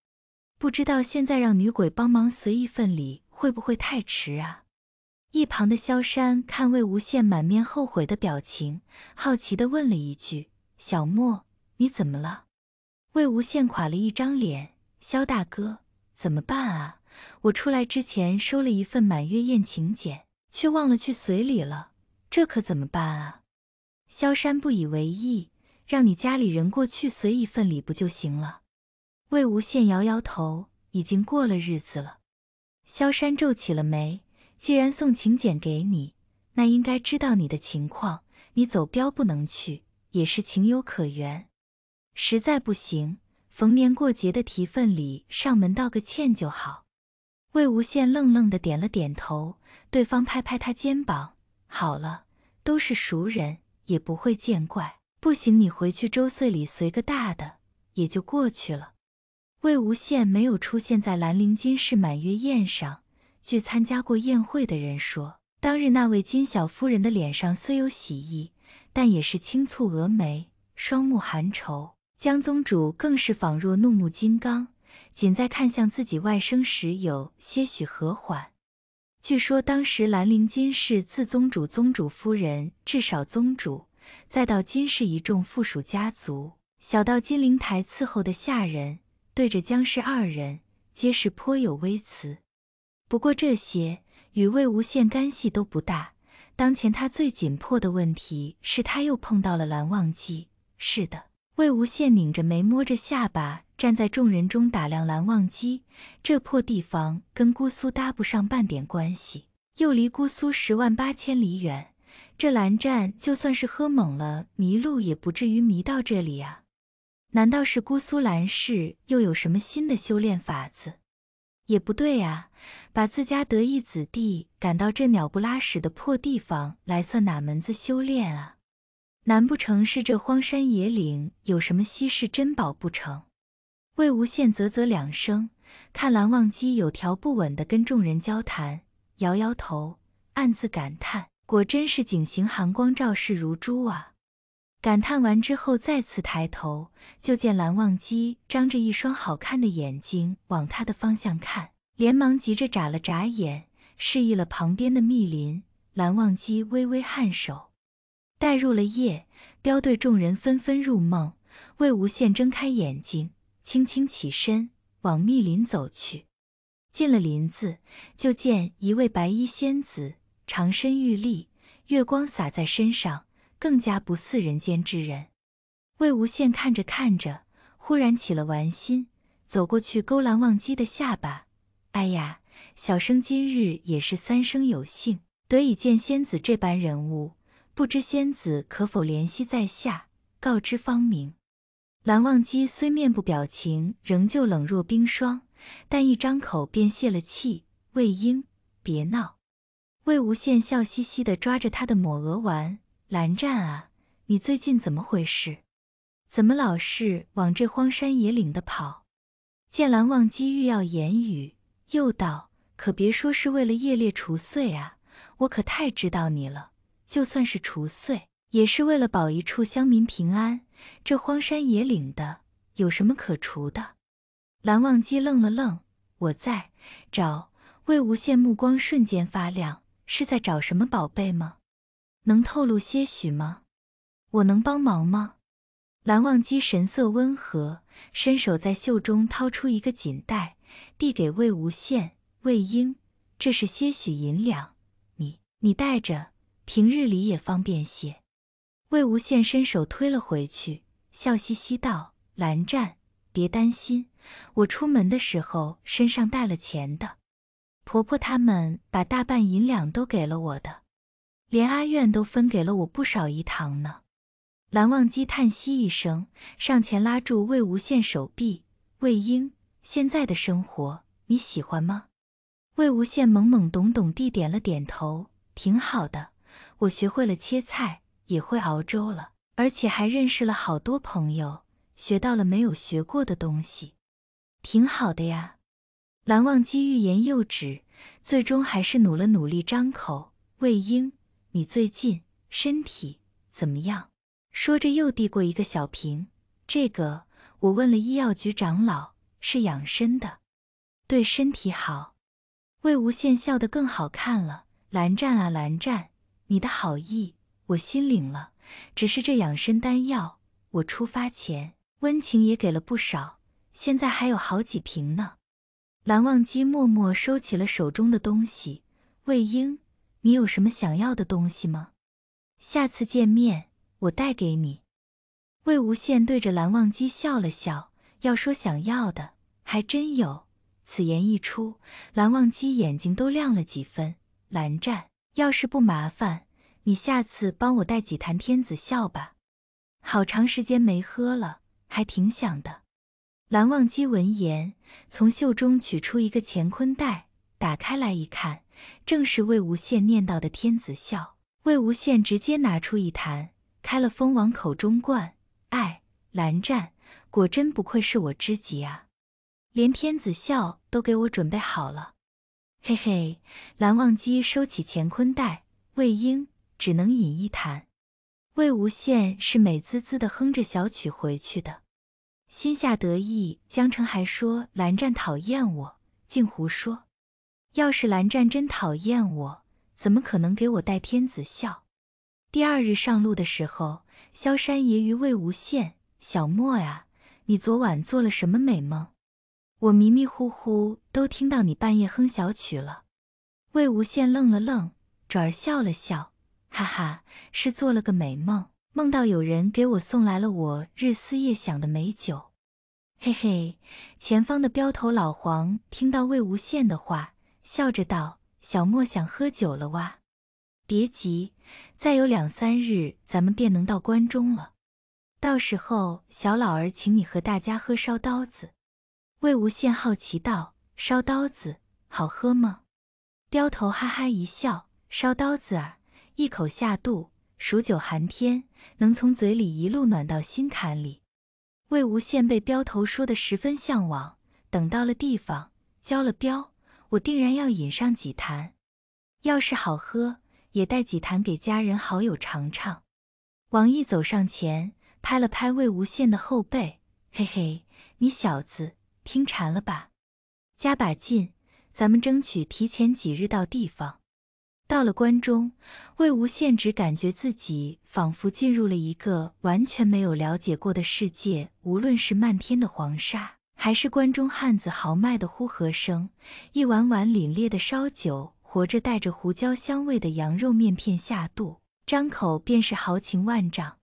不知道现在让女鬼帮忙随一份礼。会不会太迟啊？一旁的萧山看魏无羡满面后悔的表情，好奇的问了一句：“小莫，你怎么了？”魏无羡垮了一张脸：“萧大哥，怎么办啊？我出来之前收了一份满月宴请柬，却忘了去随礼了，这可怎么办啊？”萧山不以为意：“让你家里人过去随一份礼不就行了？”魏无羡摇摇头：“已经过了日子了。”萧山皱起了眉，既然送请柬给你，那应该知道你的情况。你走镖不能去，也是情有可原。实在不行，逢年过节的提份礼上门道个歉就好。魏无羡愣愣的点了点头，对方拍拍他肩膀：“好了，都是熟人，也不会见怪。不行，你回去周岁里随个大的，也就过去了。”魏无羡没有出现在兰陵金氏满月宴上。据参加过宴会的人说，当日那位金小夫人的脸上虽有喜意，但也是轻蹙蛾眉，双目含愁。江宗主更是仿若怒目金刚，仅在看向自己外甥时有些许和缓。据说当时兰陵金氏自宗主、宗主夫人，至少宗主，再到金氏一众附属家族，小到金陵台伺候的下人。对着江氏二人，皆是颇有微词。不过这些与魏无羡干系都不大。当前他最紧迫的问题是他又碰到了蓝忘机。是的，魏无羡拧着眉，摸着下巴，站在众人中打量蓝忘机。这破地方跟姑苏搭不上半点关系，又离姑苏十万八千里远。这蓝湛就算是喝猛了迷路，也不至于迷到这里呀。难道是姑苏蓝氏又有什么新的修炼法子？也不对呀，把自家得意子弟赶到这鸟不拉屎的破地方来，算哪门子修炼啊？难不成是这荒山野岭有什么稀世珍宝不成？魏无羡啧啧两声，看蓝忘机有条不紊地跟众人交谈，摇摇头，暗自感叹：果真是景行寒光，照世如珠啊！感叹完之后，再次抬头，就见蓝忘机张着一双好看的眼睛往他的方向看，连忙急着眨了眨眼，示意了旁边的密林。蓝忘机微微颔首。待入了夜，镖队众人纷纷入梦。魏无羡睁开眼睛，轻轻起身，往密林走去。进了林子，就见一位白衣仙子，长身玉立，月光洒在身上。更加不似人间之人。魏无羡看着看着，忽然起了玩心，走过去勾蓝忘机的下巴。哎呀，小生今日也是三生有幸，得以见仙子这般人物，不知仙子可否怜惜在下，告知芳名？蓝忘机虽面部表情仍旧冷若冰霜，但一张口便泄了气。魏婴，别闹！魏无羡笑嘻嘻地抓着他的抹额玩。蓝湛啊，你最近怎么回事？怎么老是往这荒山野岭的跑？见蓝忘机欲要言语，又道：“可别说是为了夜猎除祟啊，我可太知道你了。就算是除祟，也是为了保一处乡民平安。这荒山野岭的，有什么可除的？”蓝忘机愣了愣：“我在找魏无羡。”目光瞬间发亮：“是在找什么宝贝吗？”能透露些许吗？我能帮忙吗？蓝忘机神色温和，伸手在袖中掏出一个锦袋，递给魏无羡、魏婴：“这是些许银两，你你带着，平日里也方便些。”魏无羡伸手推了回去，笑嘻嘻道：“蓝湛，别担心，我出门的时候身上带了钱的，婆婆他们把大半银两都给了我的。”连阿苑都分给了我不少饴糖呢。蓝忘机叹息一声，上前拉住魏无羡手臂：“魏婴，现在的生活你喜欢吗？”魏无羡懵懵懂懂地点了点头：“挺好的，我学会了切菜，也会熬粥了，而且还认识了好多朋友，学到了没有学过的东西，挺好的呀。”蓝忘机欲言又止，最终还是努了努力张口：“魏婴。”你最近身体怎么样？说着，又递过一个小瓶。这个我问了医药局长老，是养身的，对身体好。魏无羡笑得更好看了。蓝湛啊，蓝湛，你的好意我心领了。只是这养生丹药，我出发前温情也给了不少，现在还有好几瓶呢。蓝忘机默默收起了手中的东西。魏婴。你有什么想要的东西吗？下次见面我带给你。魏无羡对着蓝忘机笑了笑，要说想要的还真有。此言一出，蓝忘机眼睛都亮了几分。蓝湛，要是不麻烦你，下次帮我带几坛天子笑吧，好长时间没喝了，还挺想的。蓝忘机闻言，从袖中取出一个乾坤袋，打开来一看。正是魏无羡念叨的天子笑，魏无羡直接拿出一坛，开了封往口中灌。哎，蓝湛，果真不愧是我知己啊，连天子笑都给我准备好了。嘿嘿，蓝忘机收起乾坤袋，魏婴只能饮一坛。魏无羡是美滋滋的哼着小曲回去的，心下得意。江澄还说蓝湛讨厌我，竟胡说。要是蓝湛真讨厌我，怎么可能给我带天子笑？第二日上路的时候，萧山爷与魏无羡：“小莫呀，你昨晚做了什么美梦？”我迷迷糊糊都听到你半夜哼小曲了。魏无羡愣了愣，转而笑了笑：“哈哈，是做了个美梦，梦到有人给我送来了我日思夜想的美酒。”嘿嘿，前方的镖头老黄听到魏无羡的话。笑着道：“小莫想喝酒了哇？别急，再有两三日，咱们便能到关中了。到时候，小老儿请你和大家喝烧刀子。”魏无羡好奇道：“烧刀子好喝吗？”镖头哈哈一笑：“烧刀子儿，一口下肚，数九寒天能从嘴里一路暖到心坎里。”魏无羡被镖头说的十分向往。等到了地方，交了镖。我定然要饮上几坛，要是好喝，也带几坛给家人好友尝尝。王毅走上前，拍了拍魏无羡的后背，嘿嘿，你小子听馋了吧？加把劲，咱们争取提前几日到地方。到了关中，魏无羡只感觉自己仿佛进入了一个完全没有了解过的世界，无论是漫天的黄沙。还是关中汉子豪迈的呼喝声，一碗碗凛冽的烧酒，活着带着胡椒香味的羊肉面片下肚，张口便是豪情万丈。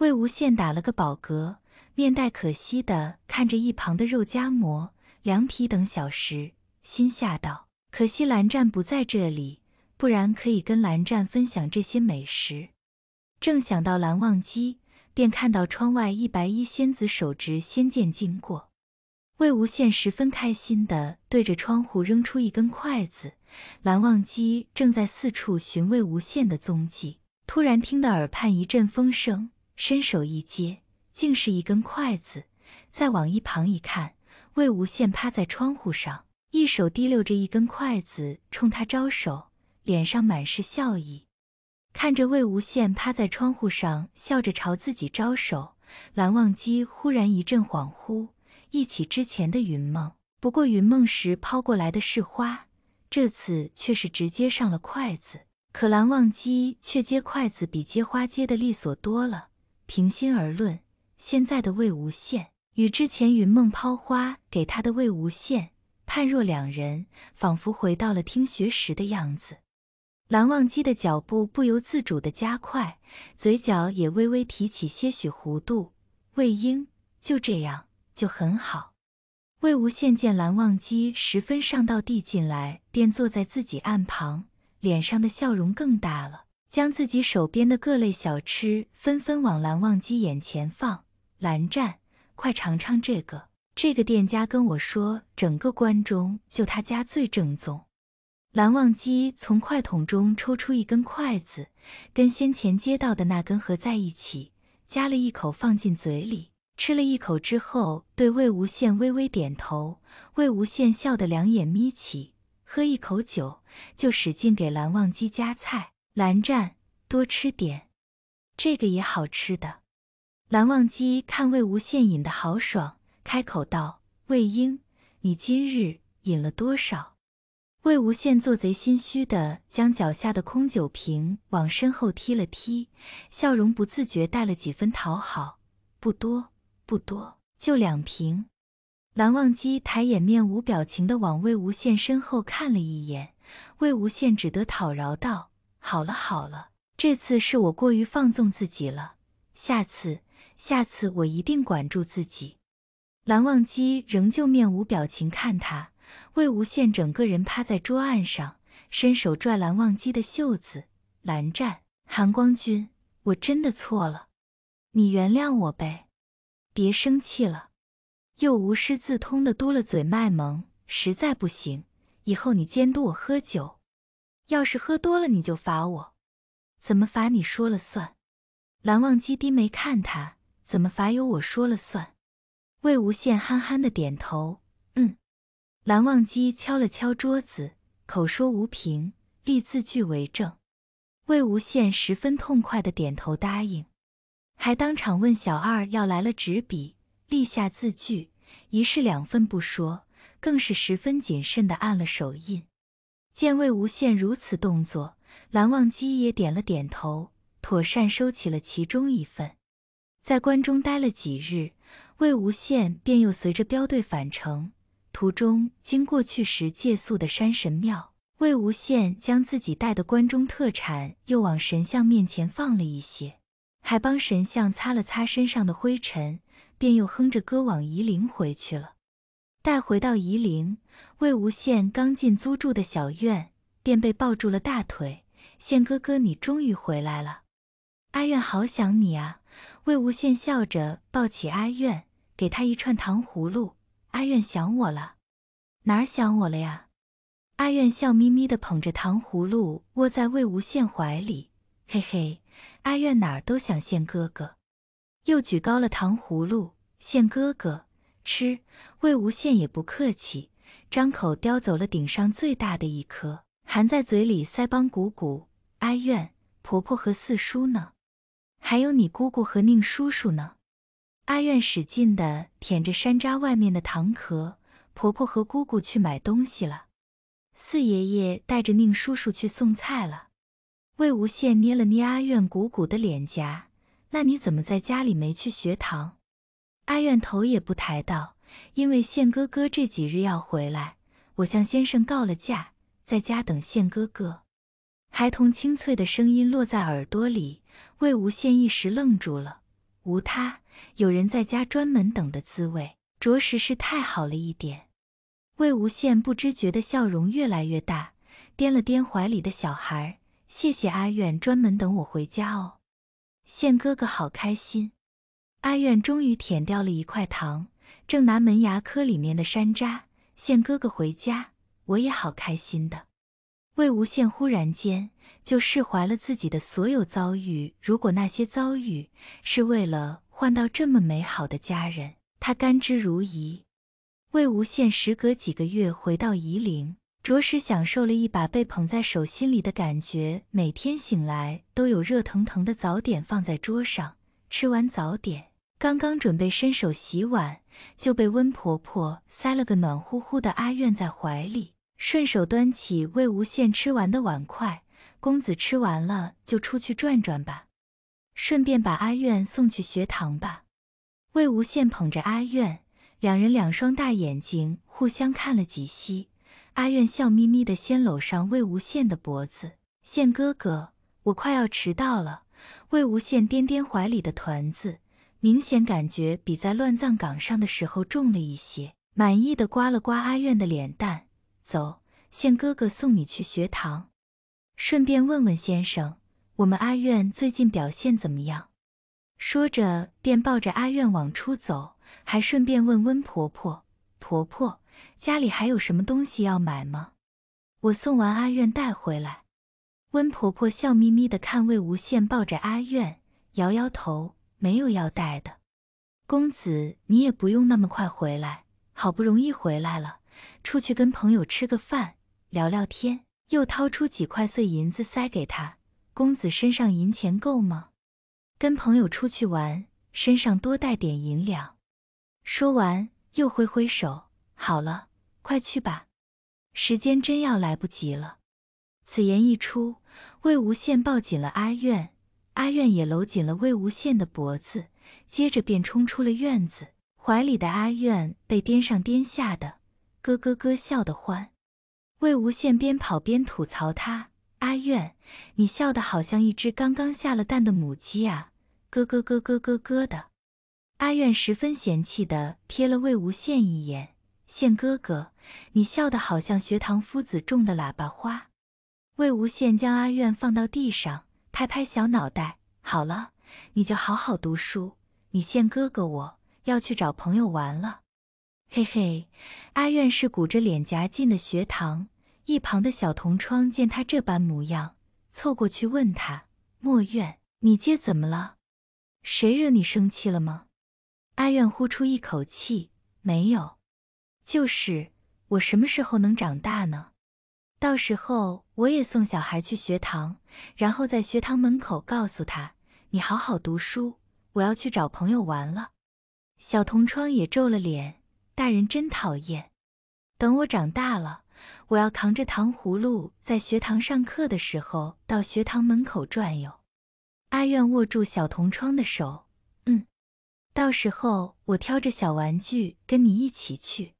魏无羡打了个饱嗝，面带可惜的看着一旁的肉夹馍、凉皮等小食，心下道：可惜蓝湛不在这里，不然可以跟蓝湛分享这些美食。正想到蓝忘机，便看到窗外一白衣仙子手执仙剑经过。魏无羡十分开心地对着窗户扔出一根筷子，蓝忘机正在四处寻魏无羡的踪迹，突然听得耳畔一阵风声，伸手一接，竟是一根筷子。再往一旁一看，魏无羡趴在窗户上，一手提溜着一根筷子，冲他招手，脸上满是笑意。看着魏无羡趴在窗户上笑着朝自己招手，蓝忘机忽然一阵恍惚。忆起之前的云梦，不过云梦时抛过来的是花，这次却是直接上了筷子。可蓝忘机却接筷子比接花接的利索多了。平心而论，现在的魏无羡与之前云梦抛花给他的魏无羡判若两人，仿佛回到了听学时的样子。蓝忘机的脚步不由自主地加快，嘴角也微微提起些许弧度。魏婴就这样。就很好。魏无羡见蓝忘机十分上道地进来，便坐在自己案旁，脸上的笑容更大了，将自己手边的各类小吃纷纷往蓝忘机眼前放。蓝湛，快尝尝这个，这个店家跟我说，整个关中就他家最正宗。蓝忘机从筷筒中抽出一根筷子，跟先前接到的那根合在一起，夹了一口放进嘴里。吃了一口之后，对魏无羡微微点头。魏无羡笑得两眼眯起，喝一口酒，就使劲给蓝忘机夹菜。蓝湛，多吃点，这个也好吃的。蓝忘机看魏无羡饮的好爽，开口道：“魏婴，你今日饮了多少？”魏无羡做贼心虚的将脚下的空酒瓶往身后踢了踢，笑容不自觉带了几分讨好，不多。不多，就两瓶。蓝忘机抬眼，面无表情的往魏无羡身后看了一眼。魏无羡只得讨饶道：“好了好了，这次是我过于放纵自己了，下次下次我一定管住自己。”蓝忘机仍旧面无表情看他。魏无羡整个人趴在桌案上，伸手拽蓝忘机的袖子：“蓝湛，韩光君，我真的错了，你原谅我呗。”别生气了，又无师自通的嘟了嘴卖萌。实在不行，以后你监督我喝酒，要是喝多了你就罚我，怎么罚你说了算。蓝忘机低眉看他，怎么罚由我说了算。魏无羡憨憨的点头，嗯。蓝忘机敲了敲桌子，口说无凭，立字据为证。魏无羡十分痛快的点头答应。还当场问小二要来了纸笔，立下字据，一式两份不说，更是十分谨慎地按了手印。见魏无羡如此动作，蓝忘机也点了点头，妥善收起了其中一份。在关中待了几日，魏无羡便又随着镖队返程，途中经过去时借宿的山神庙，魏无羡将自己带的关中特产又往神像面前放了一些。还帮神像擦了擦身上的灰尘，便又哼着歌往夷陵回去了。待回到夷陵，魏无羡刚进租住的小院，便被抱住了大腿：“羡哥哥，你终于回来了！阿苑好想你啊！”魏无羡笑着抱起阿苑，给他一串糖葫芦：“阿苑想我了？哪儿想我了呀？”阿苑笑眯眯地捧着糖葫芦，窝在魏无羡怀里：“嘿嘿。”阿苑哪儿都想献哥哥，又举高了糖葫芦献哥哥吃。魏无羡也不客气，张口叼走了顶上最大的一颗，含在嘴里，腮帮鼓鼓。阿苑，婆婆和四叔呢？还有你姑姑和宁叔叔呢？阿苑使劲地舔着山楂外面的糖壳。婆婆和姑姑去买东西了，四爷爷带着宁叔叔去送菜了。魏无羡捏了捏阿苑鼓鼓的脸颊，那你怎么在家里没去学堂？阿苑头也不抬道：“因为羡哥哥这几日要回来，我向先生告了假，在家等羡哥哥。”孩童清脆的声音落在耳朵里，魏无羡一时愣住了。无他，有人在家专门等的滋味，着实是太好了一点。魏无羡不知觉的笑容越来越大，掂了掂怀里的小孩。谢谢阿苑，专门等我回家哦。羡哥哥好开心，阿苑终于舔掉了一块糖，正拿门牙磕里面的山楂。羡哥哥回家，我也好开心的。魏无羡忽然间就释怀了自己的所有遭遇。如果那些遭遇是为了换到这么美好的家人，他甘之如饴。魏无羡时隔几个月回到夷陵。着实享受了一把被捧在手心里的感觉。每天醒来都有热腾腾的早点放在桌上。吃完早点，刚刚准备伸手洗碗，就被温婆婆塞了个暖乎乎的阿苑在怀里。顺手端起魏无羡吃完的碗筷，公子吃完了就出去转转吧，顺便把阿苑送去学堂吧。魏无羡捧着阿苑，两人两双大眼睛互相看了几息。阿苑笑眯眯的先搂上魏无羡的脖子，羡哥哥，我快要迟到了。魏无羡掂掂怀里的团子，明显感觉比在乱葬岗上的时候重了一些，满意的刮了刮阿苑的脸蛋，走，羡哥哥送你去学堂，顺便问问先生，我们阿苑最近表现怎么样？说着便抱着阿苑往出走，还顺便问温婆婆，婆婆。家里还有什么东西要买吗？我送完阿苑带回来。温婆婆笑眯眯地看魏无羡抱着阿苑，摇摇头，没有要带的。公子，你也不用那么快回来，好不容易回来了，出去跟朋友吃个饭，聊聊天。又掏出几块碎银子塞给他。公子身上银钱够吗？跟朋友出去玩，身上多带点银两。说完，又挥挥手。好了，快去吧，时间真要来不及了。此言一出，魏无羡抱紧了阿苑，阿苑也搂紧了魏无羡的脖子，接着便冲出了院子。怀里的阿苑被颠上颠下的，咯咯咯笑得欢。魏无羡边跑边吐槽他：“阿苑，你笑得好像一只刚刚下了蛋的母鸡啊，咯咯咯咯咯咯的。”阿苑十分嫌弃的瞥了魏无羡一眼。现哥哥，你笑得好像学堂夫子种的喇叭花。魏无羡将阿苑放到地上，拍拍小脑袋，好了，你就好好读书。你现哥哥，我要去找朋友玩了。嘿嘿，阿苑是鼓着脸颊进的学堂。一旁的小同窗见他这般模样，凑过去问他：“莫怨，你今怎么了？谁惹你生气了吗？”阿苑呼出一口气，没有。就是我什么时候能长大呢？到时候我也送小孩去学堂，然后在学堂门口告诉他：“你好好读书，我要去找朋友玩了。”小同窗也皱了脸：“大人真讨厌。”等我长大了，我要扛着糖葫芦，在学堂上课的时候到学堂门口转悠。阿苑握住小同窗的手：“嗯，到时候我挑着小玩具跟你一起去。”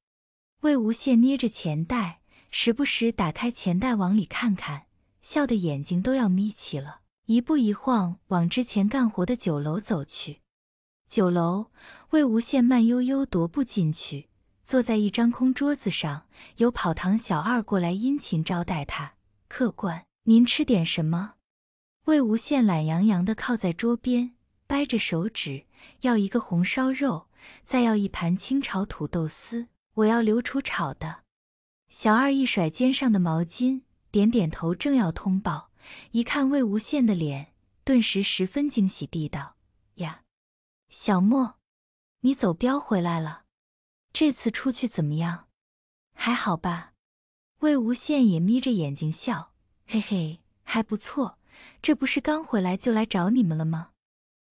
魏无羡捏着钱袋，时不时打开钱袋往里看看，笑得眼睛都要眯起了。一步一晃往之前干活的酒楼走去。酒楼，魏无羡慢悠悠踱步进去，坐在一张空桌子上，有跑堂小二过来殷勤招待他：“客官，您吃点什么？”魏无羡懒洋洋地靠在桌边，掰着手指要一个红烧肉，再要一盘清炒土豆丝。我要留厨炒的。小二一甩肩上的毛巾，点点头，正要通报，一看魏无羡的脸，顿时十分惊喜地道：“呀，小莫，你走镖回来了？这次出去怎么样？还好吧？”魏无羡也眯着眼睛笑：“嘿嘿，还不错。这不是刚回来就来找你们了吗？”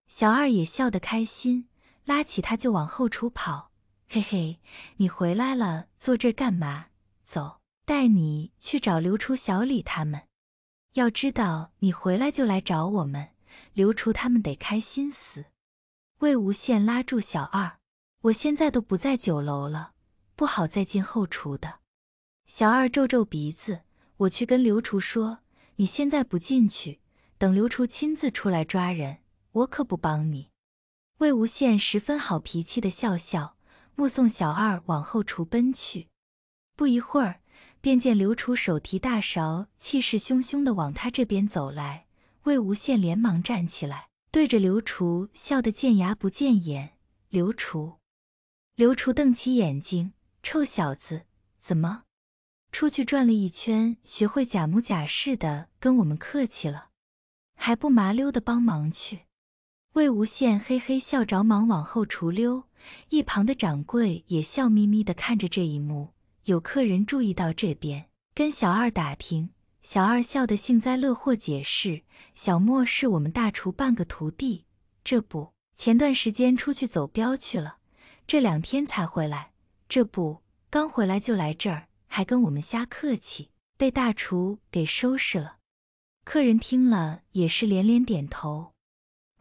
小二也笑得开心，拉起他就往后厨跑。嘿嘿，你回来了，坐这儿干嘛？走，带你去找刘厨、小李他们。要知道你回来就来找我们，刘厨他们得开心死。魏无羡拉住小二，我现在都不在酒楼了，不好再进后厨的。小二皱皱鼻子，我去跟刘厨说，你现在不进去，等刘厨亲自出来抓人，我可不帮你。魏无羡十分好脾气的笑笑。目送小二往后厨奔去，不一会儿，便见刘厨手提大勺，气势汹汹地往他这边走来。魏无羡连忙站起来，对着刘厨笑得见牙不见眼。刘厨，刘厨瞪起眼睛：“臭小子，怎么，出去转了一圈，学会假模假式的跟我们客气了？还不麻溜的帮忙去？”魏无羡嘿嘿笑着，忙往后厨溜。一旁的掌柜也笑眯眯地看着这一幕。有客人注意到这边，跟小二打听。小二笑得幸灾乐祸，解释：“小莫是我们大厨半个徒弟，这不前段时间出去走镖去了，这两天才回来。这不刚回来就来这儿，还跟我们瞎客气，被大厨给收拾了。”客人听了也是连连点头。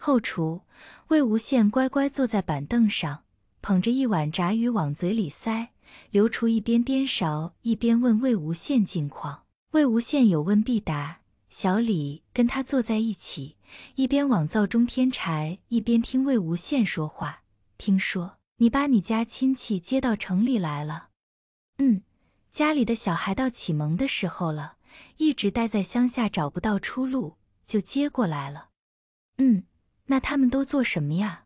后厨，魏无羡乖乖坐在板凳上，捧着一碗炸鱼往嘴里塞。刘厨一边颠勺，一边问魏无羡近况。魏无羡有问必答。小李跟他坐在一起，一边往灶中添柴，一边听魏无羡说话。听说你把你家亲戚接到城里来了？嗯，家里的小孩到启蒙的时候了，一直待在乡下找不到出路，就接过来了。嗯。那他们都做什么呀？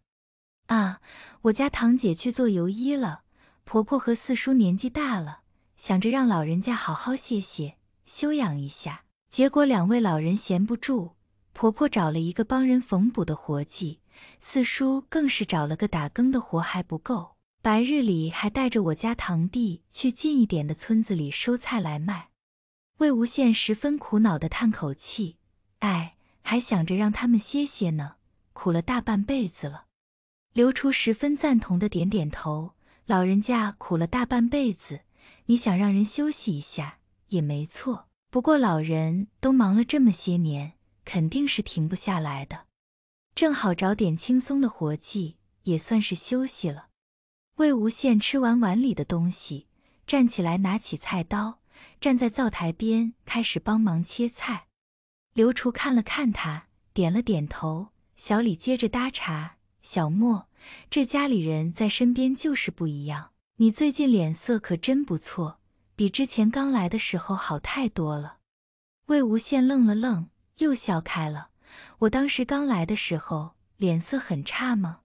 啊，我家堂姐去做游医了。婆婆和四叔年纪大了，想着让老人家好好歇歇、休养一下。结果两位老人闲不住，婆婆找了一个帮人缝补的活计，四叔更是找了个打更的活，还不够。白日里还带着我家堂弟去近一点的村子里收菜来卖。魏无羡十分苦恼地叹口气：“哎，还想着让他们歇歇呢。”苦了大半辈子了，刘厨十分赞同的点点头。老人家苦了大半辈子，你想让人休息一下也没错。不过老人都忙了这么些年，肯定是停不下来的。正好找点轻松的活计，也算是休息了。魏无羡吃完碗里的东西，站起来拿起菜刀，站在灶台边开始帮忙切菜。刘厨看了看他，点了点头。小李接着搭茬：“小莫，这家里人在身边就是不一样。你最近脸色可真不错，比之前刚来的时候好太多了。”魏无羡愣了愣，又笑开了：“我当时刚来的时候脸色很差吗？”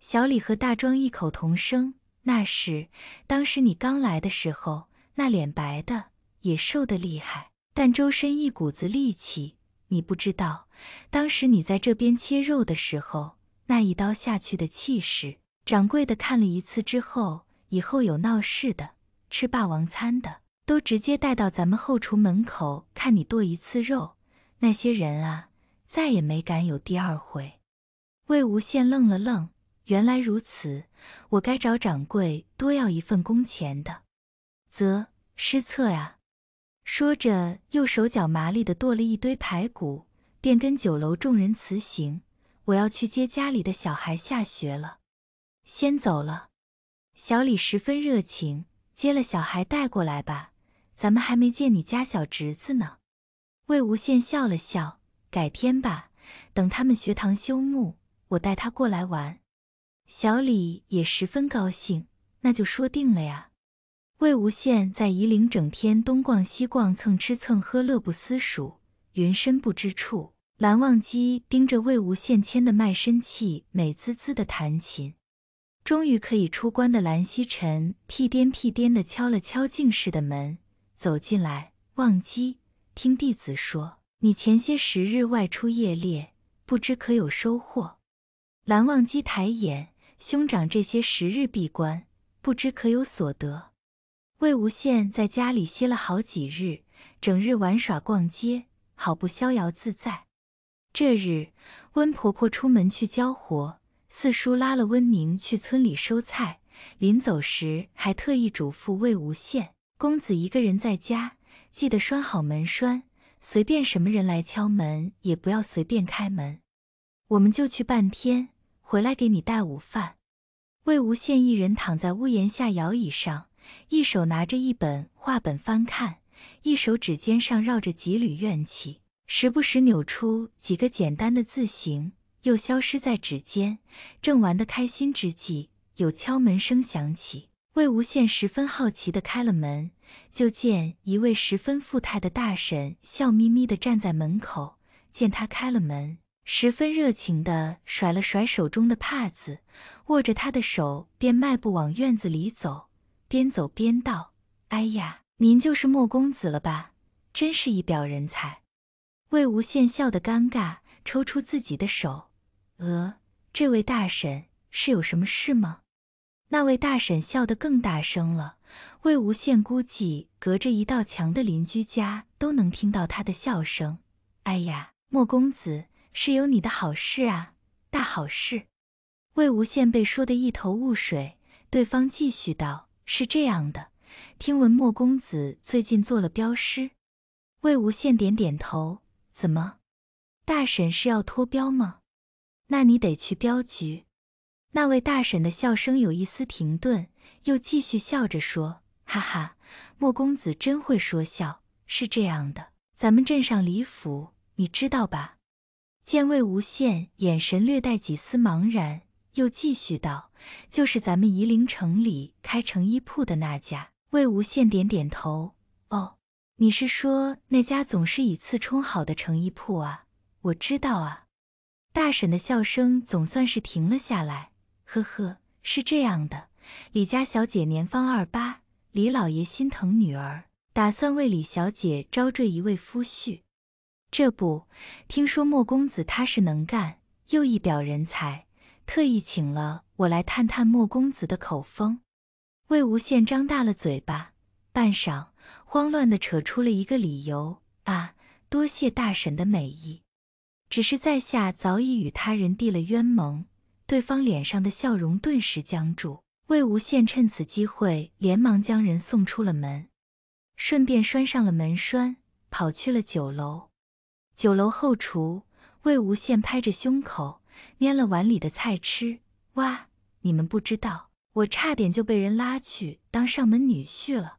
小李和大庄异口同声：“那是，当时你刚来的时候，那脸白的，也瘦的厉害，但周身一股子戾气。”你不知道，当时你在这边切肉的时候，那一刀下去的气势，掌柜的看了一次之后，以后有闹事的、吃霸王餐的，都直接带到咱们后厨门口看你剁一次肉。那些人啊，再也没敢有第二回。魏无羡愣了愣，原来如此，我该找掌柜多要一份工钱的，则失策呀。说着，又手脚麻利地剁了一堆排骨，便跟酒楼众人辞行：“我要去接家里的小孩下学了，先走了。”小李十分热情：“接了小孩带过来吧，咱们还没见你家小侄子呢。”魏无羡笑了笑：“改天吧，等他们学堂休沐，我带他过来玩。”小李也十分高兴：“那就说定了呀。”魏无羡在夷陵整天东逛西逛，蹭吃蹭喝，乐不思蜀。云深不知处。蓝忘机盯着魏无羡牵的卖身契，美滋滋的弹琴。终于可以出关的蓝曦臣屁颠屁颠的敲了敲净室的门，走进来。忘机，听弟子说，你前些时日外出夜猎，不知可有收获？蓝忘机抬眼，兄长这些时日闭关，不知可有所得？魏无羡在家里歇了好几日，整日玩耍逛街，好不逍遥自在。这日，温婆婆出门去浇活，四叔拉了温宁去村里收菜。临走时，还特意嘱咐魏无羡：“公子一个人在家，记得拴好门栓，随便什么人来敲门，也不要随便开门。我们就去半天，回来给你带午饭。”魏无羡一人躺在屋檐下摇椅上。一手拿着一本画本翻看，一手指尖上绕着几缕怨气，时不时扭出几个简单的字形，又消失在指尖。正玩得开心之际，有敲门声响起。魏无羡十分好奇地开了门，就见一位十分富态的大婶笑眯眯地站在门口。见他开了门，十分热情地甩了甩手中的帕子，握着他的手便迈步往院子里走。边走边道：“哎呀，您就是莫公子了吧？真是一表人才。”魏无羡笑得尴尬，抽出自己的手：“呃，这位大婶是有什么事吗？”那位大婶笑得更大声了，魏无羡估计隔着一道墙的邻居家都能听到他的笑声。“哎呀，莫公子是有你的好事啊，大好事！”魏无羡被说得一头雾水，对方继续道。是这样的，听闻莫公子最近做了镖师。魏无羡点点头，怎么，大婶是要脱镖吗？那你得去镖局。那位大婶的笑声有一丝停顿，又继续笑着说：“哈哈，莫公子真会说笑。是这样的，咱们镇上李府，你知道吧？”见魏无羡眼神略带几丝茫然，又继续道。就是咱们夷陵城里开成衣铺的那家。魏无羡点点头，哦，你是说那家总是以次充好的成衣铺啊？我知道啊。大婶的笑声总算是停了下来。呵呵，是这样的，李家小姐年方二八，李老爷心疼女儿，打算为李小姐招赘一位夫婿。这不，听说莫公子他是能干，又一表人才，特意请了。我来探探莫公子的口风。魏无羡张大了嘴巴，半晌，慌乱地扯出了一个理由：“啊，多谢大神的美意，只是在下早已与他人缔了冤盟。”对方脸上的笑容顿时僵住。魏无羡趁此机会，连忙将人送出了门，顺便拴上了门栓，跑去了酒楼。酒楼后厨，魏无羡拍着胸口，拈了碗里的菜吃，哇！你们不知道，我差点就被人拉去当上门女婿了。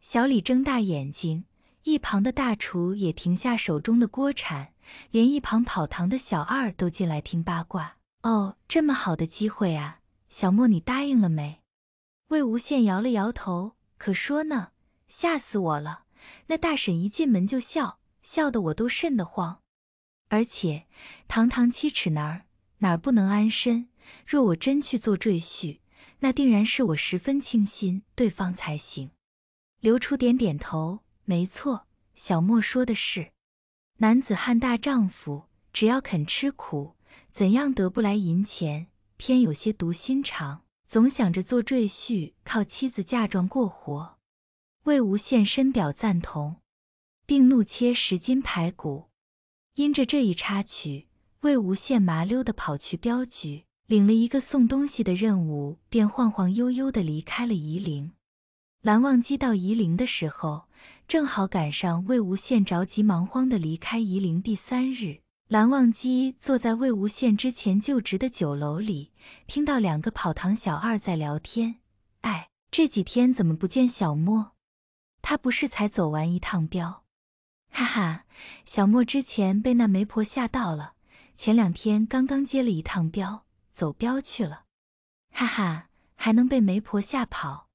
小李睁大眼睛，一旁的大厨也停下手中的锅铲，连一旁跑堂的小二都进来听八卦。哦，这么好的机会啊！小莫，你答应了没？魏无羡摇了摇头，可说呢，吓死我了。那大婶一进门就笑，笑得我都瘆得慌。而且，堂堂七尺男儿，哪儿不能安身？若我真去做赘婿，那定然是我十分倾心对方才行。刘初点点头，没错，小莫说的是。男子汉大丈夫，只要肯吃苦，怎样得不来银钱，偏有些毒心肠，总想着做赘婿，靠妻子嫁妆过活。魏无羡深表赞同，并怒切十斤排骨。因着这一插曲，魏无羡麻溜的跑去镖局。领了一个送东西的任务，便晃晃悠悠地离开了夷陵。蓝忘机到夷陵的时候，正好赶上魏无羡着急忙慌地离开夷陵第三日。蓝忘机坐在魏无羡之前就职的酒楼里，听到两个跑堂小二在聊天：“哎，这几天怎么不见小莫？他不是才走完一趟镖？”“哈哈，小莫之前被那媒婆吓到了，前两天刚刚接了一趟镖。”走镖去了，哈哈，还能被媒婆吓跑？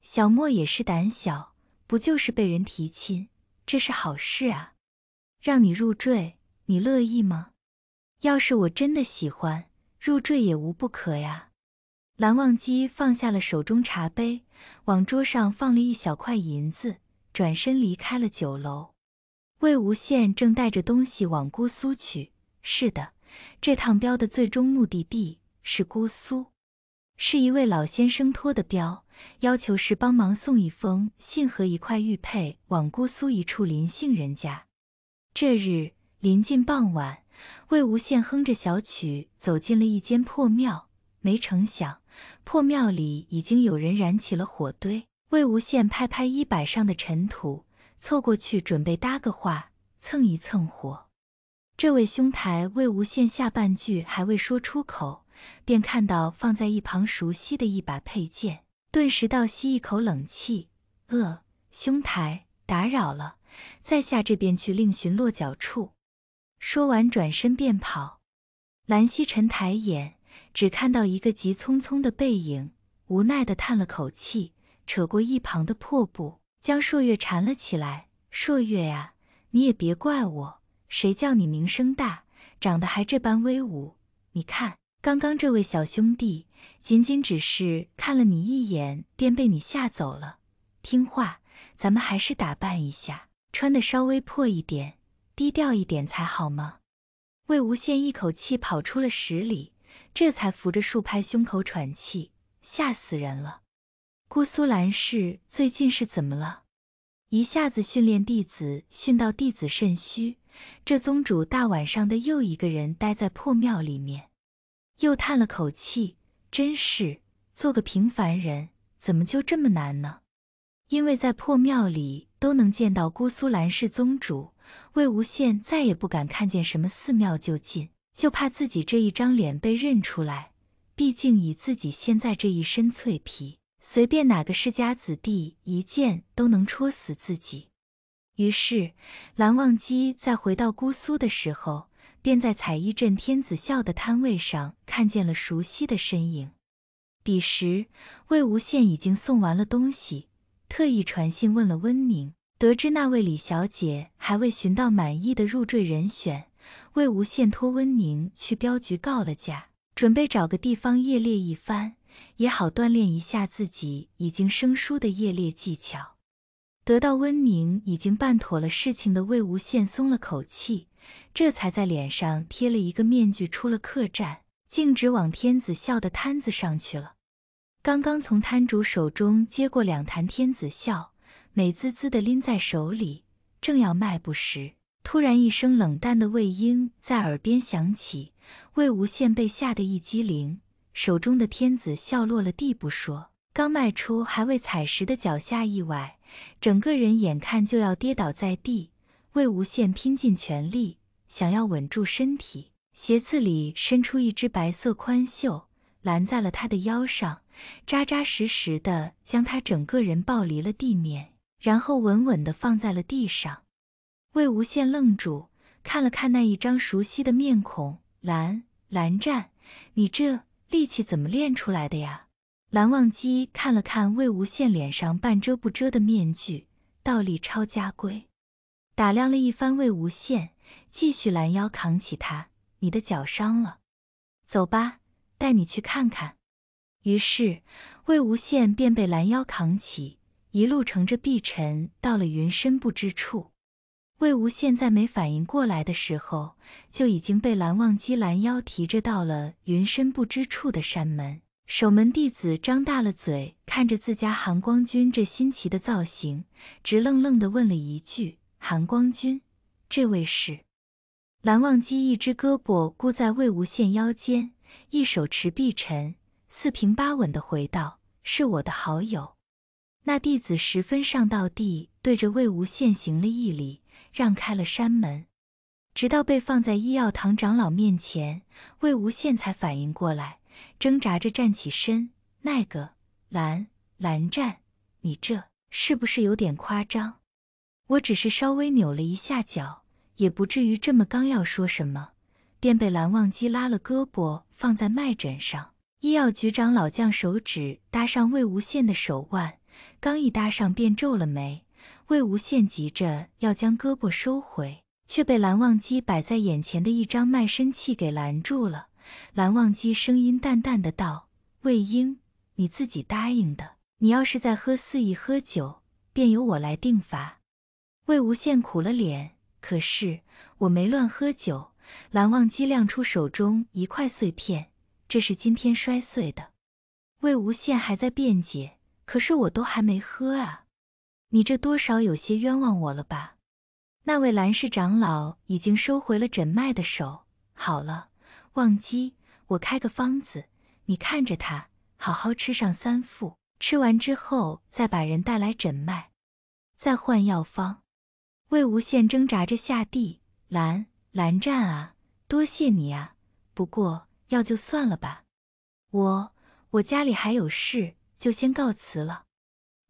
小莫也是胆小，不就是被人提亲？这是好事啊，让你入赘，你乐意吗？要是我真的喜欢，入赘也无不可呀。蓝忘机放下了手中茶杯，往桌上放了一小块银子，转身离开了酒楼。魏无羡正带着东西往姑苏去，是的。这趟镖的最终目的地是姑苏，是一位老先生托的镖，要求是帮忙送一封信和一块玉佩往姑苏一处林姓人家。这日临近傍晚，魏无羡哼着小曲走进了一间破庙，没成想破庙里已经有人燃起了火堆。魏无羡拍拍衣摆上的尘土，凑过去准备搭个话，蹭一蹭火。这位兄台，魏无羡下半句还未说出口，便看到放在一旁熟悉的一把佩剑，顿时倒吸一口冷气。呃，兄台打扰了，在下这边去另寻落脚处。说完，转身便跑。蓝曦臣抬眼，只看到一个急匆匆的背影，无奈地叹了口气，扯过一旁的破布，将朔月缠了起来。朔月呀，你也别怪我。谁叫你名声大，长得还这般威武？你看，刚刚这位小兄弟，仅仅只是看了你一眼，便被你吓走了。听话，咱们还是打扮一下，穿的稍微破一点，低调一点才好吗？魏无羡一口气跑出了十里，这才扶着树拍胸口喘气，吓死人了。姑苏蓝氏最近是怎么了？一下子训练弟子，训到弟子肾虚。这宗主大晚上的又一个人待在破庙里面，又叹了口气，真是做个平凡人怎么就这么难呢？因为在破庙里都能见到姑苏蓝氏宗主，魏无羡再也不敢看见什么寺庙就进，就怕自己这一张脸被认出来。毕竟以自己现在这一身脆皮，随便哪个世家子弟一见都能戳死自己。于是，蓝忘机在回到姑苏的时候，便在采衣镇天子笑的摊位上看见了熟悉的身影。彼时，魏无羡已经送完了东西，特意传信问了温宁，得知那位李小姐还未寻到满意的入赘人选，魏无羡托温宁去镖局告了假，准备找个地方夜猎一番，也好锻炼一下自己已经生疏的夜猎技巧。得到温宁已经办妥了事情的魏无羡松了口气，这才在脸上贴了一个面具，出了客栈，径直往天子笑的摊子上去了。刚刚从摊主手中接过两坛天子笑，美滋滋的拎在手里，正要迈步时，突然一声冷淡的魏婴在耳边响起。魏无羡被吓得一激灵，手中的天子笑落了地不说，刚迈出还未踩实的脚下一崴。整个人眼看就要跌倒在地，魏无羡拼尽全力想要稳住身体，鞋子里伸出一只白色宽袖，拦在了他的腰上，扎扎实实的将他整个人抱离了地面，然后稳稳的放在了地上。魏无羡愣住，看了看那一张熟悉的面孔，蓝蓝湛，你这力气怎么练出来的呀？蓝忘机看了看魏无羡脸上半遮不遮的面具，倒立抄家规，打量了一番魏无羡，继续拦腰扛起他。你的脚伤了，走吧，带你去看看。于是魏无羡便被拦腰扛起，一路乘着碧尘到了云深不知处。魏无羡在没反应过来的时候，就已经被蓝忘机拦腰提着到了云深不知处的山门。守门弟子张大了嘴，看着自家含光君这新奇的造型，直愣愣地问了一句：“含光君，这位是蓝忘机？”一只胳膊箍在魏无羡腰间，一手持碧尘，四平八稳地回道：“是我的好友。”那弟子十分上道地对着魏无羡行了一礼，让开了山门。直到被放在医药堂长老面前，魏无羡才反应过来。挣扎着站起身，那个蓝蓝湛，你这是不是有点夸张？我只是稍微扭了一下脚，也不至于这么。刚要说什么，便被蓝忘机拉了胳膊，放在脉枕上。医药局长老将手指搭上魏无羡的手腕，刚一搭上便皱了眉。魏无羡急着要将胳膊收回，却被蓝忘机摆在眼前的一张卖身契给拦住了。蓝忘机声音淡淡的道：“魏婴，你自己答应的。你要是在喝肆意喝酒，便由我来定罚。”魏无羡苦了脸，可是我没乱喝酒。蓝忘机亮出手中一块碎片，这是今天摔碎的。魏无羡还在辩解，可是我都还没喝啊！你这多少有些冤枉我了吧？那位蓝氏长老已经收回了诊脉的手，好了。忘机，我开个方子，你看着他好好吃上三副，吃完之后再把人带来诊脉，再换药方。魏无羡挣扎着下地，蓝蓝湛啊，多谢你啊，不过药就算了吧，我我家里还有事，就先告辞了。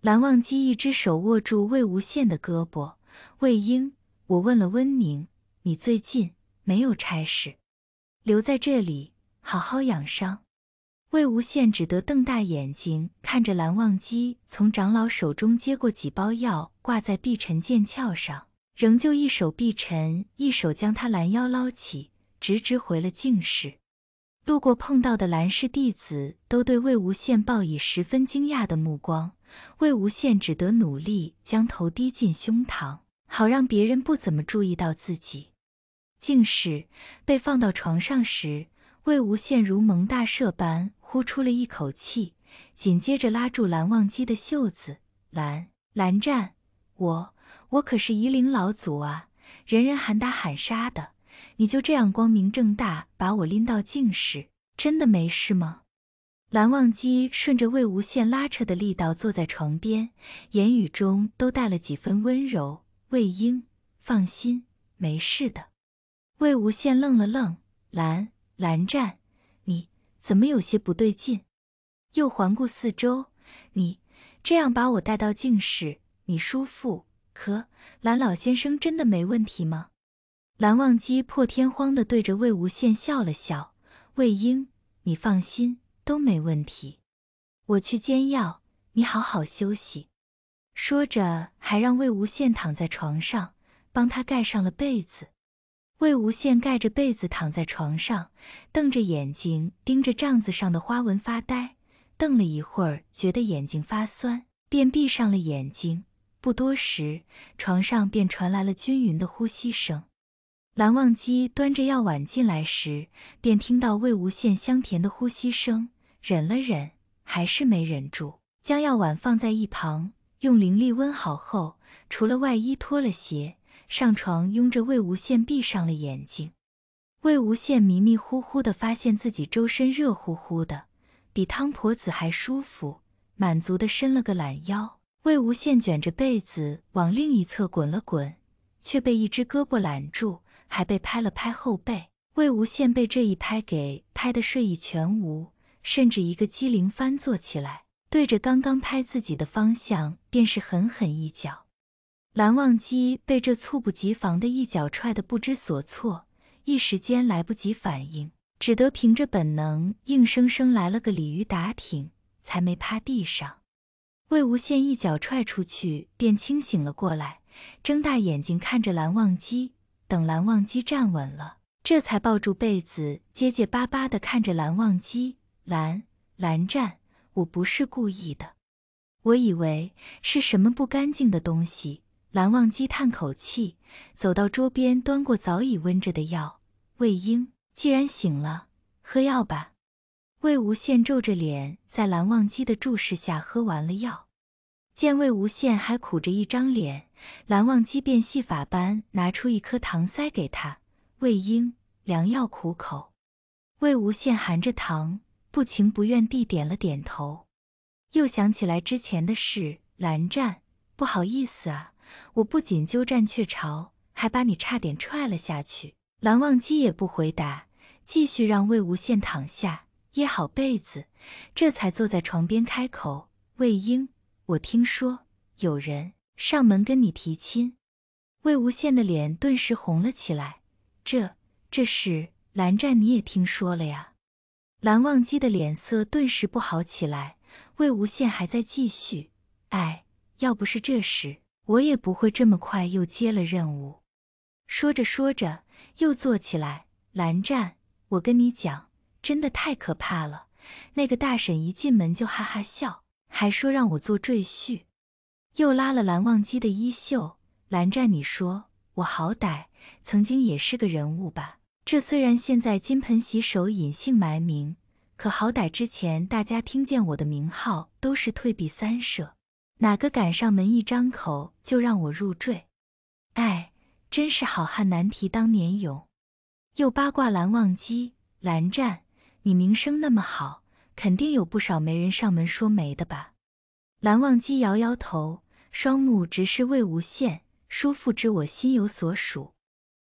蓝忘机一只手握住魏无羡的胳膊，魏婴，我问了温宁，你最近没有差事？留在这里好好养伤，魏无羡只得瞪大眼睛看着蓝忘机从长老手中接过几包药，挂在碧尘剑鞘上，仍旧一手碧尘，一手将他拦腰捞起，直直回了静室。路过碰到的蓝氏弟子都对魏无羡报以十分惊讶的目光，魏无羡只得努力将头低进胸膛，好让别人不怎么注意到自己。竟室被放到床上时，魏无羡如蒙大赦般呼出了一口气，紧接着拉住蓝忘机的袖子：“蓝蓝湛，我我可是夷陵老祖啊，人人喊打喊杀的，你就这样光明正大把我拎到净室，真的没事吗？”蓝忘机顺着魏无羡拉扯的力道坐在床边，言语中都带了几分温柔：“魏婴，放心，没事的。”魏无羡愣了愣，蓝蓝湛，你怎么有些不对劲？又环顾四周，你这样把我带到静室，你舒服？可蓝老先生真的没问题吗？蓝忘机破天荒的对着魏无羡笑了笑：“魏婴，你放心，都没问题。我去煎药，你好好休息。”说着，还让魏无羡躺在床上，帮他盖上了被子。魏无羡盖着被子躺在床上，瞪着眼睛盯着帐子上的花纹发呆，瞪了一会儿，觉得眼睛发酸，便闭上了眼睛。不多时，床上便传来了均匀的呼吸声。蓝忘机端着药碗进来时，便听到魏无羡香甜的呼吸声，忍了忍，还是没忍住，将药碗放在一旁，用灵力温好后，除了外衣，脱了鞋。上床拥着魏无羡，闭上了眼睛。魏无羡迷迷糊糊的发现自己周身热乎乎的，比汤婆子还舒服，满足的伸了个懒腰。魏无羡卷着被子往另一侧滚了滚，却被一只胳膊揽住，还被拍了拍后背。魏无羡被这一拍给拍的睡意全无，甚至一个机灵翻坐起来，对着刚刚拍自己的方向便是狠狠一脚。蓝忘机被这猝不及防的一脚踹得不知所措，一时间来不及反应，只得凭着本能硬生生来了个鲤鱼打挺，才没趴地上。魏无羡一脚踹出去，便清醒了过来，睁大眼睛看着蓝忘机。等蓝忘机站稳了，这才抱住被子，结结巴巴地看着蓝忘机：“蓝蓝湛，我不是故意的，我以为是什么不干净的东西。”蓝忘机叹口气，走到桌边，端过早已温着的药。魏婴，既然醒了，喝药吧。魏无羡皱着脸，在蓝忘机的注视下喝完了药。见魏无羡还苦着一张脸，蓝忘机变戏法般拿出一颗糖塞给他。魏婴，良药苦口。魏无羡含着糖，不情不愿地点了点头。又想起来之前的事，蓝湛，不好意思啊。我不仅鸠占鹊巢，还把你差点踹了下去。蓝忘机也不回答，继续让魏无羡躺下，掖好被子，这才坐在床边开口：“魏婴，我听说有人上门跟你提亲。”魏无羡的脸顿时红了起来。这……这事蓝湛，你也听说了呀？蓝忘机的脸色顿时不好起来。魏无羡还在继续：“哎，要不是这事……”我也不会这么快又接了任务。说着说着，又坐起来。蓝湛，我跟你讲，真的太可怕了。那个大婶一进门就哈哈笑，还说让我做赘婿。又拉了蓝忘机的衣袖。蓝湛，你说我好歹曾经也是个人物吧？这虽然现在金盆洗手、隐姓埋名，可好歹之前大家听见我的名号都是退避三舍。哪个敢上门一张口就让我入赘？哎，真是好汉难提当年勇。又八卦蓝忘机、蓝湛，你名声那么好，肯定有不少媒人上门说媒的吧？蓝忘机摇摇头，双目直视魏无羡：“叔父知我心有所属。”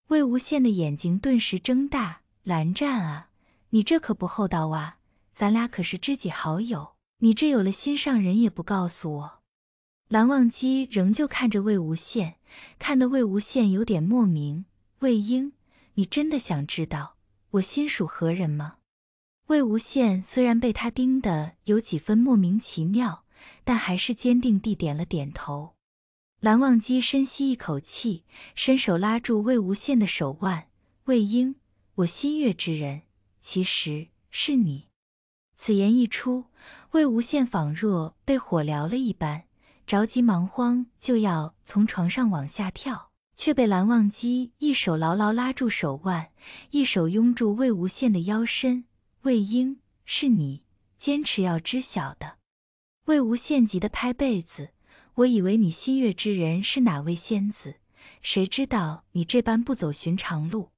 魏无羡的眼睛顿时睁大：“蓝湛啊，你这可不厚道哇！咱俩可是知己好友，你这有了心上人也不告诉我。”蓝忘机仍旧看着魏无羡，看得魏无羡有点莫名。魏婴，你真的想知道我心属何人吗？魏无羡虽然被他盯得有几分莫名其妙，但还是坚定地点了点头。蓝忘机深吸一口气，伸手拉住魏无羡的手腕。魏婴，我心悦之人其实是你。此言一出，魏无羡仿若被火燎了一般。着急忙慌就要从床上往下跳，却被蓝忘机一手牢牢拉住手腕，一手拥住魏无羡的腰身。魏婴，是你，坚持要知晓的。魏无羡急得拍被子，我以为你心悦之人是哪位仙子，谁知道你这般不走寻常路。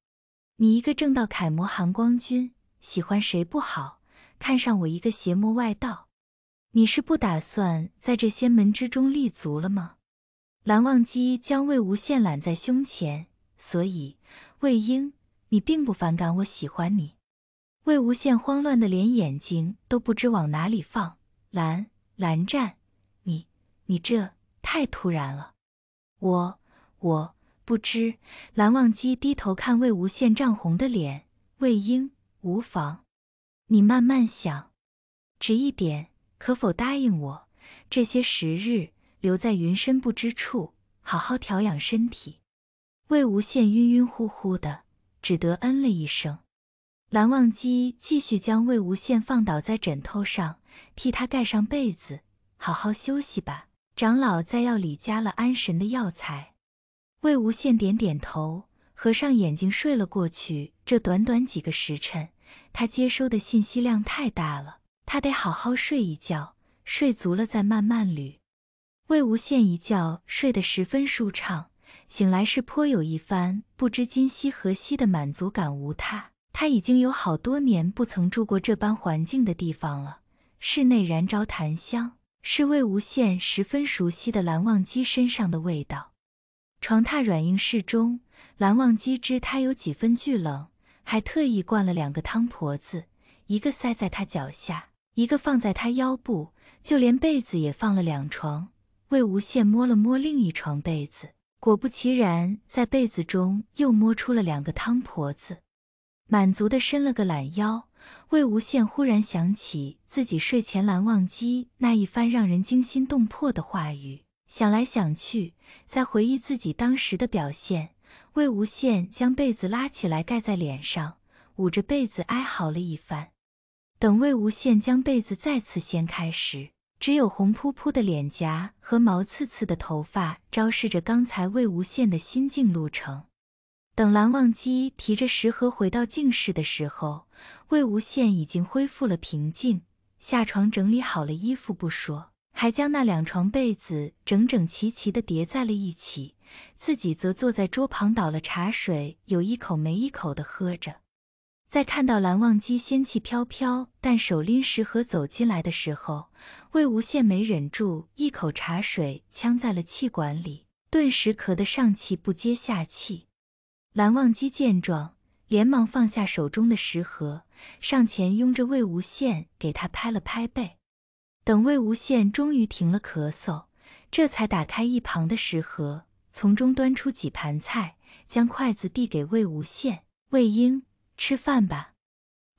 你一个正道楷模寒光君，喜欢谁不好，看上我一个邪魔外道。你是不打算在这仙门之中立足了吗？蓝忘机将魏无羡揽在胸前，所以魏婴，你并不反感我喜欢你。魏无羡慌乱的连眼睛都不知往哪里放，蓝蓝湛，你你这太突然了，我我不知。蓝忘机低头看魏无羡涨红的脸，魏婴无妨，你慢慢想，直一点。可否答应我，这些时日留在云深不知处，好好调养身体？魏无羡晕晕乎乎的，只得嗯了一声。蓝忘机继续将魏无羡放倒在枕头上，替他盖上被子，好好休息吧。长老在药里加了安神的药材。魏无羡点点头，合上眼睛睡了过去。这短短几个时辰，他接收的信息量太大了。他得好好睡一觉，睡足了再慢慢捋。魏无羡一觉睡得十分舒畅，醒来是颇有一番不知今夕何夕的满足感。无他，他已经有好多年不曾住过这般环境的地方了。室内燃着檀香，是魏无羡十分熟悉的蓝忘机身上的味道。床榻软硬适中，蓝忘机知他有几分惧冷，还特意灌了两个汤婆子，一个塞在他脚下。一个放在他腰部，就连被子也放了两床。魏无羡摸了摸另一床被子，果不其然，在被子中又摸出了两个汤婆子。满足的伸了个懒腰，魏无羡忽然想起自己睡前蓝忘机那一番让人惊心动魄的话语，想来想去，再回忆自己当时的表现，魏无羡将被子拉起来盖在脸上，捂着被子哀嚎了一番。等魏无羡将被子再次掀开时，只有红扑扑的脸颊和毛刺刺的头发昭示着刚才魏无羡的心境。路程，等蓝忘机提着食盒回到静室的时候，魏无羡已经恢复了平静，下床整理好了衣服不说，还将那两床被子整整齐齐地叠在了一起，自己则坐在桌旁倒了茶水，有一口没一口地喝着。在看到蓝忘机仙气飘飘，但手拎食盒走进来的时候，魏无羡没忍住，一口茶水呛在了气管里，顿时咳得上气不接下气。蓝忘机见状，连忙放下手中的食盒，上前拥着魏无羡，给他拍了拍背。等魏无羡终于停了咳嗽，这才打开一旁的食盒，从中端出几盘菜，将筷子递给魏无羡、魏婴。吃饭吧。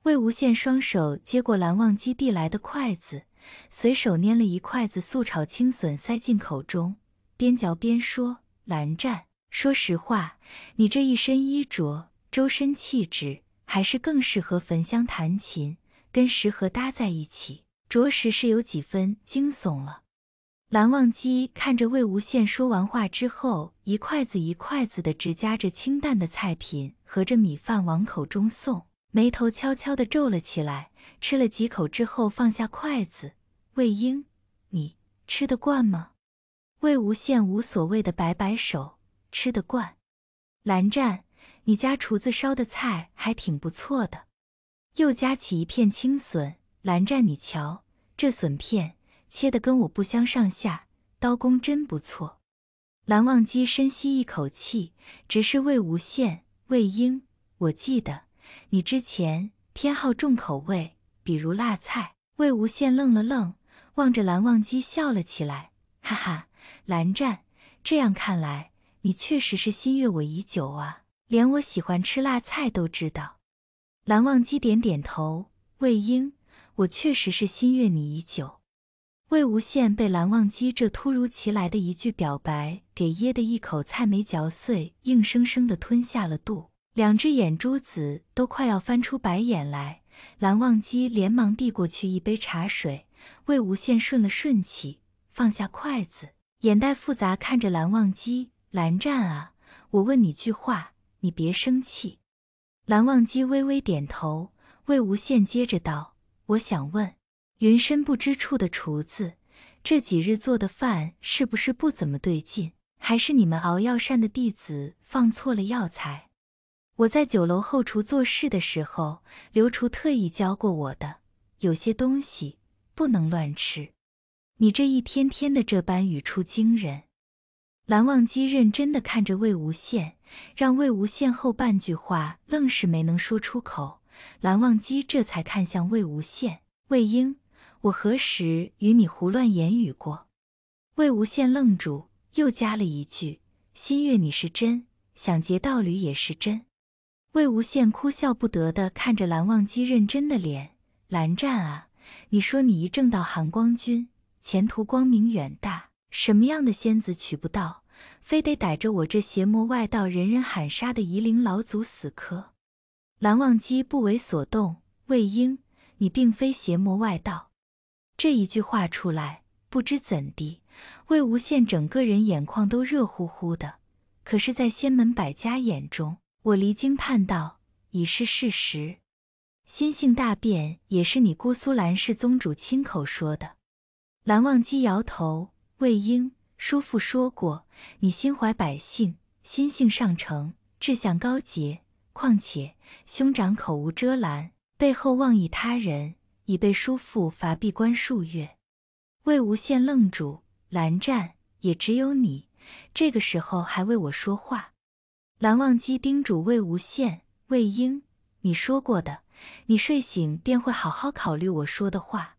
魏无羡双手接过蓝忘机递来的筷子，随手拈了一筷子素炒青笋塞进口中，边嚼边说：“蓝湛，说实话，你这一身衣着、周身气质，还是更适合焚香弹琴，跟石盒搭在一起，着实是有几分惊悚了。”蓝忘机看着魏无羡说完话之后，一筷子一筷子的直夹着清淡的菜品和着米饭往口中送，眉头悄悄的皱了起来。吃了几口之后，放下筷子。魏婴，你吃得惯吗？魏无羡无所谓的摆摆手，吃得惯。蓝湛，你家厨子烧的菜还挺不错的。又夹起一片青笋，蓝湛，你瞧这笋片。切得跟我不相上下，刀工真不错。蓝忘机深吸一口气，直视魏无羡、魏婴。我记得你之前偏好重口味，比如辣菜。魏无羡愣了愣，望着蓝忘机笑了起来：“哈哈，蓝湛，这样看来，你确实是心悦我已久啊，连我喜欢吃辣菜都知道。”蓝忘机点点头：“魏婴，我确实是心悦你已久。”魏无羡被蓝忘机这突如其来的一句表白给噎得一口菜没嚼碎，硬生生的吞下了肚，两只眼珠子都快要翻出白眼来。蓝忘机连忙递过去一杯茶水，魏无羡顺了顺气，放下筷子，眼袋复杂看着蓝忘机：“蓝湛啊，我问你句话，你别生气。”蓝忘机微微点头，魏无羡接着道：“我想问。”云深不知处的厨子，这几日做的饭是不是不怎么对劲？还是你们熬药膳的弟子放错了药材？我在酒楼后厨做事的时候，刘厨特意教过我的，有些东西不能乱吃。你这一天天的这般语出惊人，蓝忘机认真的看着魏无羡，让魏无羡后半句话愣是没能说出口。蓝忘机这才看向魏无羡，魏婴。我何时与你胡乱言语过？魏无羡愣住，又加了一句：“新月，你是真想劫道侣也是真。”魏无羡哭笑不得的看着蓝忘机认真的脸：“蓝湛啊，你说你一正道寒光君，前途光明远大，什么样的仙子娶不到，非得逮着我这邪魔外道，人人喊杀的夷陵老祖死磕？”蓝忘机不为所动：“魏婴，你并非邪魔外道。”这一句话出来，不知怎地，魏无羡整个人眼眶都热乎乎的。可是，在仙门百家眼中，我离经叛道已是事实，心性大变也是你姑苏蓝氏宗主亲口说的。蓝忘机摇头：“魏婴，叔父说过，你心怀百姓，心性上乘，志向高洁。况且，兄长口无遮拦，背后妄议他人。”已被叔父罚闭关数月。魏无羡愣住，蓝湛也只有你这个时候还为我说话。蓝忘机叮嘱魏无羡：“魏婴，你说过的，你睡醒便会好好考虑我说的话。”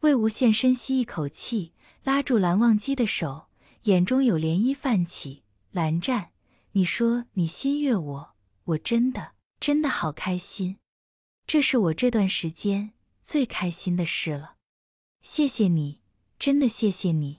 魏无羡深吸一口气，拉住蓝忘机的手，眼中有涟漪泛起。蓝湛，你说你心悦我，我真的真的好开心。这是我这段时间。最开心的事了，谢谢你，真的谢谢你。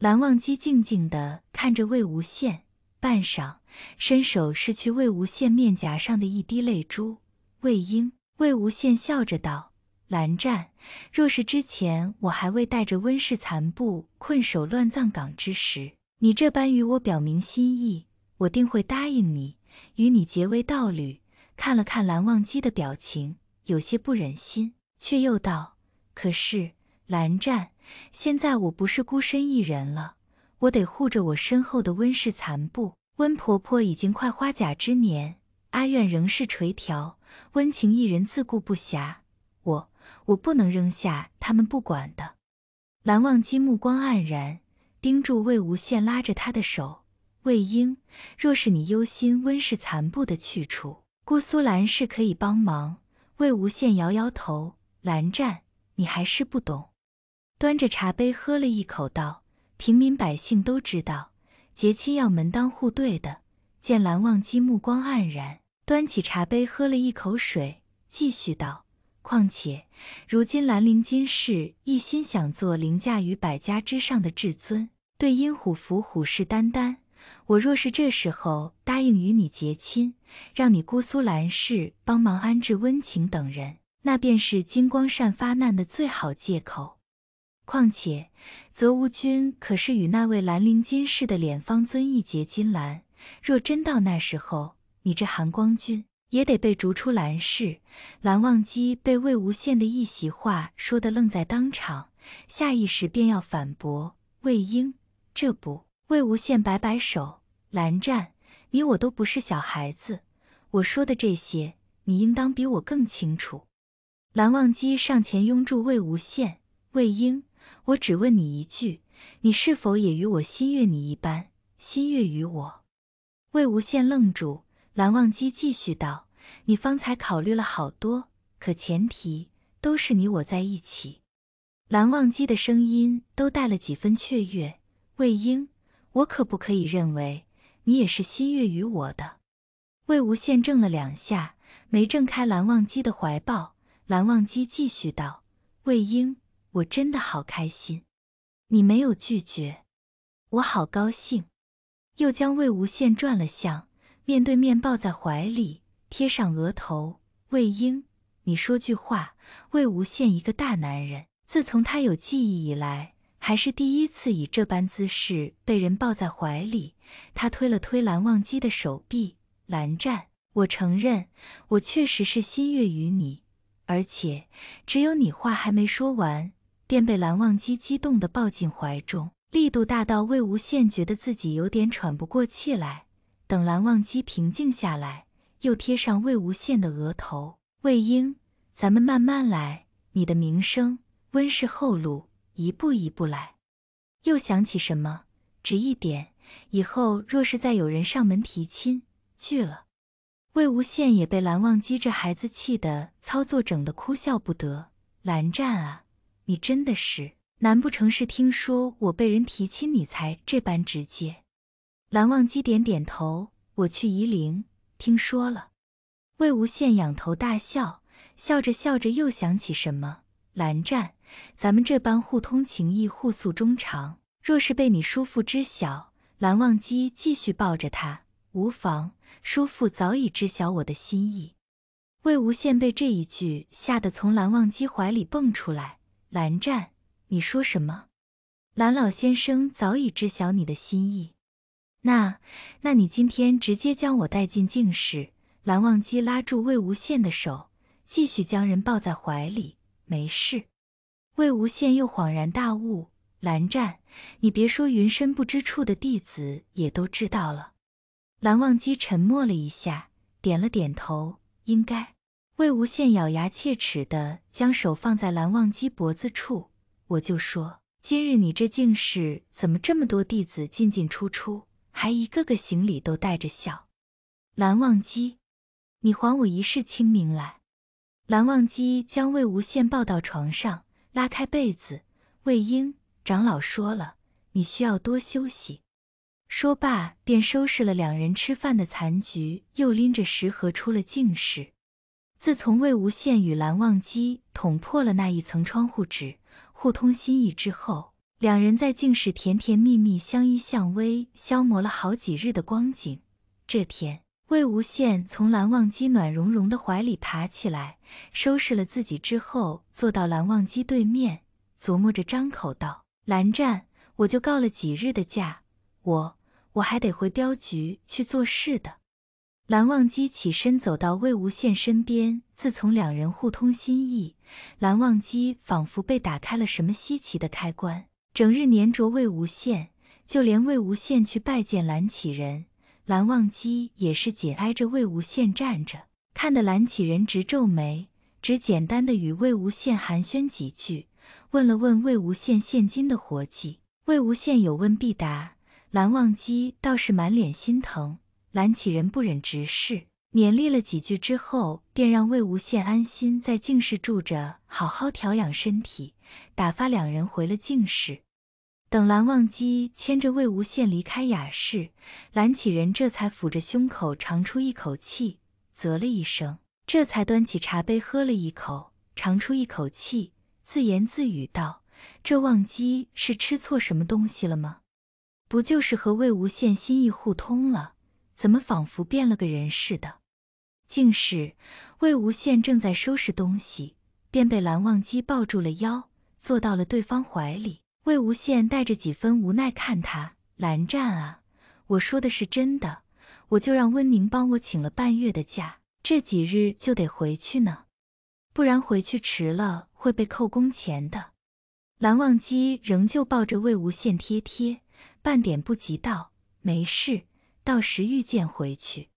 蓝忘机静静的看着魏无羡，半晌，伸手拭去魏无羡面颊上的一滴泪珠。魏婴，魏无羡笑着道：“蓝湛，若是之前我还未带着温氏残部困守乱葬岗之时，你这般与我表明心意，我定会答应你，与你结为道侣。”看了看蓝忘机的表情，有些不忍心。却又道：“可是，蓝湛，现在我不是孤身一人了，我得护着我身后的温氏残部。温婆婆已经快花甲之年，阿苑仍是垂髫，温情一人自顾不暇，我我不能扔下他们不管的。”蓝忘机目光黯然，盯住魏无羡，拉着他的手：“魏婴，若是你忧心温氏残部的去处，姑苏蓝氏可以帮忙。”魏无羡摇摇头。蓝湛，你还是不懂。端着茶杯喝了一口，道：“平民百姓都知道，结亲要门当户对的。”见蓝忘机目光黯然，端起茶杯喝了一口水，继续道：“况且，如今兰陵金氏一心想做凌驾于百家之上的至尊，对阴虎符虎视眈眈。我若是这时候答应与你结亲，让你姑苏蓝氏帮忙安置温情等人。”那便是金光善发难的最好借口。况且，泽芜君可是与那位兰陵金氏的脸芳尊一结金兰。若真到那时候，你这寒光君也得被逐出兰氏。蓝忘机被魏无羡的一席话说得愣在当场，下意识便要反驳。魏婴，这不，魏无羡摆摆手：“蓝湛，你我都不是小孩子，我说的这些，你应当比我更清楚。”蓝忘机上前拥住魏无羡、魏婴，我只问你一句：你是否也与我心悦你一般，心悦于我？魏无羡愣住。蓝忘机继续道：你方才考虑了好多，可前提都是你我在一起。蓝忘机的声音都带了几分雀跃。魏婴，我可不可以认为你也是心悦于我的？魏无羡怔了两下，没挣开蓝忘机的怀抱。蓝忘机继续道：“魏婴，我真的好开心，你没有拒绝，我好高兴。”又将魏无羡转了向，面对面抱在怀里，贴上额头。魏婴，你说句话。魏无羡一个大男人，自从他有记忆以来，还是第一次以这般姿势被人抱在怀里。他推了推蓝忘机的手臂：“蓝湛，我承认，我确实是心悦于你。”而且，只有你话还没说完，便被蓝忘机激动的抱进怀中，力度大到魏无羡觉得自己有点喘不过气来。等蓝忘机平静下来，又贴上魏无羡的额头：“魏婴，咱们慢慢来，你的名声，温氏后路，一步一步来。”又想起什么，只一点：“以后若是再有人上门提亲，拒了。”魏无羡也被蓝忘机这孩子气的操作整得哭笑不得。蓝湛啊，你真的是？难不成是听说我被人提亲，你才这般直接？蓝忘机点点头。我去夷陵，听说了。魏无羡仰头大笑，笑着笑着又想起什么。蓝湛，咱们这般互通情谊，互诉衷肠，若是被你叔父知晓……蓝忘机继续抱着他。无妨，叔父早已知晓我的心意。魏无羡被这一句吓得从蓝忘机怀里蹦出来。蓝湛，你说什么？蓝老先生早已知晓你的心意。那……那你今天直接将我带进静室。蓝忘机拉住魏无羡的手，继续将人抱在怀里。没事。魏无羡又恍然大悟：蓝湛，你别说，云深不知处的弟子也都知道了。蓝忘机沉默了一下，点了点头。应该。魏无羡咬牙切齿的将手放在蓝忘机脖子处，我就说，今日你这静室怎么这么多弟子进进出出，还一个个行礼都带着笑。蓝忘机，你还我一世清明来。蓝忘机将魏无羡抱到床上，拉开被子。魏婴，长老说了，你需要多休息。说罢，便收拾了两人吃饭的残局，又拎着食盒出了静室。自从魏无羡与蓝忘机捅破了那一层窗户纸，互通心意之后，两人在静室甜甜蜜蜜、相依相偎，消磨了好几日的光景。这天，魏无羡从蓝忘机暖融融的怀里爬起来，收拾了自己之后，坐到蓝忘机对面，琢磨着张口道：“蓝湛，我就告了几日的假，我。”我还得回镖局去做事的。蓝忘机起身走到魏无羡身边。自从两人互通心意，蓝忘机仿佛被打开了什么稀奇的开关，整日黏着魏无羡。就连魏无羡去拜见蓝启人，蓝忘机也是紧挨着魏无羡站着，看得蓝启人直皱眉，只简单的与魏无羡寒暄几句，问了问魏无羡现今的活计。魏无羡有问必答。蓝忘机倒是满脸心疼，蓝启人不忍直视，勉励了几句之后，便让魏无羡安心在静室住着，好好调养身体，打发两人回了静室。等蓝忘机牵着魏无羡离开雅室，蓝启人这才抚着胸口，长出一口气，啧了一声，这才端起茶杯喝了一口，长出一口气，自言自语道：“这忘机是吃错什么东西了吗？”不就是和魏无羡心意互通了？怎么仿佛变了个人似的？竟是魏无羡正在收拾东西，便被蓝忘机抱住了腰，坐到了对方怀里。魏无羡带着几分无奈看他：“蓝湛啊，我说的是真的，我就让温宁帮我请了半月的假，这几日就得回去呢，不然回去迟了会被扣工钱的。”蓝忘机仍旧抱着魏无羡贴贴。半点不急，道没事，到时遇见回去。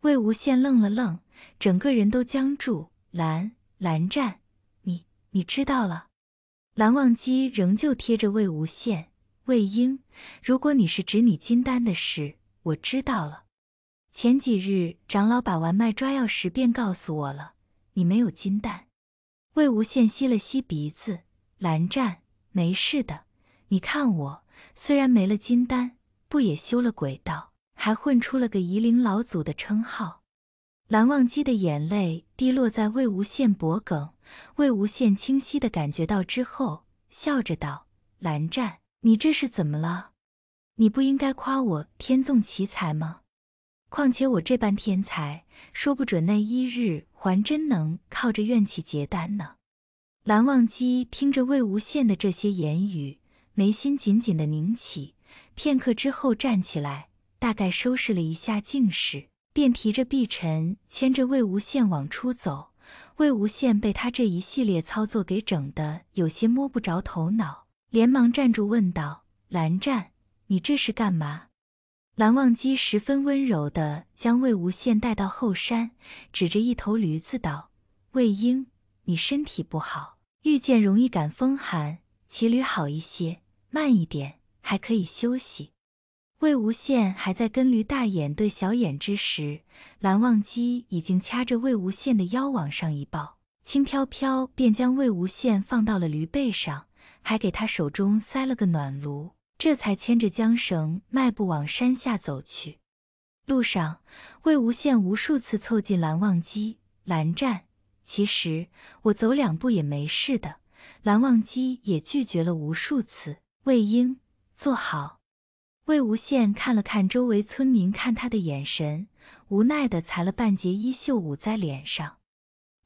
魏无羡愣了愣，整个人都僵住。蓝蓝湛，你你知道了？蓝忘机仍旧贴着魏无羡。魏婴，如果你是指你金丹的事，我知道了。前几日长老把完脉抓药时便告诉我了，你没有金丹。魏无羡吸了吸鼻子，蓝湛，没事的，你看我。虽然没了金丹，不也修了鬼道，还混出了个夷陵老祖的称号？蓝忘机的眼泪滴落在魏无羡脖颈，魏无羡清晰的感觉到之后，笑着道：“蓝湛，你这是怎么了？你不应该夸我天纵奇才吗？况且我这般天才，说不准那一日还真能靠着怨气结丹呢。”蓝忘机听着魏无羡的这些言语。眉心紧紧的拧起，片刻之后站起来，大概收拾了一下净室，便提着碧晨，牵着魏无羡往出走。魏无羡被他这一系列操作给整的有些摸不着头脑，连忙站住问道：“蓝湛，你这是干嘛？”蓝忘机十分温柔地将魏无羡带到后山，指着一头驴子道：“魏婴，你身体不好，遇见容易感风寒，骑驴好一些。”慢一点，还可以休息。魏无羡还在跟驴大眼对小眼之时，蓝忘机已经掐着魏无羡的腰往上一抱，轻飘飘便将魏无羡放到了驴背上，还给他手中塞了个暖炉，这才牵着缰绳迈步往山下走去。路上，魏无羡无数次凑近蓝忘机：“蓝湛，其实我走两步也没事的。”蓝忘机也拒绝了无数次。魏婴坐好，魏无羡看了看周围村民看他的眼神，无奈的裁了半截衣袖捂在脸上。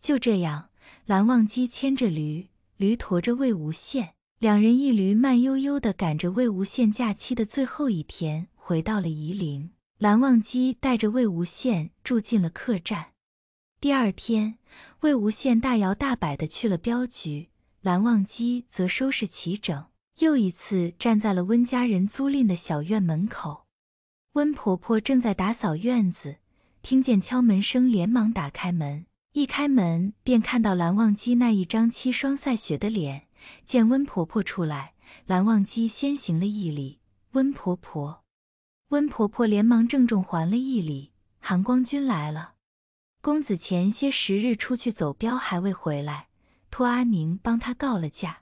就这样，蓝忘机牵着驴，驴驮着魏无羡，两人一驴慢悠悠的赶着魏无羡假期的最后一天回到了夷陵。蓝忘机带着魏无羡住进了客栈。第二天，魏无羡大摇大摆的去了镖局，蓝忘机则收拾齐整。又一次站在了温家人租赁的小院门口，温婆婆正在打扫院子，听见敲门声，连忙打开门。一开门便看到蓝忘机那一张凄霜赛雪的脸。见温婆婆出来，蓝忘机先行了一礼。温婆婆，温婆婆连忙郑重还了一礼。韩光君来了，公子前些时日出去走镖还未回来，托阿宁帮他告了假。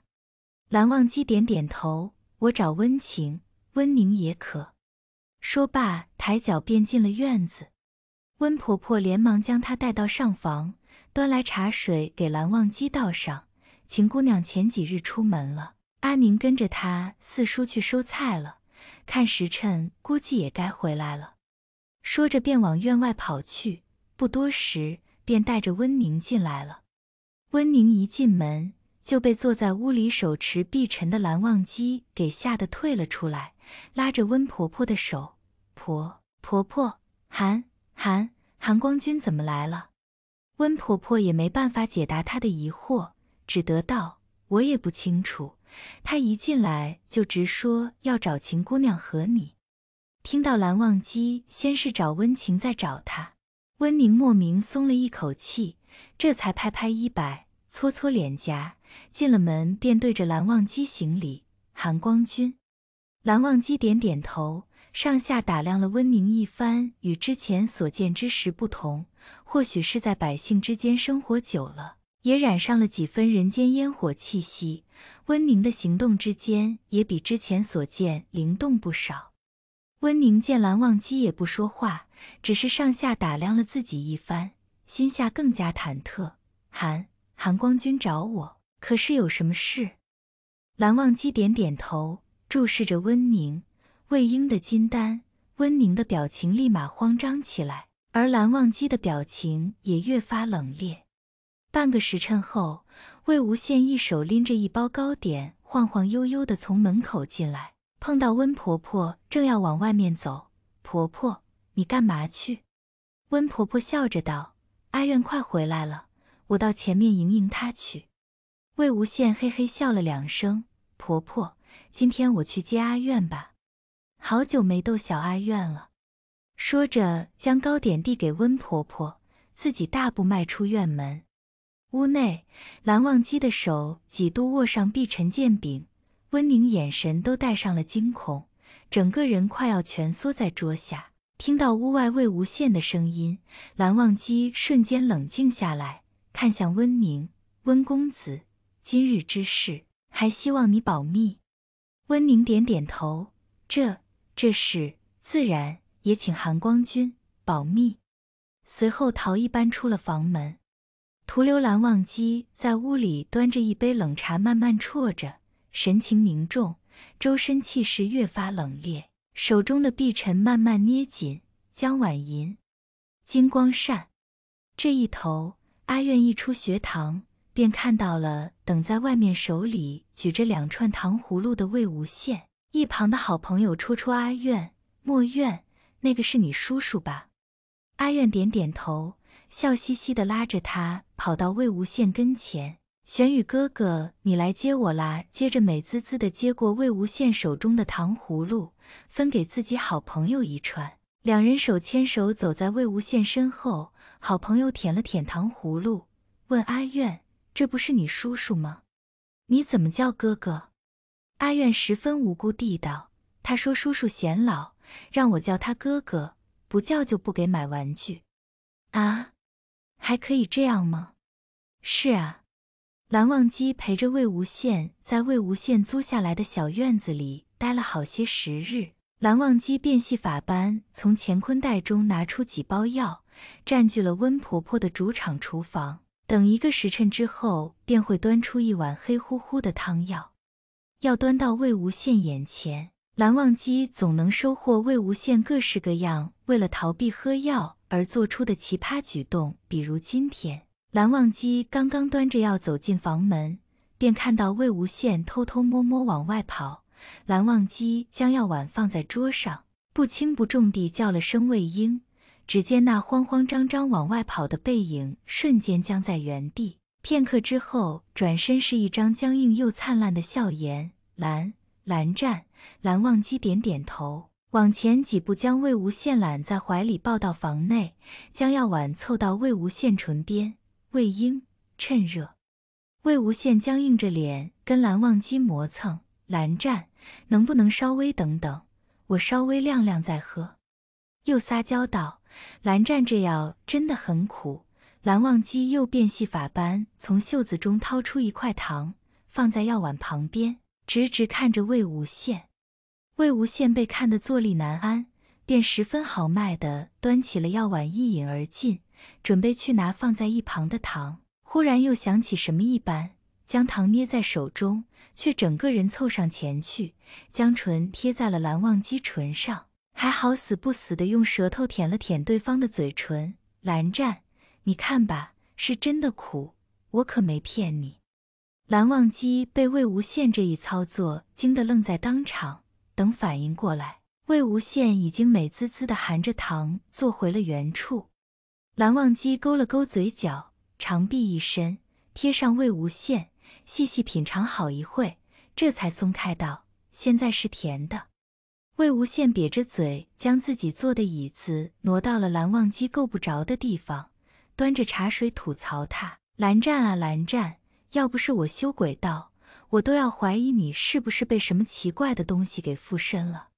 蓝忘机点点头，我找温情，温宁也可。说罢，抬脚便进了院子。温婆婆连忙将她带到上房，端来茶水给蓝忘机倒上。秦姑娘前几日出门了，阿宁跟着她四叔去收菜了，看时辰估计也该回来了。说着，便往院外跑去。不多时，便带着温宁进来了。温宁一进门。就被坐在屋里手持碧尘的蓝忘机给吓得退了出来，拉着温婆婆的手，婆婆婆，韩韩韩光君怎么来了？温婆婆也没办法解答她的疑惑，只得道：“我也不清楚。”他一进来就直说要找秦姑娘和你。听到蓝忘机先是找温情，再找他，温宁莫名松了一口气，这才拍拍衣摆，搓搓脸颊。进了门，便对着蓝忘机行礼。韩光君，蓝忘机点点头，上下打量了温宁一番。与之前所见之时不同，或许是在百姓之间生活久了，也染上了几分人间烟火气息。温宁的行动之间也比之前所见灵动不少。温宁见蓝忘机也不说话，只是上下打量了自己一番，心下更加忐忑。韩韩光君找我。可是有什么事？蓝忘机点点头，注视着温宁、魏婴的金丹。温宁的表情立马慌张起来，而蓝忘机的表情也越发冷冽。半个时辰后，魏无羡一手拎着一包糕点，晃晃悠悠的从门口进来，碰到温婆婆，正要往外面走。婆婆，你干嘛去？温婆婆笑着道：“阿苑快回来了，我到前面迎迎他去。”魏无羡嘿嘿笑了两声：“婆婆，今天我去接阿苑吧，好久没逗小阿苑了。”说着，将糕点递给温婆婆，自己大步迈出院门。屋内，蓝忘机的手几度握上碧晨剑柄，温宁眼神都带上了惊恐，整个人快要蜷缩在桌下。听到屋外魏无羡的声音，蓝忘机瞬间冷静下来，看向温宁：“温公子。”今日之事，还希望你保密。温宁点点头，这这事自然也请韩光君保密。随后，逃一般出了房门，徒留蓝忘机在屋里端着一杯冷茶，慢慢啜着，神情凝重，周身气势越发冷冽，手中的碧尘慢慢捏紧，江晚银金光扇这一头，阿苑一出学堂。便看到了等在外面，手里举着两串糖葫芦的魏无羡。一旁的好朋友戳戳阿苑：“莫怨，那个是你叔叔吧？”阿苑点点头，笑嘻嘻地拉着他跑到魏无羡跟前：“玄宇哥哥，你来接我啦！”接着美滋滋地接过魏无羡手中的糖葫芦，分给自己好朋友一串。两人手牵手走在魏无羡身后，好朋友舔了舔糖葫芦，问阿苑。这不是你叔叔吗？你怎么叫哥哥？阿苑十分无辜地道：“他说叔叔显老，让我叫他哥哥，不叫就不给买玩具。”啊，还可以这样吗？是啊，蓝忘机陪着魏无羡在魏无羡租下来的小院子里待了好些时日。蓝忘机变戏法般从乾坤袋中拿出几包药，占据了温婆婆的主场厨房。等一个时辰之后，便会端出一碗黑乎乎的汤药，要端到魏无羡眼前。蓝忘机总能收获魏无羡各式各样为了逃避喝药而做出的奇葩举动，比如今天，蓝忘机刚刚端着药走进房门，便看到魏无羡偷偷摸摸往外跑。蓝忘机将药碗放在桌上，不轻不重地叫了声“魏婴”。只见那慌慌张张往外跑的背影瞬间僵在原地，片刻之后转身是一张僵硬又灿烂的笑颜。蓝蓝湛蓝忘机点点头，往前几步将魏无羡揽在怀里抱到房内，将药碗凑到魏无羡唇边。魏婴，趁热。魏无羡僵硬着脸跟蓝忘机磨蹭，蓝湛，能不能稍微等等？我稍微晾晾再喝，又撒娇道。蓝湛，这药真的很苦。蓝忘机又变戏法般从袖子中掏出一块糖，放在药碗旁边，直直看着魏无羡。魏无羡被看得坐立难安，便十分豪迈地端起了药碗一饮而尽，准备去拿放在一旁的糖，忽然又想起什么一般，将糖捏在手中，却整个人凑上前去，将唇贴在了蓝忘机唇上。还好死不死的，用舌头舔了舔对方的嘴唇。蓝湛，你看吧，是真的苦，我可没骗你。蓝忘机被魏无羡这一操作惊得愣在当场，等反应过来，魏无羡已经美滋滋的含着糖坐回了原处。蓝忘机勾了勾嘴角，长臂一伸，贴上魏无羡，细细品尝好一会，这才松开道：“现在是甜的。”魏无羡瘪着嘴，将自己坐的椅子挪到了蓝忘机够不着的地方，端着茶水吐槽他：“蓝湛啊，蓝湛，要不是我修鬼道，我都要怀疑你是不是被什么奇怪的东西给附身了。”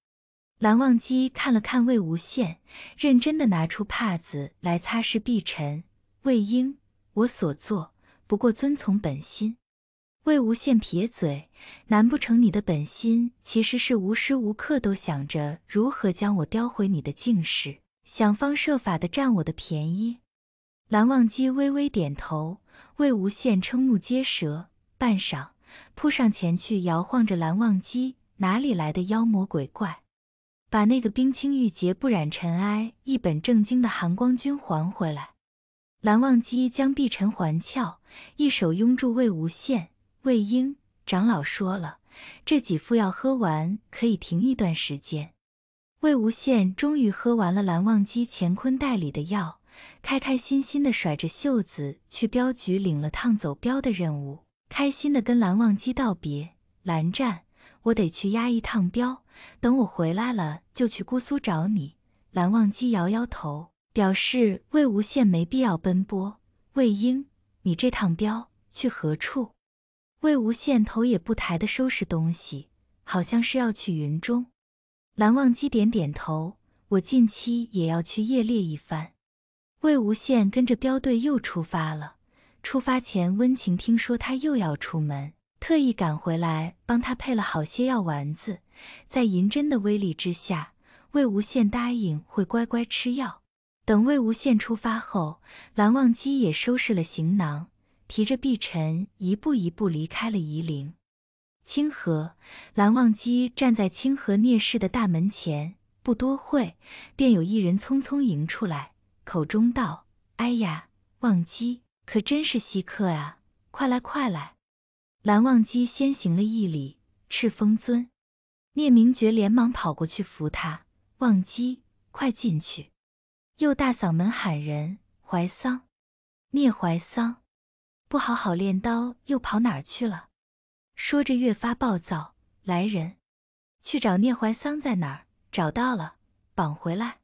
蓝忘机看了看魏无羡，认真的拿出帕子来擦拭碧尘。魏婴，我所做不过遵从本心。”魏无羡撇嘴，难不成你的本心其实是无时无刻都想着如何将我叼回你的净室，想方设法的占我的便宜？蓝忘机微微点头。魏无羡瞠目结舌，半晌，扑上前去摇晃着蓝忘机：“哪里来的妖魔鬼怪？把那个冰清玉洁不染尘埃、一本正经的寒光君还回来！”蓝忘机将碧尘还翘一手拥住魏无羡。魏婴长老说了，这几副药喝完可以停一段时间。魏无羡终于喝完了蓝忘机乾坤袋里的药，开开心心的甩着袖子去镖局领了趟走镖的任务，开心的跟蓝忘机道别：“蓝湛，我得去押一趟镖，等我回来了就去姑苏找你。”蓝忘机摇摇头，表示魏无羡没必要奔波。魏婴，你这趟镖去何处？魏无羡头也不抬的收拾东西，好像是要去云中。蓝忘机点点头：“我近期也要去夜猎一番。”魏无羡跟着镖队又出发了。出发前，温情听说他又要出门，特意赶回来帮他配了好些药丸子。在银针的威力之下，魏无羡答应会乖乖吃药。等魏无羡出发后，蓝忘机也收拾了行囊。提着碧晨，一步一步离开了夷陵。清河，蓝忘机站在清河聂氏的大门前，不多会，便有一人匆匆迎出来，口中道：“哎呀，忘机，可真是稀客啊！快来，快来！”蓝忘机先行了一礼，赤峰尊聂明觉连忙跑过去扶他：“忘机，快进去！”又大嗓门喊人：“怀桑，聂怀桑！”不好好练刀，又跑哪儿去了？说着越发暴躁。来人，去找聂怀桑在哪儿？找到了，绑回来。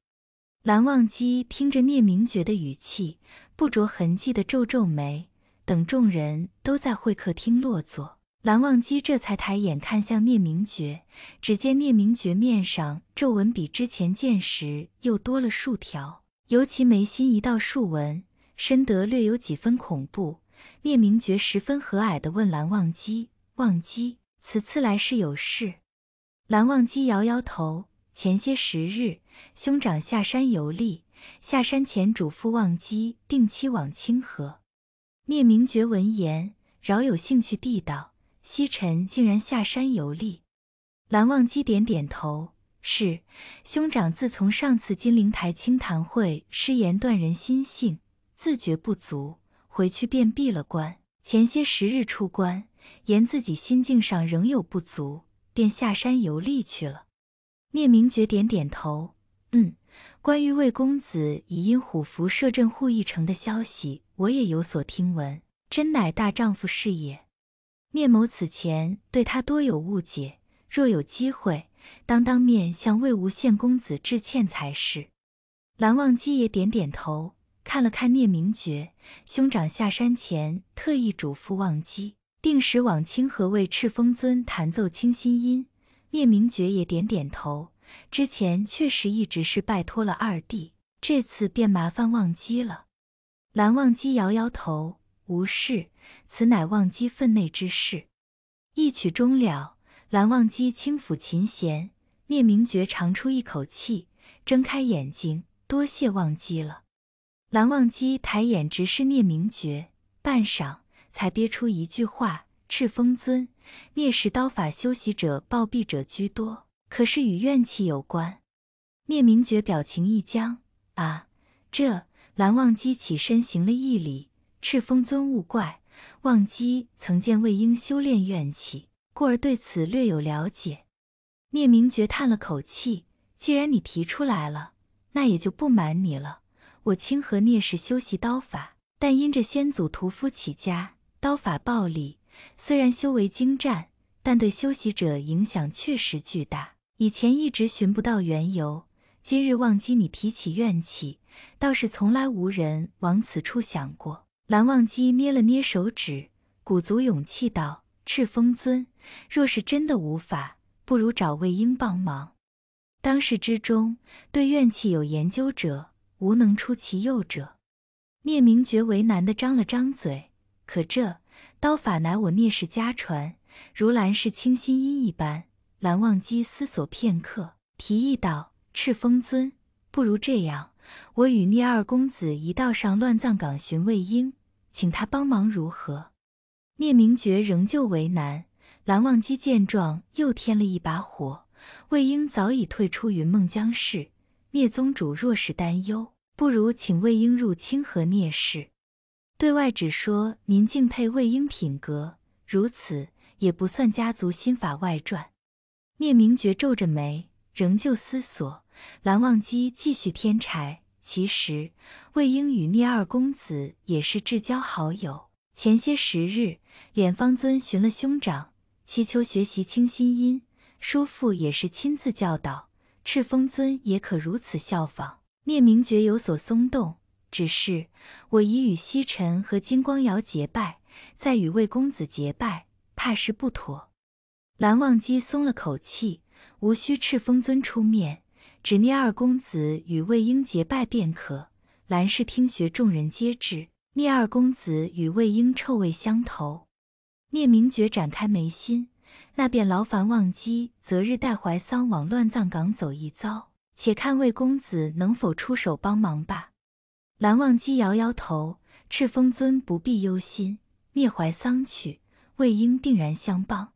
蓝忘机听着聂明珏的语气，不着痕迹的皱皱眉。等众人都在会客厅落座，蓝忘机这才抬眼看向聂明珏。只见聂明珏面上皱纹比之前见时又多了数条，尤其眉心一道竖纹，深得略有几分恐怖。聂明觉十分和蔼地问蓝忘机：“忘机，此次来是有事？”蓝忘机摇摇头：“前些时日，兄长下山游历，下山前嘱咐忘机定期往清河。”聂明觉闻言，饶有兴趣地道：“西辰竟然下山游历？”蓝忘机点点头：“是，兄长自从上次金陵台清谈会失言断人心性，自觉不足。”回去便闭了关，前些时日出关，言自己心境上仍有不足，便下山游历去了。聂明觉点点头，嗯，关于魏公子已因虎符摄镇护义城的消息，我也有所听闻，真乃大丈夫事也。聂某此前对他多有误解，若有机会，当当面向魏无羡公子致歉才是。蓝忘机也点点头。看了看聂明觉，兄长下山前特意嘱咐忘机，定时往清河为赤峰尊弹奏清心音。聂明觉也点点头，之前确实一直是拜托了二弟，这次便麻烦忘机了。蓝忘机摇摇头，无事，此乃忘机分内之事。一曲终了，蓝忘机轻抚琴弦，聂明觉长出一口气，睁开眼睛，多谢忘机了。蓝忘机抬眼直视聂明觉，半晌才憋出一句话：“赤峰尊，聂氏刀法修习者暴毙者居多，可是与怨气有关。”聂明觉表情一僵：“啊，这……”蓝忘机起身行了一礼：“赤峰尊勿怪，忘机曾见魏婴修炼怨气，故而对此略有了解。”聂明觉叹了口气：“既然你提出来了，那也就不瞒你了。”我清河聂氏修习刀法，但因着先祖屠夫起家，刀法暴力。虽然修为精湛，但对修习者影响确实巨大。以前一直寻不到缘由，今日忘机你提起怨气，倒是从来无人往此处想过。蓝忘机捏了捏手指，鼓足勇气道：“赤峰尊，若是真的无法，不如找魏婴帮忙。当世之中，对怨气有研究者。”无能出其右者，聂明觉为难的张了张嘴。可这刀法乃我聂氏家传，如兰是清心音一般。蓝忘机思索片刻，提议道：“赤峰尊，不如这样，我与聂二公子一道上乱葬岗寻魏婴，请他帮忙，如何？”聂明觉仍旧为难。蓝忘机见状，又添了一把火。魏婴早已退出云梦江氏。聂宗主若是担忧，不如请魏婴入清河聂氏，对外只说您敬佩魏婴品格，如此也不算家族心法外传。聂明觉皱着眉，仍旧思索。蓝忘机继续添柴。其实魏婴与聂二公子也是至交好友。前些时日，脸方尊寻了兄长，祈求学习清心音，叔父也是亲自教导。赤峰尊也可如此效仿，聂明觉有所松动。只是我已与西尘和金光瑶结拜，再与魏公子结拜，怕是不妥。蓝忘机松了口气，无需赤峰尊出面，只聂二公子与魏婴结拜便可。蓝氏听学，众人皆知，聂二公子与魏婴臭味相投。聂明觉展开眉心。那便劳烦忘机择日带怀桑往乱葬岗走一遭，且看魏公子能否出手帮忙吧。蓝忘机摇摇头：“赤峰尊不必忧心，灭怀桑去，魏婴定然相帮。”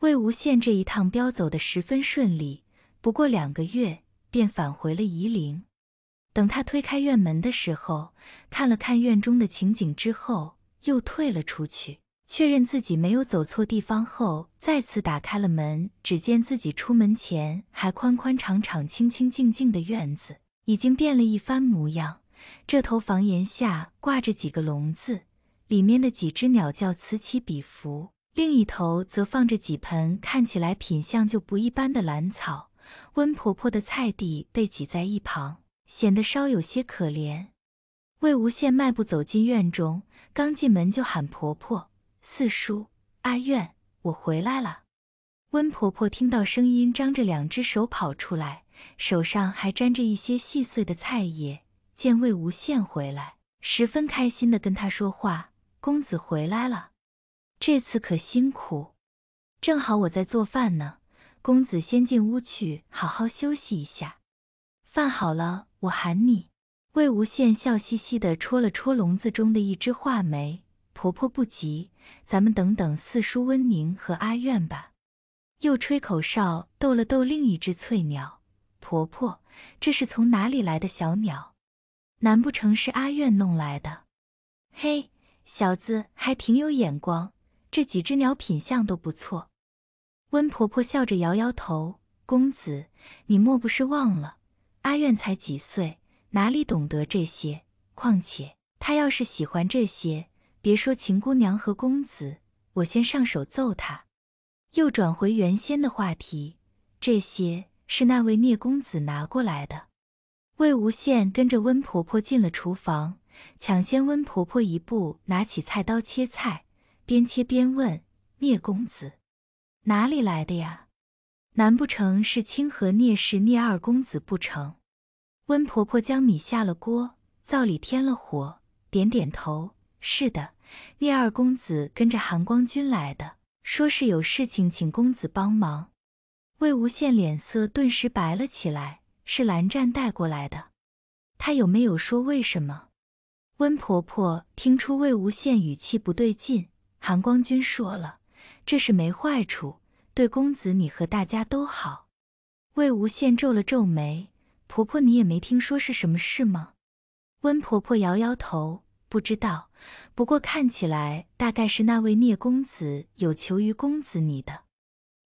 魏无羡这一趟镖走得十分顺利，不过两个月便返回了夷陵。等他推开院门的时候，看了看院中的情景之后，又退了出去。确认自己没有走错地方后，再次打开了门。只见自己出门前还宽宽敞敞、清清静静的院子，已经变了一番模样。这头房檐下挂着几个笼子，里面的几只鸟叫此起彼伏；另一头则放着几盆看起来品相就不一般的兰草。温婆婆的菜地被挤在一旁，显得稍有些可怜。魏无羡迈步走进院中，刚进门就喊婆婆。四叔，阿苑，我回来了。温婆婆听到声音，张着两只手跑出来，手上还沾着一些细碎的菜叶。见魏无羡回来，十分开心的跟他说话：“公子回来了，这次可辛苦。正好我在做饭呢，公子先进屋去好好休息一下，饭好了我喊你。”魏无羡笑嘻嘻地戳了戳笼子中的一只画眉，婆婆不急。咱们等等四叔温宁和阿苑吧。又吹口哨逗了逗另一只翠鸟。婆婆，这是从哪里来的小鸟？难不成是阿苑弄来的？嘿，小子还挺有眼光，这几只鸟品相都不错。温婆婆笑着摇摇头：“公子，你莫不是忘了？阿苑才几岁，哪里懂得这些？况且他要是喜欢这些……”别说秦姑娘和公子，我先上手揍他。又转回原先的话题，这些是那位聂公子拿过来的。魏无羡跟着温婆婆进了厨房，抢先温婆婆一步，拿起菜刀切菜，边切边问聂公子哪里来的呀？难不成是清河聂氏聂二公子不成？温婆婆将米下了锅，灶里添了火，点点头，是的。聂二公子跟着韩光君来的，说是有事情请公子帮忙。魏无羡脸色顿时白了起来。是蓝湛带过来的，他有没有说为什么？温婆婆听出魏无羡语气不对劲，韩光君说了，这是没坏处，对公子你和大家都好。魏无羡皱了皱眉，婆婆你也没听说是什么事吗？温婆婆摇摇头。不知道，不过看起来大概是那位聂公子有求于公子你的。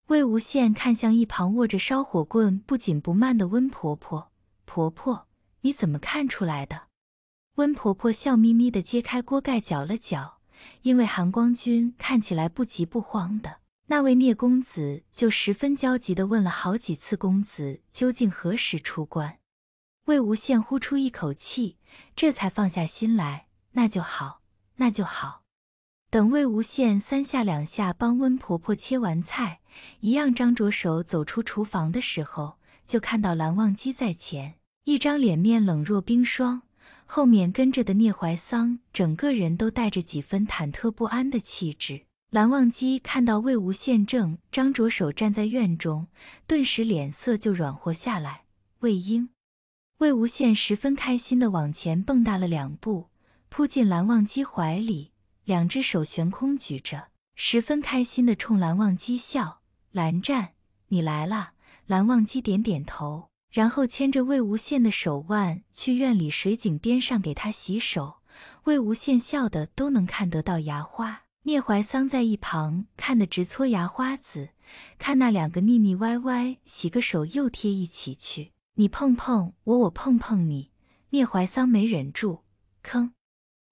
魏无羡看向一旁握着烧火棍不紧不慢的温婆婆，婆婆你怎么看出来的？温婆婆笑眯眯的揭开锅盖，搅了搅。因为含光君看起来不急不慌的，那位聂公子就十分焦急的问了好几次公子究竟何时出关。魏无羡呼出一口气，这才放下心来。那就好，那就好。等魏无羡三下两下帮温婆婆切完菜，一样张着手走出厨房的时候，就看到蓝忘机在前，一张脸面冷若冰霜，后面跟着的聂怀桑整个人都带着几分忐忑不安的气质。蓝忘机看到魏无羡正张着手站在院中，顿时脸色就软和下来。魏婴，魏无羡十分开心的往前蹦跶了两步。扑进蓝忘机怀里，两只手悬空举着，十分开心的冲蓝忘机笑：“蓝湛，你来了。”蓝忘机点点头，然后牵着魏无羡的手腕去院里水井边上给他洗手。魏无羡笑得都能看得到牙花。聂怀桑在一旁看得直搓牙花子，看那两个腻腻歪歪，洗个手又贴一起去，你碰碰我，我碰碰你。聂怀桑没忍住，吭。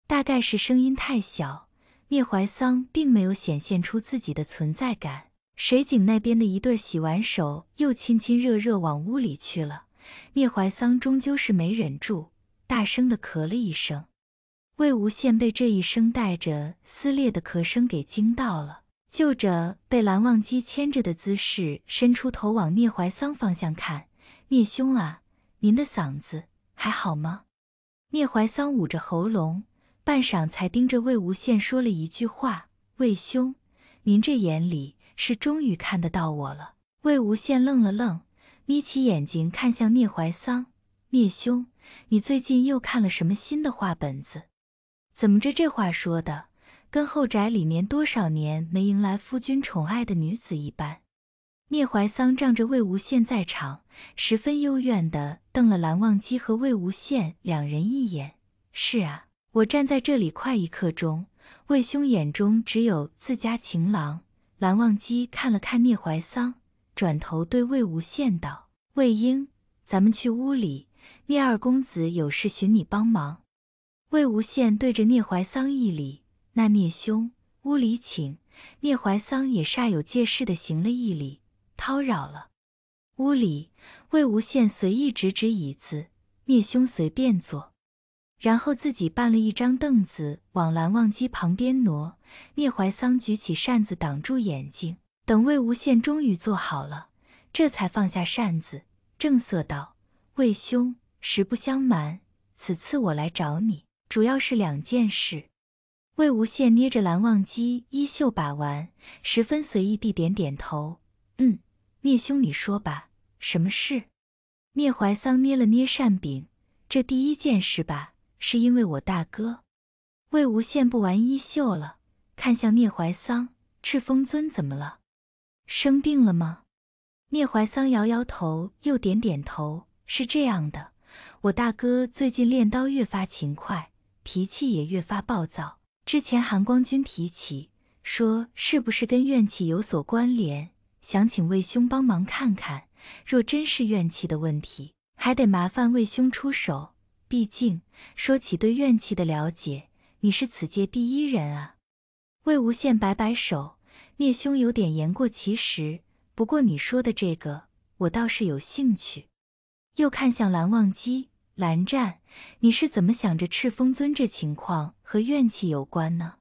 大概是声音太小，聂怀桑并没有显现出自己的存在感。水井那边的一对洗完手又亲亲热热往屋里去了。聂怀桑终究是没忍住，大声的咳了一声。魏无羡被这一声带着撕裂的咳声给惊到了，就着被蓝忘机牵着的姿势，伸出头往聂怀桑方向看：“聂兄啊，您的嗓子还好吗？”聂怀桑捂着喉咙。半晌才盯着魏无羡说了一句话：“魏兄，您这眼里是终于看得到我了。”魏无羡愣了愣，眯起眼睛看向聂怀桑：“聂兄，你最近又看了什么新的画本子？怎么着，这话说的跟后宅里面多少年没迎来夫君宠爱的女子一般？”聂怀桑仗着魏无羡在场，十分幽怨地瞪了蓝忘机和魏无羡两人一眼：“是啊。”我站在这里快一刻钟，魏兄眼中只有自家情郎。蓝忘机看了看聂怀桑，转头对魏无羡道：“魏婴，咱们去屋里。聂二公子有事寻你帮忙。”魏无羡对着聂怀桑一礼：“那聂兄，屋里请。”聂怀桑也煞有介事的行了一礼：“叨扰了。”屋里，魏无羡随意指指椅子：“聂兄随便坐。”然后自己搬了一张凳子往蓝忘机旁边挪，聂怀桑举起扇子挡住眼睛，等魏无羡终于坐好了，这才放下扇子，正色道：“魏兄，实不相瞒，此次我来找你，主要是两件事。”魏无羡捏着蓝忘机衣袖把玩，十分随意地点点头：“嗯，聂兄，你说吧，什么事？”聂怀桑捏了捏扇柄：“这第一件事吧。”是因为我大哥，魏无羡不玩衣袖了，看向聂怀桑，赤峰尊怎么了？生病了吗？聂怀桑摇摇头，又点点头。是这样的，我大哥最近练刀越发勤快，脾气也越发暴躁。之前韩光君提起说，是不是跟怨气有所关联？想请魏兄帮忙看看。若真是怨气的问题，还得麻烦魏兄出手。毕竟说起对怨气的了解，你是此界第一人啊。魏无羡摆摆手，聂兄有点言过其实。不过你说的这个，我倒是有兴趣。又看向蓝忘机、蓝湛，你是怎么想着赤峰尊这情况和怨气有关呢？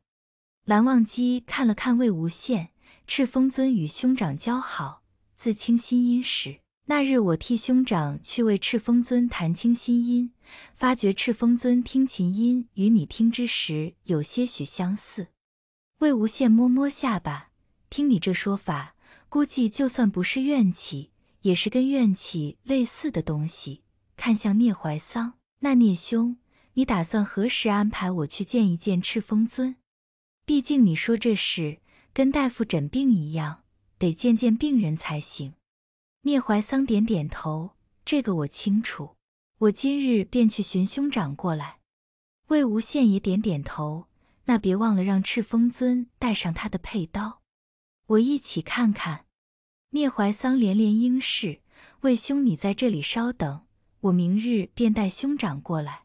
蓝忘机看了看魏无羡，赤峰尊与兄长交好，自清心阴时。那日我替兄长去为赤峰尊弹清心音，发觉赤峰尊听琴音与你听之时有些许相似。魏无羡摸摸下巴，听你这说法，估计就算不是怨气，也是跟怨气类似的东西。看向聂怀桑，那聂兄，你打算何时安排我去见一见赤峰尊？毕竟你说这事跟大夫诊病一样，得见见病人才行。聂怀桑点点头，这个我清楚。我今日便去寻兄长过来。魏无羡也点点头。那别忘了让赤峰尊带上他的佩刀，我一起看看。聂怀桑连连应是。魏兄，你在这里稍等，我明日便带兄长过来。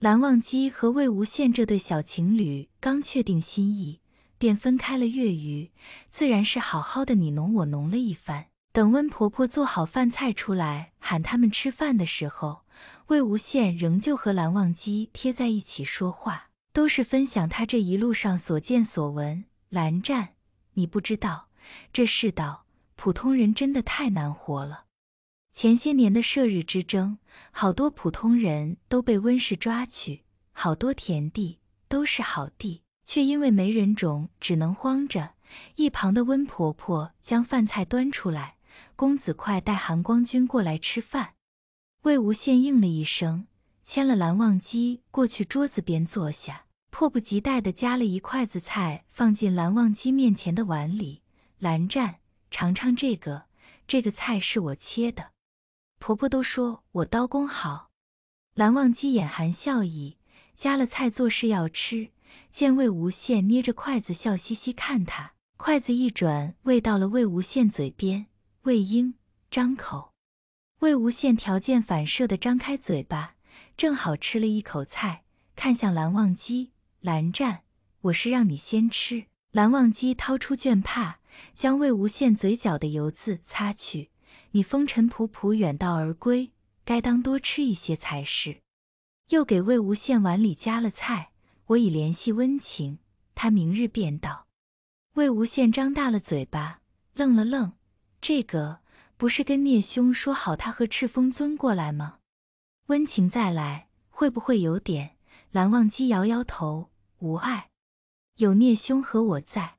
蓝忘机和魏无羡这对小情侣刚确定心意，便分开了月余，自然是好好的你侬我侬了一番。等温婆婆做好饭菜出来喊他们吃饭的时候，魏无羡仍旧和蓝忘机贴在一起说话，都是分享他这一路上所见所闻。蓝湛，你不知道，这世道普通人真的太难活了。前些年的射日之争，好多普通人都被温氏抓去，好多田地都是好地，却因为没人种，只能荒着。一旁的温婆婆将饭菜端出来。公子快带韩光君过来吃饭。魏无羡应了一声，牵了蓝忘机过去桌子边坐下，迫不及待地夹了一筷子菜放进蓝忘机面前的碗里。蓝湛，尝尝这个，这个菜是我切的，婆婆都说我刀工好。蓝忘机眼含笑意，夹了菜做事要吃，见魏无羡捏着筷子笑嘻嘻看他，筷子一转喂到了魏无羡嘴边。魏婴张口，魏无羡条件反射地张开嘴巴，正好吃了一口菜，看向蓝忘机、蓝湛：“我是让你先吃。”蓝忘机掏出绢帕，将魏无羡嘴角的油渍擦去：“你风尘仆仆远道而归，该当多吃一些才是。”又给魏无羡碗里加了菜：“我已联系温情，他明日便到。”魏无羡张大了嘴巴，愣了愣。这个不是跟聂兄说好，他和赤峰尊过来吗？温情再来会不会有点？蓝忘机摇摇头，无碍，有聂兄和我在。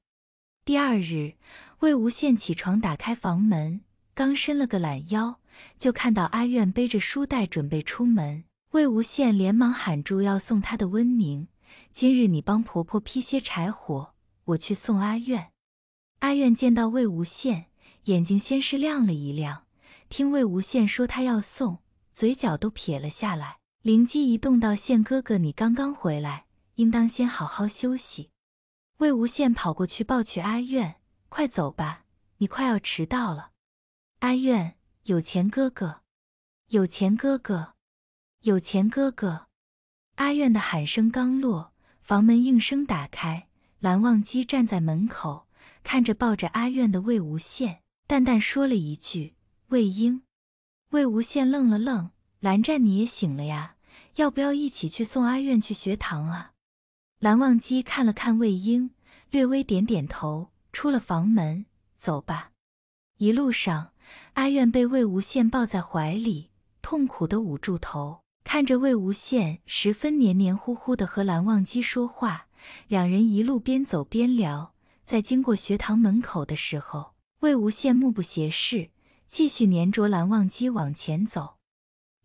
第二日，魏无羡起床，打开房门，刚伸了个懒腰，就看到阿苑背着书袋准备出门。魏无羡连忙喊住要送他的温宁：“今日你帮婆婆劈些柴火，我去送阿苑。”阿苑见到魏无羡。眼睛先是亮了一亮，听魏无羡说他要送，嘴角都撇了下来。灵机一动，道：“羡哥哥，你刚刚回来，应当先好好休息。”魏无羡跑过去抱去阿苑：“快走吧，你快要迟到了。”阿苑，有钱哥哥，有钱哥哥，有钱哥哥！阿苑的喊声刚落，房门应声打开，蓝忘机站在门口，看着抱着阿苑的魏无羡。淡淡说了一句：“魏婴。”魏无羡愣了愣，“蓝湛，你也醒了呀？要不要一起去送阿苑去学堂啊？”蓝忘机看了看魏婴，略微点点头，出了房门：“走吧。”一路上，阿苑被魏无羡抱在怀里，痛苦的捂住头，看着魏无羡十分黏黏糊糊的和蓝忘机说话。两人一路边走边聊，在经过学堂门口的时候。魏无羡目不斜视，继续黏着蓝忘机往前走。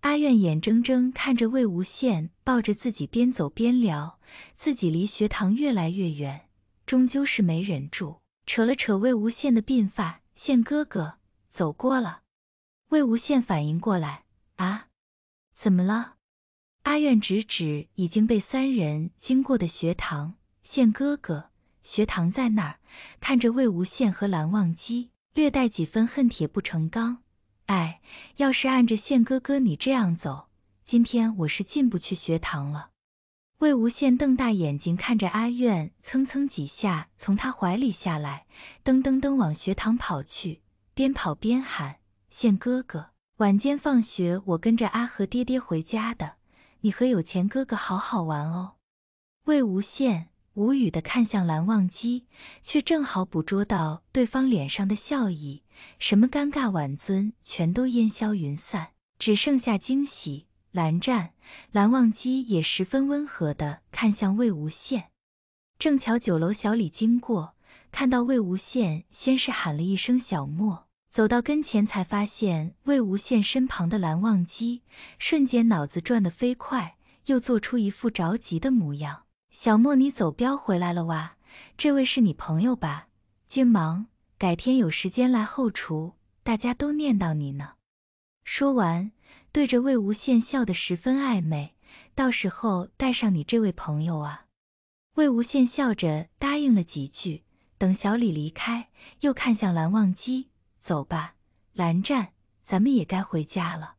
阿苑眼睁睁看着魏无羡抱着自己边走边聊，自己离学堂越来越远，终究是没忍住，扯了扯魏无羡的鬓发，现哥哥走过了。魏无羡反应过来，啊，怎么了？阿苑指指已经被三人经过的学堂，现哥哥。学堂在那儿，看着魏无羡和蓝忘机，略带几分恨铁不成钢。哎，要是按着羡哥哥你这样走，今天我是进不去学堂了。魏无羡瞪大眼睛看着阿苑，蹭蹭几下从他怀里下来，噔噔噔往学堂跑去，边跑边喊：“羡哥哥，晚间放学我跟着阿和爹爹回家的，你和有钱哥哥好好玩哦。”魏无羡。无语地看向蓝忘机，却正好捕捉到对方脸上的笑意，什么尴尬晚尊全都烟消云散，只剩下惊喜。蓝湛、蓝忘机也十分温和地看向魏无羡。正巧酒楼小李经过，看到魏无羡，先是喊了一声“小莫”，走到跟前才发现魏无羡身旁的蓝忘机，瞬间脑子转得飞快，又做出一副着急的模样。小莫，你走镖回来了哇？这位是你朋友吧？今忙，改天有时间来后厨，大家都念叨你呢。说完，对着魏无羡笑得十分暧昧。到时候带上你这位朋友啊。魏无羡笑着答应了几句。等小李离开，又看向蓝忘机：“走吧，蓝湛，咱们也该回家了。”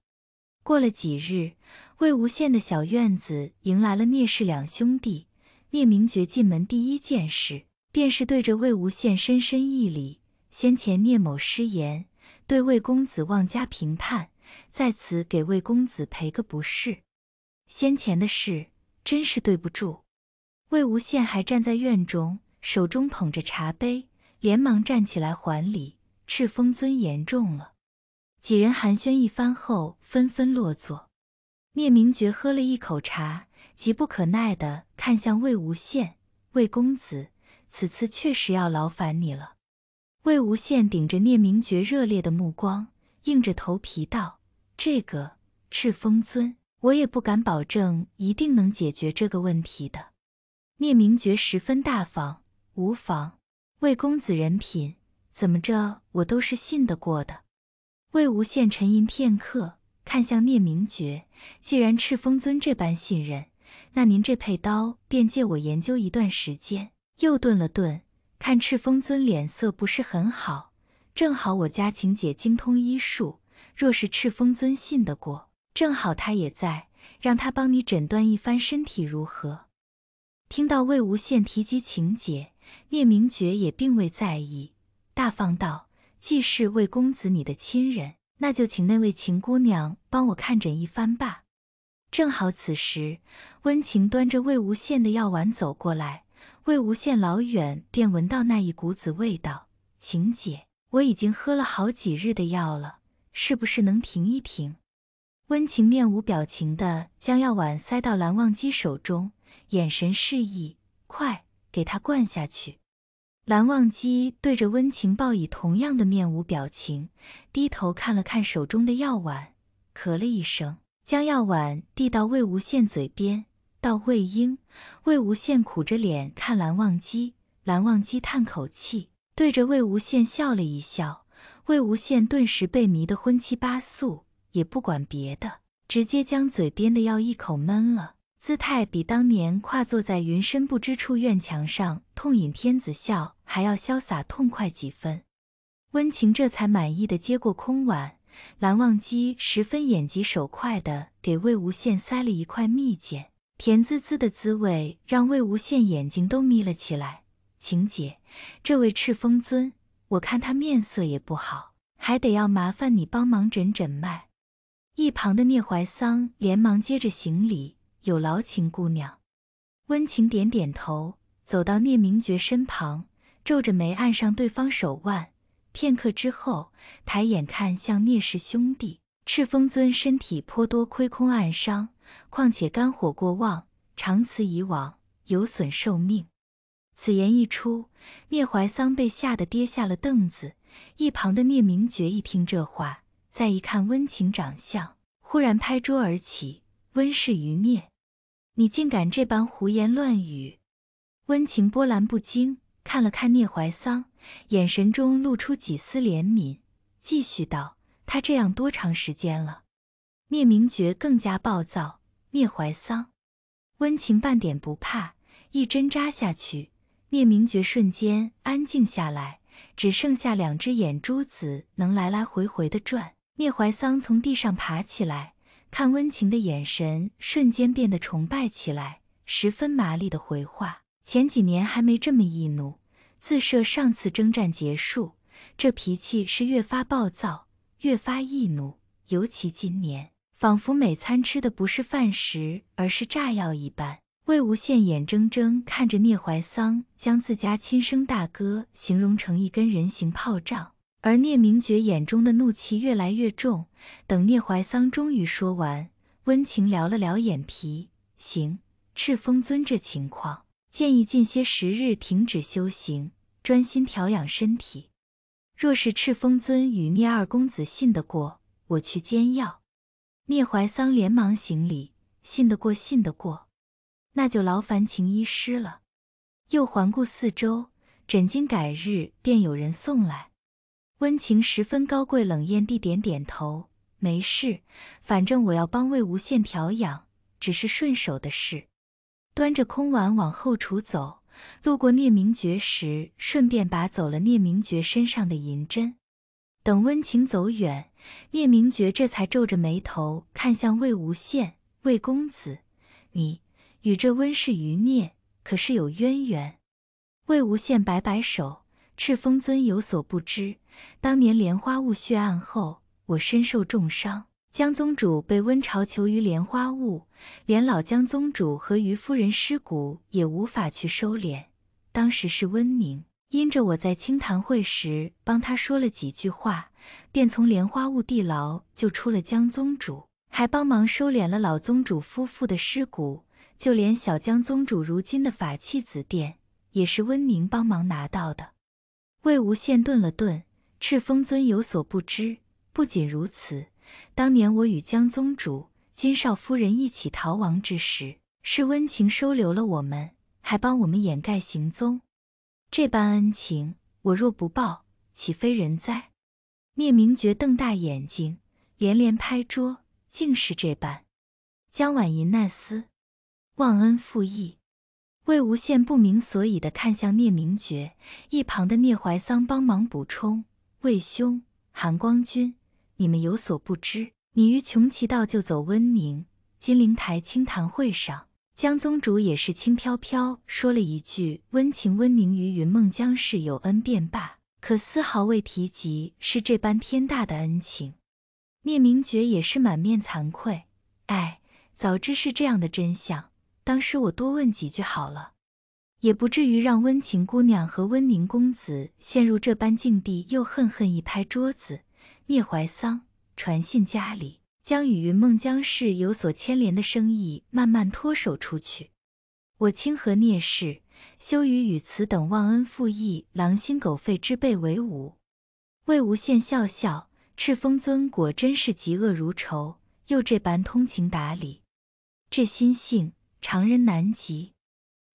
过了几日，魏无羡的小院子迎来了聂氏两兄弟。聂明觉进门第一件事，便是对着魏无羡深深一礼。先前聂某失言，对魏公子妄加评判，在此给魏公子赔个不是。先前的事，真是对不住。魏无羡还站在院中，手中捧着茶杯，连忙站起来还礼。赤峰尊言重了。几人寒暄一番后，纷纷落座。聂明觉喝了一口茶。急不可耐地看向魏无羡，魏公子，此次确实要劳烦你了。魏无羡顶着聂明珏热烈的目光，硬着头皮道：“这个赤峰尊，我也不敢保证一定能解决这个问题的。”聂明珏十分大方：“无妨，魏公子人品怎么着，我都是信得过的。”魏无羡沉吟片刻，看向聂明珏：“既然赤峰尊这般信任。”那您这佩刀便借我研究一段时间。又顿了顿，看赤峰尊脸色不是很好，正好我家晴姐精通医术，若是赤峰尊信得过，正好她也在，让她帮你诊断一番身体如何？听到魏无羡提及晴姐，聂明珏也并未在意，大方道：“既是魏公子你的亲人，那就请那位秦姑娘帮我看诊一番吧。”正好此时，温情端着魏无羡的药碗走过来，魏无羡老远便闻到那一股子味道。晴姐，我已经喝了好几日的药了，是不是能停一停？温情面无表情的将药碗塞到蓝忘机手中，眼神示意：“快给他灌下去。”蓝忘机对着温情报以同样的面无表情，低头看了看手中的药碗，咳了一声。将药碗递到魏无羡嘴边，道：“魏婴。”魏无羡苦着脸看蓝忘机，蓝忘机叹口气，对着魏无羡笑了一笑。魏无羡顿时被迷得昏七八素，也不管别的，直接将嘴边的药一口闷了，姿态比当年跨坐在云深不知处院墙上痛饮天子笑还要潇洒痛快几分。温情这才满意的接过空碗。蓝忘机十分眼疾手快地给魏无羡塞了一块蜜饯，甜滋滋的滋味让魏无羡眼睛都眯了起来。晴姐，这位赤峰尊，我看他面色也不好，还得要麻烦你帮忙诊诊脉。一旁的聂怀桑连忙接着行礼：“有劳秦姑娘。”温情点点头，走到聂明觉身旁，皱着眉按上对方手腕。片刻之后，抬眼看向聂氏兄弟，赤峰尊身体颇多亏空暗伤，况且肝火过旺，长此以往有损寿命。此言一出，聂怀桑被吓得跌下了凳子。一旁的聂明觉一听这话，再一看温情长相，忽然拍桌而起：“温氏余孽，你竟敢这般胡言乱语！”温情波澜不惊，看了看聂怀桑。眼神中露出几丝怜悯，继续道：“他这样多长时间了？”聂明觉更加暴躁。聂怀桑，温情半点不怕，一针扎下去，聂明觉瞬间安静下来，只剩下两只眼珠子能来来回回的转。聂怀桑从地上爬起来，看温情的眼神瞬间变得崇拜起来，十分麻利的回话：“前几年还没这么易怒。”自设上次征战结束，这脾气是越发暴躁，越发易怒。尤其今年，仿佛每餐吃的不是饭食，而是炸药一般。魏无羡眼睁睁看着聂怀桑将自家亲生大哥形容成一根人形炮仗，而聂明珏眼中的怒气越来越重。等聂怀桑终于说完，温情撩了撩眼皮，行，赤峰尊这情况。建议近些时日停止修行，专心调养身体。若是赤峰尊与聂二公子信得过，我去煎药。聂怀桑连忙行礼，信得过，信得过，那就劳烦秦医师了。又环顾四周，枕巾改日便有人送来。温情十分高贵冷艳地点点头，没事，反正我要帮魏无羡调养，只是顺手的事。端着空碗往后厨走，路过聂明觉时，顺便拔走了聂明觉身上的银针。等温情走远，聂明觉这才皱着眉头看向魏无羡：“魏公子，你与这温氏余孽可是有渊源？”魏无羡摆摆手：“赤峰尊有所不知，当年莲花坞血案后，我身受重伤。”江宗主被温巢囚于莲花坞，连老江宗主和于夫人尸骨也无法去收敛。当时是温宁因着我在清谈会时帮他说了几句话，便从莲花坞地牢救出了江宗主，还帮忙收敛了老宗主夫妇的尸骨。就连小江宗主如今的法器紫殿，也是温宁帮忙拿到的。魏无羡顿了顿，赤峰尊有所不知。不仅如此。当年我与江宗主、金少夫人一起逃亡之时，是温情收留了我们，还帮我们掩盖行踪。这般恩情，我若不报，岂非人哉？聂明觉瞪大眼睛，连连拍桌，竟是这般！江婉银那厮忘恩负义！魏无羡不明所以的看向聂明觉，一旁的聂怀桑帮忙补充：魏兄，韩光君。你们有所不知，你于穷奇道就走温宁，金陵台清谈会上，江宗主也是轻飘飘说了一句：“温情温宁于云梦江氏有恩便罢，可丝毫未提及是这般天大的恩情。”聂明觉也是满面惭愧，哎，早知是这样的真相，当时我多问几句好了，也不至于让温情姑娘和温宁公子陷入这般境地。又恨恨一拍桌子。聂怀桑传信家里，将与云梦江氏有所牵连的生意慢慢脱手出去。我清河聂氏羞于与此等忘恩负义、狼心狗肺之辈为伍。魏无羡笑笑，赤峰尊果真是嫉恶如仇，又这般通情达理，这心性常人难及。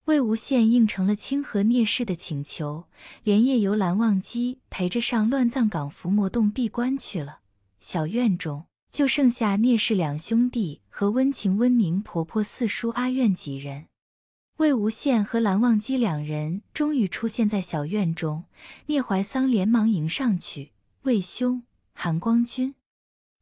魏无羡应承了清河聂氏的请求，连夜由蓝忘机陪着上乱葬岗伏魔洞闭关去了。小院中就剩下聂氏两兄弟和温情、温宁婆婆、四叔阿苑几人。魏无羡和蓝忘机两人终于出现在小院中，聂怀桑连忙迎上去：“魏兄，含光君。”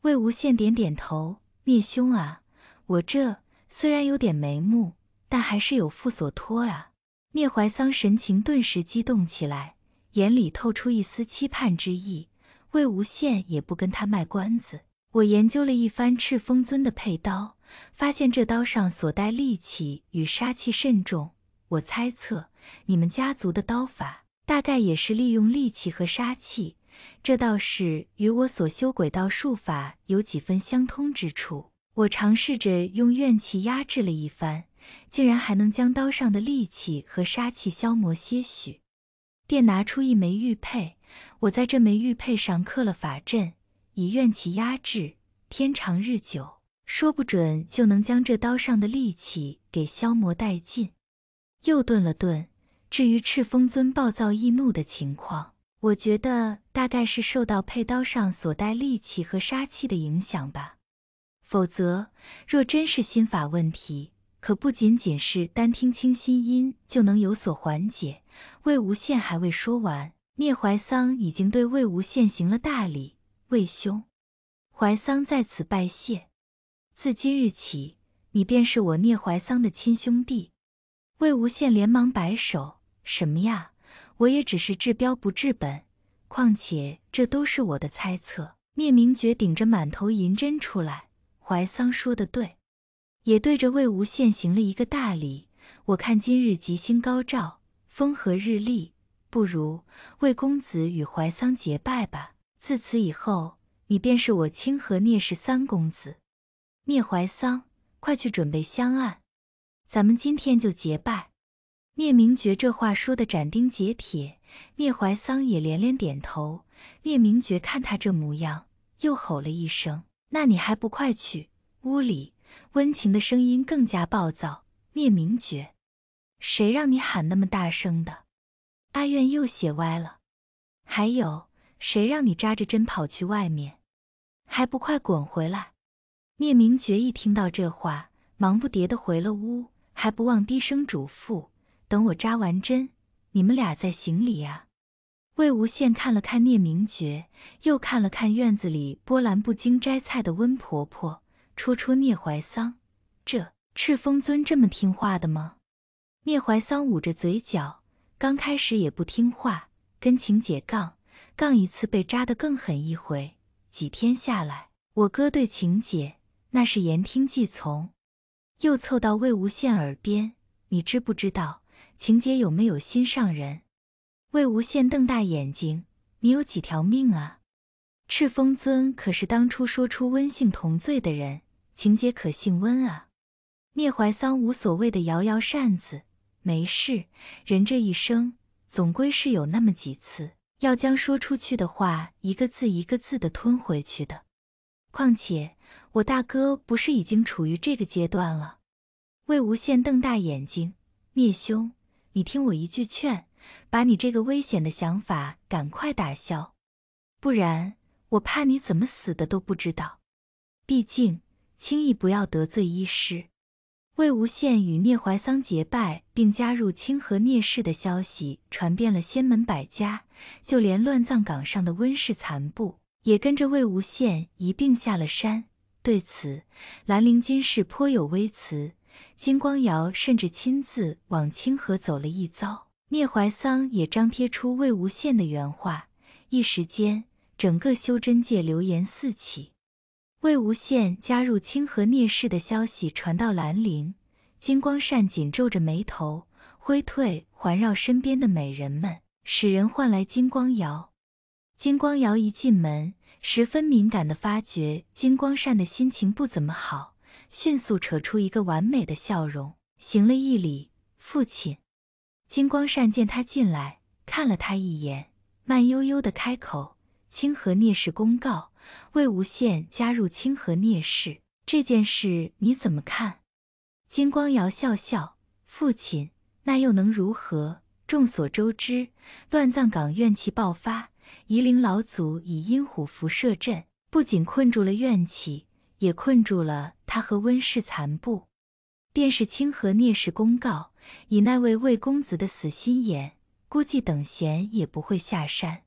魏无羡点点头：“聂兄啊，我这虽然有点眉目。”但还是有负所托啊！聂怀桑神情顿时激动起来，眼里透出一丝期盼之意。魏无羡也不跟他卖关子，我研究了一番赤峰尊的佩刀，发现这刀上所带戾气与杀气甚重。我猜测，你们家族的刀法大概也是利用戾气和杀气，这倒是与我所修鬼道术法有几分相通之处。我尝试着用怨气压制了一番。竟然还能将刀上的戾气和杀气消磨些许，便拿出一枚玉佩。我在这枚玉佩上刻了法阵，以怨气压制，天长日久，说不准就能将这刀上的戾气给消磨殆尽。又顿了顿，至于赤峰尊暴躁易怒的情况，我觉得大概是受到佩刀上所带戾气和杀气的影响吧。否则，若真是心法问题，可不仅仅是单听清心音就能有所缓解。魏无羡还未说完，聂怀桑已经对魏无羡行了大礼：“魏兄，怀桑在此拜谢。自今日起，你便是我聂怀桑的亲兄弟。”魏无羡连忙摆手：“什么呀，我也只是治标不治本，况且这都是我的猜测。”聂明珏顶着满头银针出来，怀桑说的对。也对着魏无羡行了一个大礼。我看今日吉星高照，风和日丽，不如魏公子与怀桑结拜吧。自此以后，你便是我清河聂氏三公子，聂怀桑，快去准备香案，咱们今天就结拜。聂明觉这话说的斩钉截铁，聂怀桑也连连点头。聂明觉看他这模样，又吼了一声：“那你还不快去屋里？”温情的声音更加暴躁。聂明觉，谁让你喊那么大声的？阿苑又写歪了。还有，谁让你扎着针跑去外面？还不快滚回来！聂明觉一听到这话，忙不迭的回了屋，还不忘低声嘱咐：“等我扎完针，你们俩再行礼啊。”魏无羡看了看聂明觉，又看了看院子里波澜不惊摘菜的温婆婆。戳戳聂怀桑，这赤峰尊这么听话的吗？聂怀桑捂着嘴角，刚开始也不听话，跟晴姐杠，杠一次被扎得更狠一回。几天下来，我哥对晴姐那是言听计从。又凑到魏无羡耳边：“你知不知道晴姐有没有心上人？”魏无羡瞪大眼睛：“你有几条命啊？”赤峰尊可是当初说出温姓同罪的人，情节可信温啊！聂怀桑无所谓的摇摇扇子，没事，人这一生总归是有那么几次要将说出去的话一个字一个字的吞回去的。况且我大哥不是已经处于这个阶段了？魏无羡瞪大眼睛，聂兄，你听我一句劝，把你这个危险的想法赶快打消，不然。我怕你怎么死的都不知道，毕竟轻易不要得罪医师。魏无羡与聂怀桑结拜并加入清河聂氏的消息传遍了仙门百家，就连乱葬岗上的温氏残部也跟着魏无羡一并下了山。对此，兰陵金氏颇有微词，金光瑶甚至亲自往清河走了一遭。聂怀桑也张贴出魏无羡的原话，一时间。整个修真界流言四起，魏无羡加入清河聂氏的消息传到兰陵，金光善紧皱着眉头，挥退环绕身边的美人们，使人换来金光瑶。金光瑶一进门，十分敏感地发觉金光善的心情不怎么好，迅速扯出一个完美的笑容，行了一礼：“父亲。”金光善见他进来，看了他一眼，慢悠悠地开口。清河聂氏公告，魏无羡加入清河聂氏这件事，你怎么看？金光瑶笑笑，父亲，那又能如何？众所周知，乱葬岗怨气爆发，夷陵老祖以阴虎符设阵，不仅困住了怨气，也困住了他和温氏残部。便是清河聂氏公告，以那位魏公子的死心眼，估计等闲也不会下山。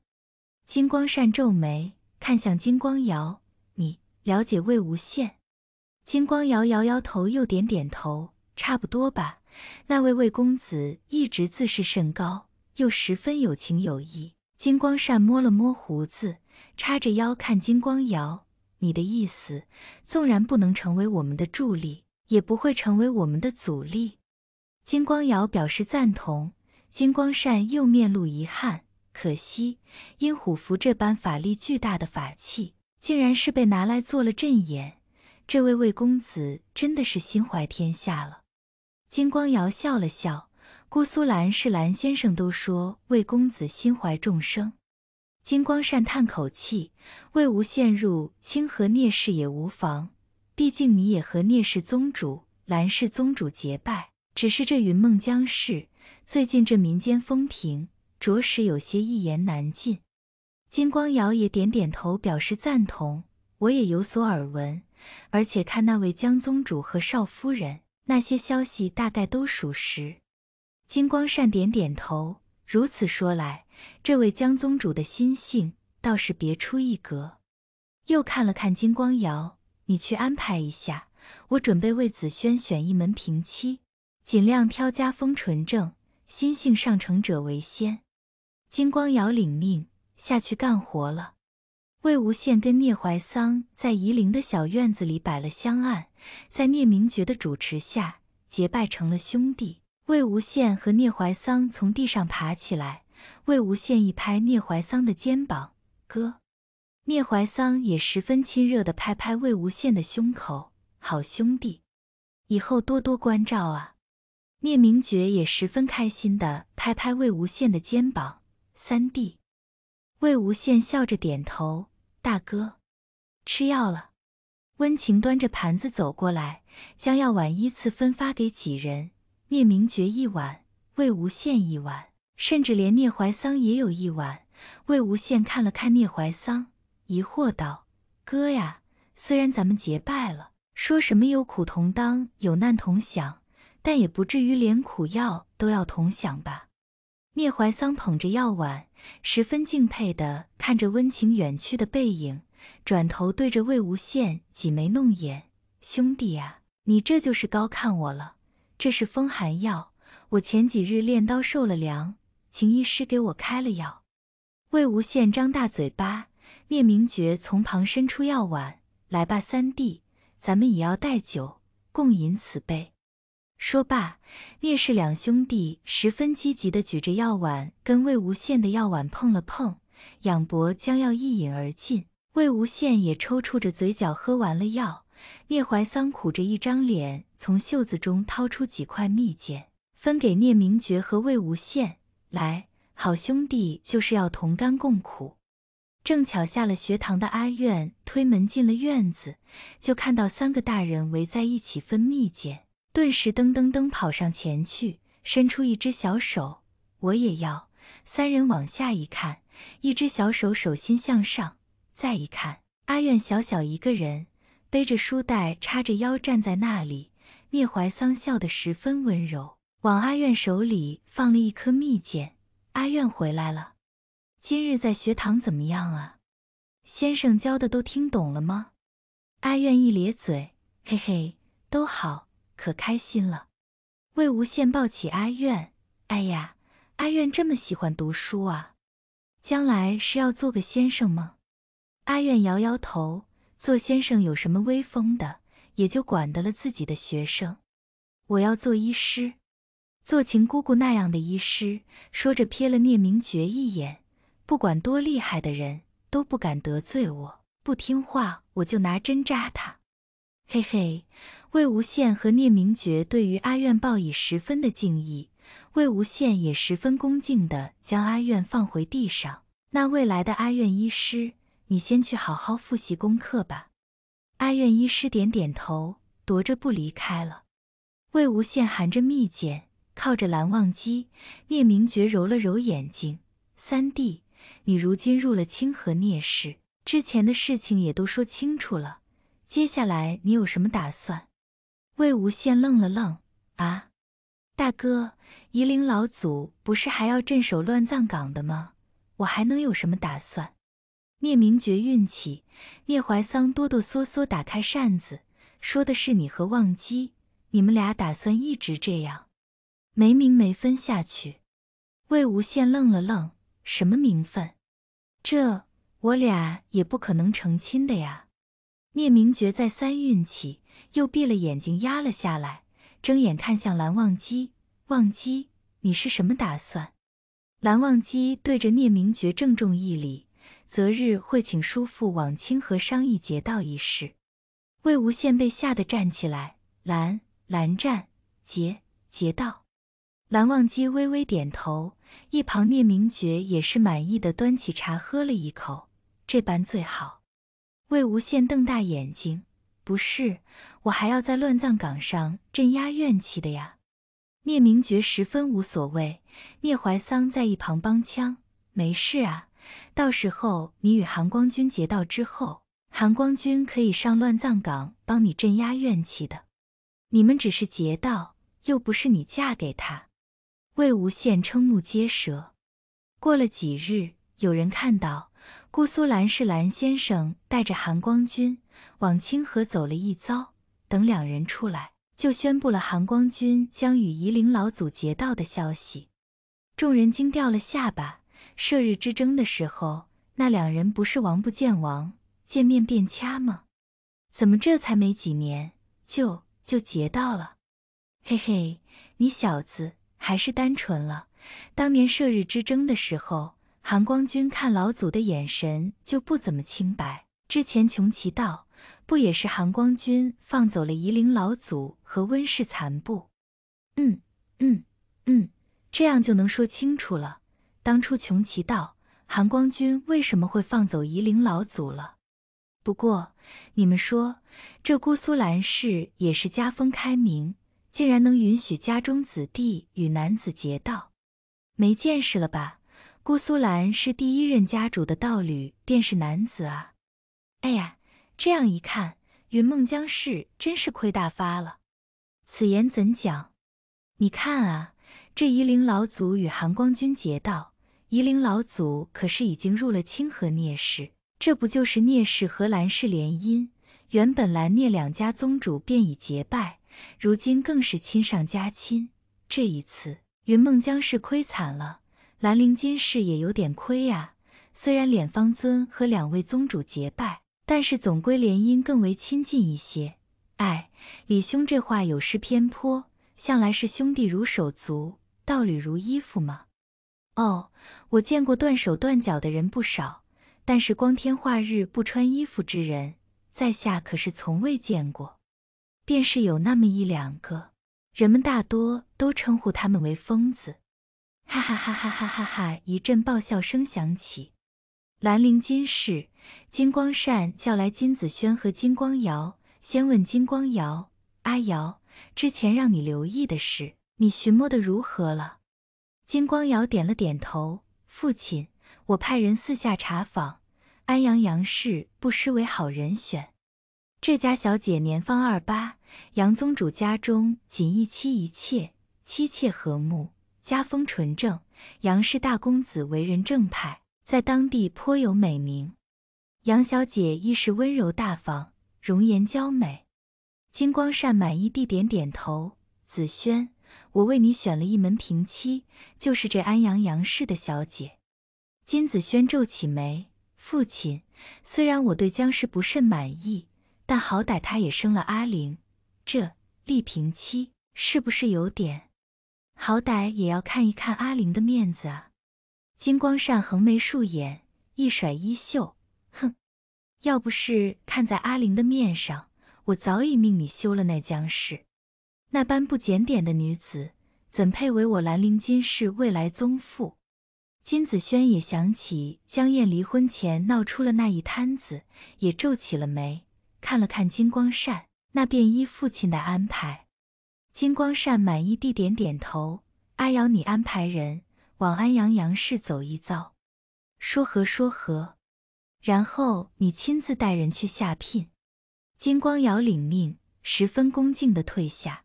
金光善皱眉看向金光瑶：“你了解魏无羡？”金光瑶摇摇头，又点点头：“差不多吧。那位魏公子一直自视甚高，又十分有情有义。”金光善摸了摸胡子，叉着腰看金光瑶：“你的意思，纵然不能成为我们的助力，也不会成为我们的阻力？”金光瑶表示赞同。金光善又面露遗憾。可惜，因虎符这般法力巨大的法器，竟然是被拿来做了阵眼。这位魏公子真的是心怀天下了。金光瑶笑了笑，姑苏蓝、是蓝先生都说魏公子心怀众生。金光善叹口气，魏无羡入清河聂氏也无妨，毕竟你也和聂氏宗主、蓝氏宗主结拜。只是这云梦江氏最近这民间风评。着实有些一言难尽。金光瑶也点点头，表示赞同。我也有所耳闻，而且看那位江宗主和少夫人，那些消息大概都属实。金光善点点头，如此说来，这位江宗主的心性倒是别出一格。又看了看金光瑶，你去安排一下，我准备为子轩选一门平妻，尽量挑家风纯正、心性上乘者为先。金光瑶领命下去干活了。魏无羡跟聂怀桑在夷陵的小院子里摆了香案，在聂明觉的主持下结拜成了兄弟。魏无羡和聂怀桑从地上爬起来，魏无羡一拍聂怀桑的肩膀：“哥！”聂怀桑也十分亲热的拍拍魏无羡的胸口：“好兄弟，以后多多关照啊！”聂明觉也十分开心的拍拍魏无羡的肩膀。三弟，魏无羡笑着点头。大哥，吃药了。温情端着盘子走过来，将药碗依次分发给几人。聂明觉一碗，魏无羡一碗，甚至连聂怀桑也有一碗。魏无羡看了看聂怀桑，疑惑道：“哥呀，虽然咱们结拜了，说什么有苦同当，有难同享，但也不至于连苦药都要同享吧？”聂怀桑捧着药碗，十分敬佩地看着温情远去的背影，转头对着魏无羡挤眉弄眼：“兄弟啊，你这就是高看我了。这是风寒药，我前几日练刀受了凉，请医师给我开了药。”魏无羡张大嘴巴，聂明珏从旁伸出药碗：“来吧，三弟，咱们以药代酒，共饮此杯。”说罢，聂氏两兄弟十分积极地举着药碗，跟魏无羡的药碗碰了碰，仰脖将药一饮而尽。魏无羡也抽搐着嘴角喝完了药。聂怀桑苦着一张脸，从袖子中掏出几块蜜饯，分给聂明珏和魏无羡。来，好兄弟就是要同甘共苦。正巧下了学堂的阿苑推门进了院子，就看到三个大人围在一起分蜜饯。顿时噔噔噔跑上前去，伸出一只小手，我也要。三人往下一看，一只小手手心向上。再一看，阿苑小小一个人，背着书袋，叉着腰站在那里。聂怀桑笑得十分温柔，往阿苑手里放了一颗蜜饯。阿苑回来了，今日在学堂怎么样啊？先生教的都听懂了吗？阿苑一咧嘴，嘿嘿，都好。可开心了，魏无羡抱起阿苑，哎呀，阿苑这么喜欢读书啊，将来是要做个先生吗？阿苑摇摇头，做先生有什么威风的，也就管得了自己的学生。我要做医师，做秦姑姑那样的医师。说着瞥了聂明珏一眼，不管多厉害的人都不敢得罪我，不听话我就拿针扎他。嘿嘿。魏无羡和聂明觉对于阿苑报以十分的敬意，魏无羡也十分恭敬地将阿苑放回地上。那未来的阿苑医师，你先去好好复习功课吧。阿苑医师点点头，踱着不离开了。魏无羡含着蜜饯，靠着蓝忘机，聂明觉揉了揉眼睛：“三弟，你如今入了清河聂氏，之前的事情也都说清楚了，接下来你有什么打算？”魏无羡愣了愣，“啊，大哥，夷陵老祖不是还要镇守乱葬岗的吗？我还能有什么打算？”聂明觉运气，聂怀桑哆哆嗦嗦打开扇子，说的是你和忘机，你们俩打算一直这样，没名没分下去？魏无羡愣了愣，“什么名分？这我俩也不可能成亲的呀。”聂明觉再三运气，又闭了眼睛压了下来，睁眼看向蓝忘机。忘机，你是什么打算？蓝忘机对着聂明觉郑重一礼，择日会请叔父往清河商议劫道一事。魏无羡被吓得站起来。蓝蓝湛劫劫道。蓝忘机微微点头，一旁聂明觉也是满意的端起茶喝了一口，这般最好。魏无羡瞪大眼睛：“不是，我还要在乱葬岗上镇压怨气的呀。”聂明觉十分无所谓，聂怀桑在一旁帮腔：“没事啊，到时候你与韩光君结道之后，韩光君可以上乱葬岗帮你镇压怨气的。你们只是结道，又不是你嫁给他。”魏无羡瞠目结舌。过了几日，有人看到。姑苏蓝氏蓝先生带着韩光君往清河走了一遭，等两人出来，就宣布了韩光君将与夷陵老祖结道的消息。众人惊掉了下巴。射日之争的时候，那两人不是王不见王，见面便掐吗？怎么这才没几年，就就结道了？嘿嘿，你小子还是单纯了。当年射日之争的时候。韩光君看老祖的眼神就不怎么清白。之前穷奇道不也是韩光君放走了夷陵老祖和温氏残部？嗯嗯嗯，这样就能说清楚了。当初穷奇道，韩光君为什么会放走夷陵老祖了？不过你们说，这姑苏兰氏也是家风开明，竟然能允许家中子弟与男子结道，没见识了吧？姑苏兰是第一任家主的道侣，便是男子啊！哎呀，这样一看，云梦江氏真是亏大发了。此言怎讲？你看啊，这夷陵老祖与含光君结道，夷陵老祖可是已经入了清河聂氏，这不就是聂氏和兰氏联姻？原本兰聂两家宗主便已结拜，如今更是亲上加亲。这一次，云梦江氏亏惨了。兰陵今世也有点亏呀。虽然脸方尊和两位宗主结拜，但是总归联姻更为亲近一些。哎，李兄这话有失偏颇。向来是兄弟如手足，道理如衣服嘛。哦，我见过断手断脚的人不少，但是光天化日不穿衣服之人，在下可是从未见过。便是有那么一两个，人们大多都称呼他们为疯子。哈哈哈！哈！哈哈哈，一阵爆笑声响起。兰陵金氏，金光善叫来金子轩和金光瑶，先问金光瑶：“阿瑶，之前让你留意的事，你寻摸的如何了？”金光瑶点了点头：“父亲，我派人四下查访，安阳杨氏不失为好人选。这家小姐年方二八，杨宗主家中仅一妻一妾，妻妾和睦。”家风纯正，杨氏大公子为人正派，在当地颇有美名。杨小姐亦是温柔大方，容颜娇美。金光善满意地点点头：“子轩，我为你选了一门平妻，就是这安阳杨氏的小姐。”金子轩皱起眉：“父亲，虽然我对江氏不甚满意，但好歹她也生了阿玲。这立平妻是不是有点？”好歹也要看一看阿玲的面子啊！金光善横眉竖眼，一甩衣袖，哼，要不是看在阿玲的面上，我早已命你休了那江氏。那般不检点的女子，怎配为我兰陵金氏未来宗妇？金子轩也想起江燕离婚前闹出了那一摊子，也皱起了眉，看了看金光善，那便依父亲的安排。金光善满意地点点头：“阿瑶，你安排人往安阳杨氏走一遭，说和说和，然后你亲自带人去下聘。”金光瑶领命，十分恭敬地退下。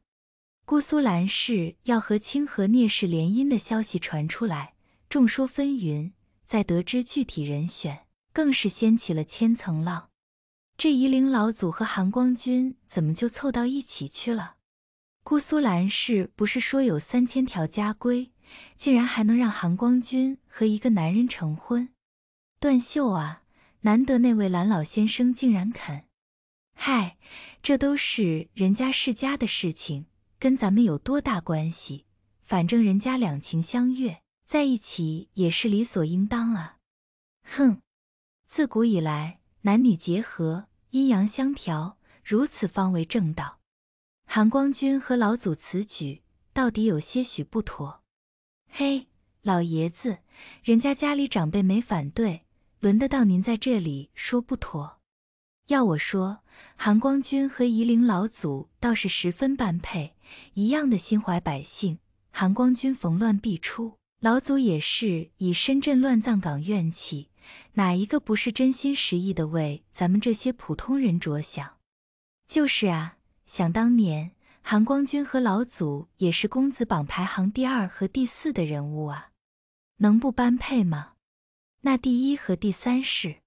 姑苏兰氏要和清河聂氏联姻的消息传出来，众说纷纭。在得知具体人选，更是掀起了千层浪。这夷陵老祖和韩光君怎么就凑到一起去了？姑苏蓝氏不是说有三千条家规，竟然还能让韩光君和一个男人成婚？段秀啊，难得那位蓝老先生竟然肯。嗨，这都是人家世家的事情，跟咱们有多大关系？反正人家两情相悦，在一起也是理所应当啊。哼，自古以来，男女结合，阴阳相调，如此方为正道。韩光君和老祖此举到底有些许不妥。嘿，老爷子，人家家里长辈没反对，轮得到您在这里说不妥？要我说，韩光君和夷陵老祖倒是十分般配，一样的心怀百姓。韩光君逢乱必出，老祖也是以深圳乱葬岗怨气，哪一个不是真心实意的为咱们这些普通人着想？就是啊。想当年，韩光君和老祖也是公子榜排行第二和第四的人物啊，能不般配吗？那第一和第三是，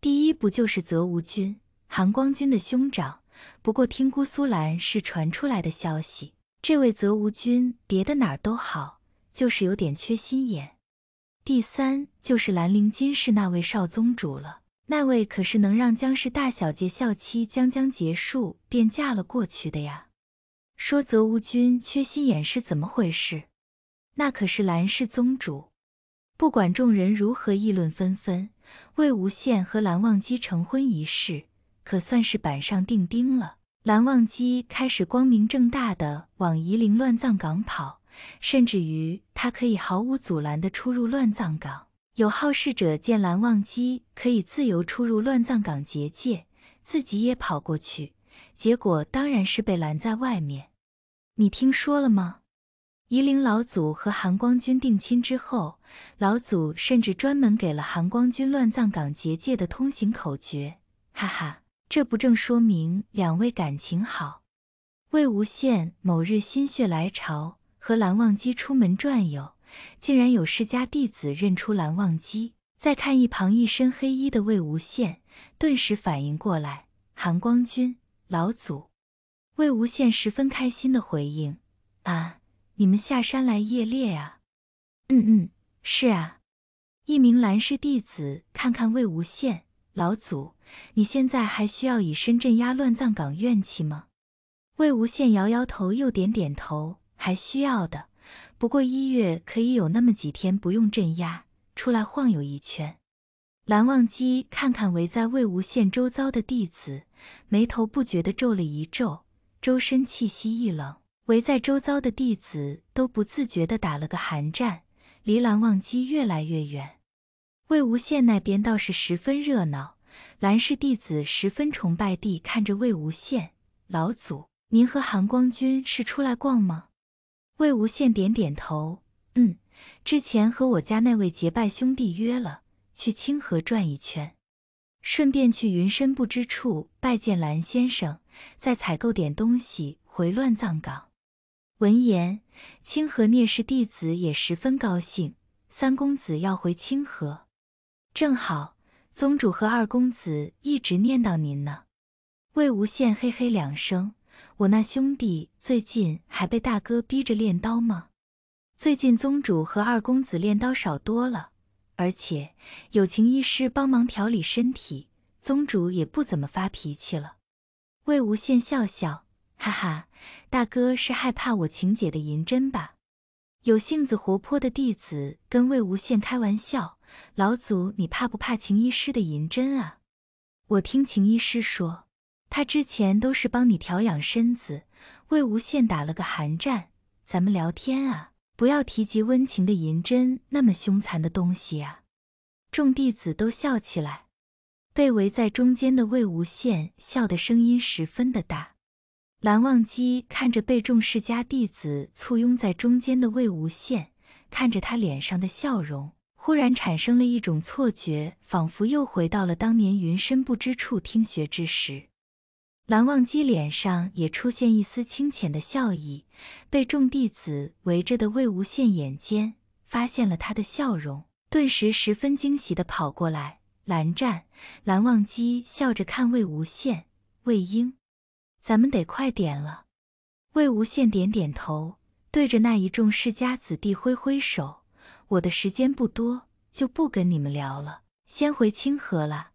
第一不就是泽无君，韩光君的兄长？不过听姑苏兰是传出来的消息，这位泽无君别的哪儿都好，就是有点缺心眼。第三就是兰陵金氏那位少宗主了。那位可是能让江氏大小姐孝期将将结束便嫁了过去的呀？说则无君缺心眼是怎么回事？那可是蓝氏宗主。不管众人如何议论纷纷，魏无羡和蓝忘机成婚一事可算是板上钉钉了。蓝忘机开始光明正大的往夷陵乱葬岗跑，甚至于他可以毫无阻拦的出入乱葬岗。有好事者见蓝忘机可以自由出入乱葬岗结界，自己也跑过去，结果当然是被拦在外面。你听说了吗？夷陵老祖和韩光君定亲之后，老祖甚至专门给了韩光君乱葬岗结界的通行口诀。哈哈，这不正说明两位感情好？魏无羡某日心血来潮，和蓝忘机出门转悠。竟然有世家弟子认出蓝忘机，再看一旁一身黑衣的魏无羡，顿时反应过来：“含光君，老祖！”魏无羡十分开心的回应：“啊，你们下山来夜猎啊？”“嗯嗯，是啊。”一名蓝氏弟子看看魏无羡：“老祖，你现在还需要以身镇压乱葬岗怨气吗？”魏无羡摇摇头，又点点头：“还需要的。”不过一月可以有那么几天不用镇压，出来晃悠一圈。蓝忘机看看围在魏无羡周遭的弟子，眉头不觉地皱了一皱，周身气息一冷，围在周遭的弟子都不自觉地打了个寒战，离蓝忘机越来越远。魏无羡那边倒是十分热闹，蓝氏弟子十分崇拜地看着魏无羡老祖：“您和寒光君是出来逛吗？”魏无羡点点头，嗯，之前和我家那位结拜兄弟约了，去清河转一圈，顺便去云深不知处拜见蓝先生，再采购点东西回乱葬岗。闻言，清河聂氏弟子也十分高兴，三公子要回清河，正好宗主和二公子一直念叨您呢。魏无羡嘿嘿两声。我那兄弟最近还被大哥逼着练刀吗？最近宗主和二公子练刀少多了，而且有情医师帮忙调理身体，宗主也不怎么发脾气了。魏无羡笑笑，哈哈，大哥是害怕我晴姐的银针吧？有性子活泼的弟子跟魏无羡开玩笑：“老祖你怕不怕秦医师的银针啊？”我听秦医师说。他之前都是帮你调养身子。魏无羡打了个寒战，咱们聊天啊，不要提及温情的银针那么凶残的东西啊！众弟子都笑起来，被围在中间的魏无羡笑的声音十分的大。蓝忘机看着被众世家弟子簇拥在中间的魏无羡，看着他脸上的笑容，忽然产生了一种错觉，仿佛又回到了当年云深不知处听学之时。蓝忘机脸上也出现一丝清浅的笑意，被众弟子围着的魏无羡眼尖发现了他的笑容，顿时十分惊喜地跑过来。蓝湛，蓝忘机笑着看魏无羡，魏婴，咱们得快点了。魏无羡点点头，对着那一众世家子弟挥挥手：“我的时间不多，就不跟你们聊了，先回清河了。”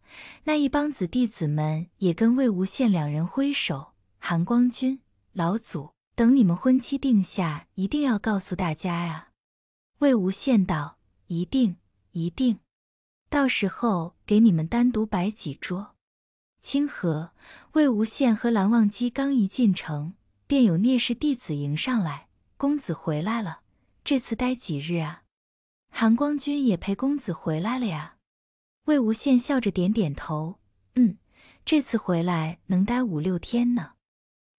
那一帮子弟子们也跟魏无羡两人挥手。韩光君，老祖，等你们婚期定下，一定要告诉大家呀。魏无羡道：“一定，一定，到时候给你们单独摆几桌。”清河，魏无羡和蓝忘机刚一进城，便有聂氏弟子迎上来：“公子回来了，这次待几日啊？”韩光君也陪公子回来了呀。魏无羡笑着点点头，嗯，这次回来能待五六天呢。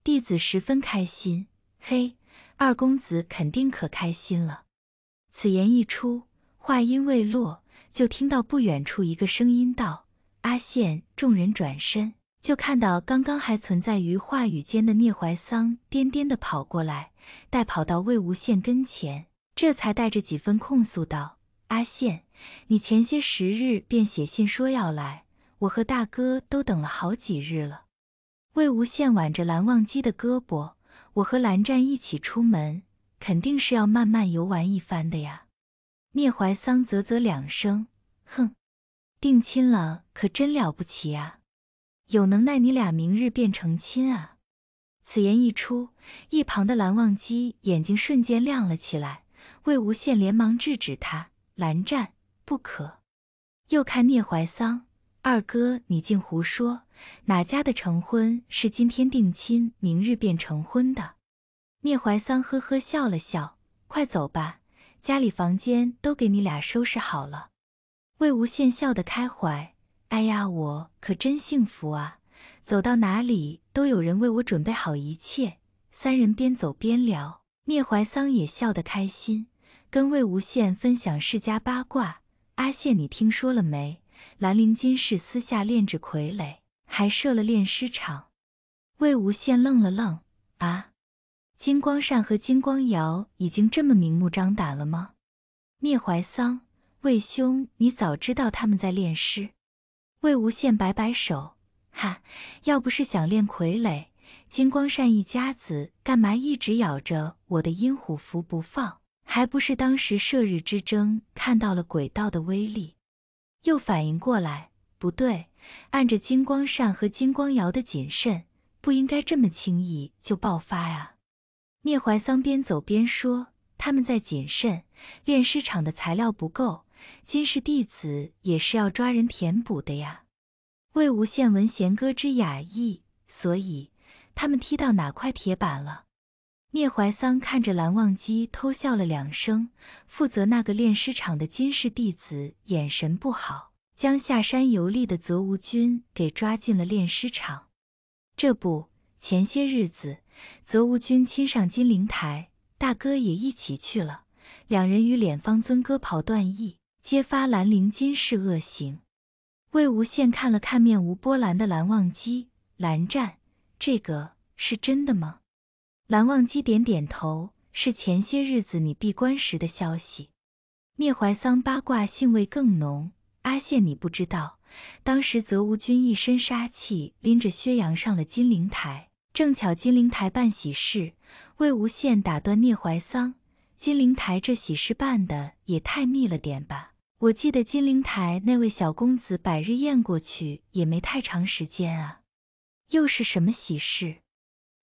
弟子十分开心，嘿，二公子肯定可开心了。此言一出，话音未落，就听到不远处一个声音道：“阿羡。”众人转身，就看到刚刚还存在于话语间的聂怀桑颠颠的跑过来，待跑到魏无羡跟前，这才带着几分控诉道：“阿羡。”你前些时日便写信说要来，我和大哥都等了好几日了。魏无羡挽着蓝忘机的胳膊，我和蓝湛一起出门，肯定是要慢慢游玩一番的呀。聂怀桑啧啧两声，哼，定亲了可真了不起啊！有能耐你俩明日便成亲啊！此言一出，一旁的蓝忘机眼睛瞬间亮了起来。魏无羡连忙制止他，蓝湛。不可！又看聂怀桑，二哥，你竟胡说！哪家的成婚是今天定亲，明日便成婚的？聂怀桑呵呵笑了笑，快走吧，家里房间都给你俩收拾好了。魏无羡笑得开怀，哎呀，我可真幸福啊，走到哪里都有人为我准备好一切。三人边走边聊，聂怀桑也笑得开心，跟魏无羡分享世家八卦。阿羡，你听说了没？兰陵金氏私下炼制傀儡，还设了炼尸场。魏无羡愣了愣，啊？金光善和金光瑶已经这么明目张胆了吗？聂怀桑，魏兄，你早知道他们在炼尸？魏无羡摆摆手，哈，要不是想练傀儡，金光善一家子干嘛一直咬着我的阴虎符不放？还不是当时射日之争看到了轨道的威力，又反应过来不对，按着金光善和金光瑶的谨慎，不应该这么轻易就爆发啊！聂怀桑边走边说：“他们在谨慎炼尸场的材料不够，金氏弟子也是要抓人填补的呀。”魏无羡闻弦歌之雅意，所以他们踢到哪块铁板了？聂怀桑看着蓝忘机，偷笑了两声。负责那个炼尸场的金氏弟子眼神不好，将下山游历的泽无君给抓进了炼尸场。这不，前些日子泽无君亲上金陵台，大哥也一起去了，两人与脸方尊割袍断义，揭发兰陵金氏恶行。魏无羡看了看面无波澜的蓝忘机，蓝湛，这个是真的吗？蓝忘机点点头，是前些日子你闭关时的消息。聂怀桑八卦性味更浓，阿羡你不知道，当时泽芜君一身杀气，拎着薛洋上了金陵台，正巧金陵台办喜事。魏无羡打断聂怀桑：“金陵台这喜事办的也太密了点吧？我记得金陵台那位小公子百日宴过去也没太长时间啊，又是什么喜事？”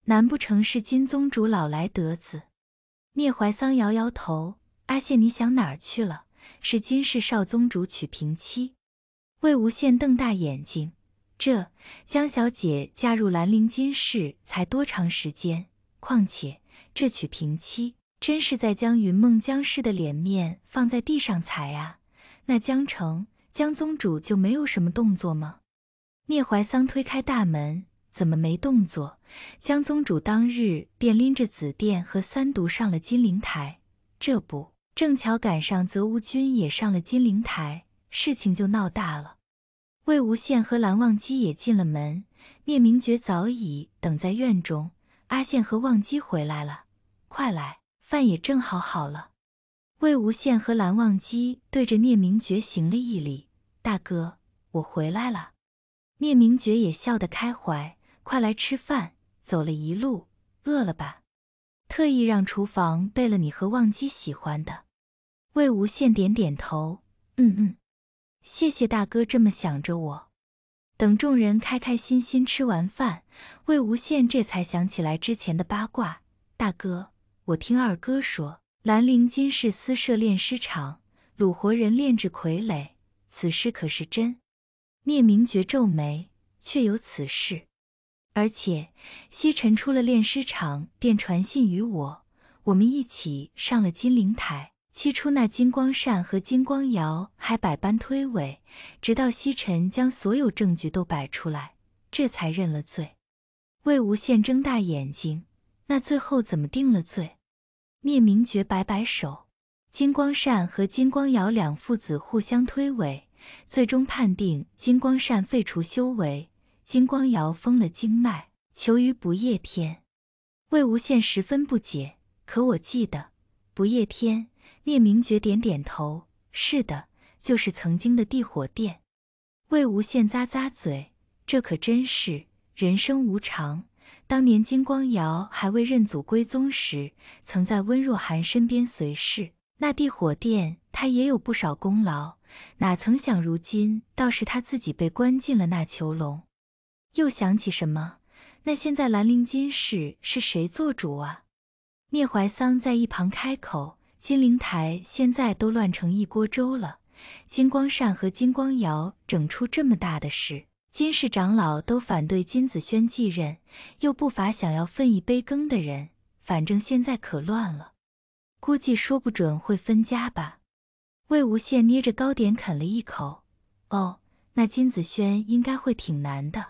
难不成是金宗主老来得子？聂怀桑摇摇头：“阿羡，你想哪儿去了？是金氏少宗主娶平妻。”魏无羡瞪大眼睛：“这江小姐嫁入兰陵金氏才多长时间？况且这娶平妻，真是在将云梦江氏的脸面放在地上踩啊！那江城江宗主就没有什么动作吗？”聂怀桑推开大门。怎么没动作？江宗主当日便拎着紫电和三毒上了金陵台，这不正巧赶上泽芜君也上了金陵台，事情就闹大了。魏无羡和蓝忘机也进了门，聂明珏早已等在院中。阿羡和忘机回来了，快来，饭也正好好了。魏无羡和蓝忘机对着聂明珏行了一礼：“大哥，我回来了。”聂明珏也笑得开怀。快来吃饭，走了一路，饿了吧？特意让厨房备了你和忘机喜欢的。魏无羡点点头，嗯嗯，谢谢大哥这么想着我。等众人开开心心吃完饭，魏无羡这才想起来之前的八卦。大哥，我听二哥说，兰陵金氏私设炼尸场，掳活人炼制傀儡，此事可是真？灭明觉皱眉，确有此事。而且，西沉出了炼尸场，便传信于我。我们一起上了金陵台。期初，那金光善和金光瑶还百般推诿，直到西沉将所有证据都摆出来，这才认了罪。魏无羡睁大眼睛，那最后怎么定了罪？聂明觉摆摆手，金光善和金光瑶两父子互相推诿，最终判定金光善废除修为。金光瑶封了经脉，求于不夜天。魏无羡十分不解，可我记得不夜天。聂明珏点点头，是的，就是曾经的地火殿。魏无羡咂咂嘴，这可真是人生无常。当年金光瑶还未认祖归宗时，曾在温若寒身边随侍，那地火殿他也有不少功劳，哪曾想如今倒是他自己被关进了那囚笼。又想起什么？那现在兰陵金氏是谁做主啊？聂怀桑在一旁开口：“金陵台现在都乱成一锅粥了，金光善和金光瑶整出这么大的事，金氏长老都反对金子轩继任，又不乏想要分一杯羹的人，反正现在可乱了，估计说不准会分家吧。”魏无羡捏着糕点啃了一口：“哦，那金子轩应该会挺难的。”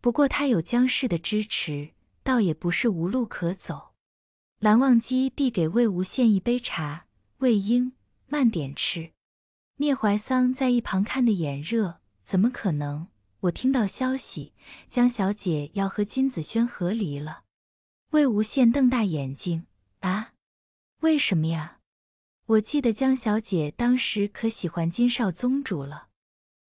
不过他有江氏的支持，倒也不是无路可走。蓝忘机递给魏无羡一杯茶，魏婴，慢点吃。聂怀桑在一旁看得眼热，怎么可能？我听到消息，江小姐要和金子轩和离了。魏无羡瞪大眼睛，啊？为什么呀？我记得江小姐当时可喜欢金少宗主了。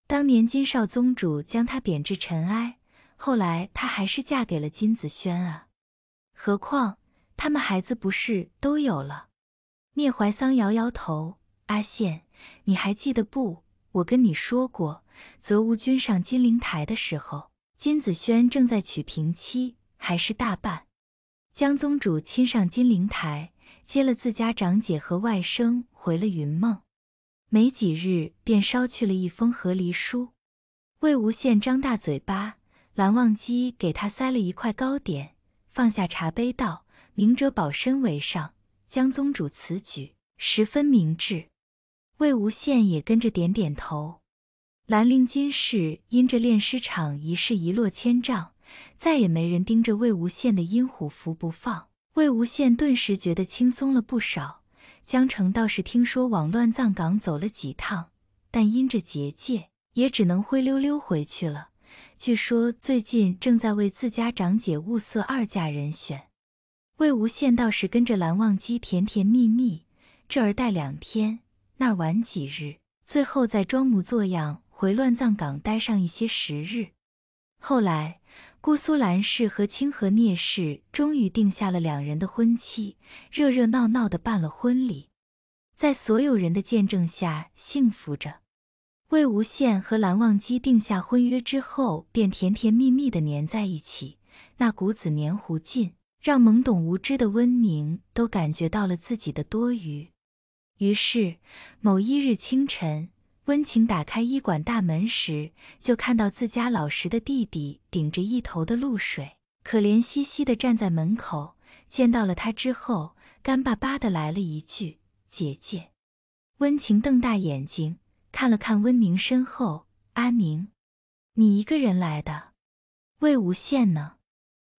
当年金少宗主将她贬至尘埃。后来她还是嫁给了金子轩啊，何况他们孩子不是都有了？聂怀桑摇摇头：“阿羡，你还记得不？我跟你说过，泽芜君上金陵台的时候，金子轩正在娶平妻，还是大办。江宗主亲上金陵台，接了自家长姐和外甥回了云梦，没几日便捎去了一封和离书。”魏无羡张大嘴巴。蓝忘机给他塞了一块糕点，放下茶杯道：“明哲保身为上，江宗主此举十分明智。”魏无羡也跟着点点头。兰陵金氏因这炼尸场一事一落千丈，再也没人盯着魏无羡的阴虎符不放。魏无羡顿时觉得轻松了不少。江澄倒是听说往乱葬岗走了几趟，但因着结界，也只能灰溜溜回去了。据说最近正在为自家长姐物色二嫁人选。魏无羡倒是跟着蓝忘机甜甜蜜蜜，这儿待两天，那儿玩几日，最后再装模作样回乱葬岗待上一些时日。后来姑苏蓝氏和清河聂氏终于定下了两人的婚期，热热闹闹地办了婚礼，在所有人的见证下幸福着。魏无羡和蓝忘机定下婚约之后，便甜甜蜜蜜的黏在一起，那股子黏糊劲，让懵懂无知的温宁都感觉到了自己的多余。于是，某一日清晨，温情打开医馆大门时，就看到自家老实的弟弟顶着一头的露水，可怜兮兮的站在门口。见到了他之后，干巴巴的来了一句：“姐姐。”温情瞪大眼睛。看了看温宁身后，阿宁，你一个人来的？魏无羡呢？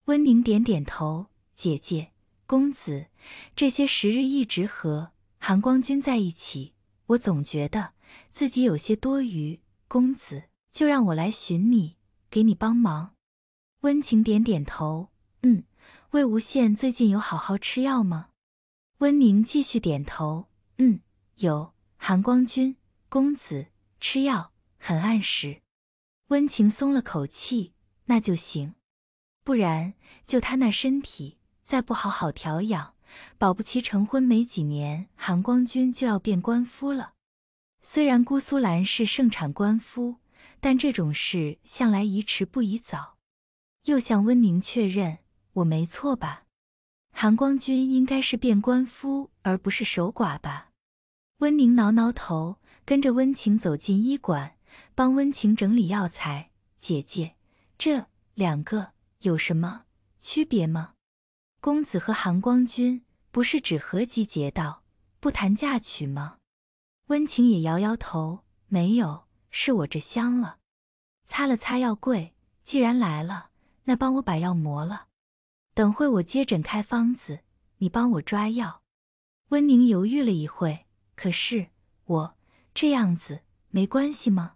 温宁点点头，姐姐，公子，这些时日一直和韩光君在一起，我总觉得自己有些多余。公子，就让我来寻你，给你帮忙。温情点点头，嗯。魏无羡最近有好好吃药吗？温宁继续点头，嗯，有。韩光君。公子吃药很按时，温情松了口气，那就行。不然就他那身体，再不好好调养，保不齐成婚没几年，韩光君就要变官夫了。虽然姑苏兰是盛产官夫，但这种事向来宜迟不宜早。又向温宁确认，我没错吧？韩光君应该是变官夫，而不是守寡吧？温宁挠挠头，跟着温情走进医馆，帮温情整理药材。姐姐，这两个有什么区别吗？公子和韩光君不是只合结道，不谈嫁娶吗？温情也摇摇头，没有，是我这香了。擦了擦药柜，既然来了，那帮我把药磨了。等会我接诊开方子，你帮我抓药。温宁犹豫了一会。可是我这样子没关系吗？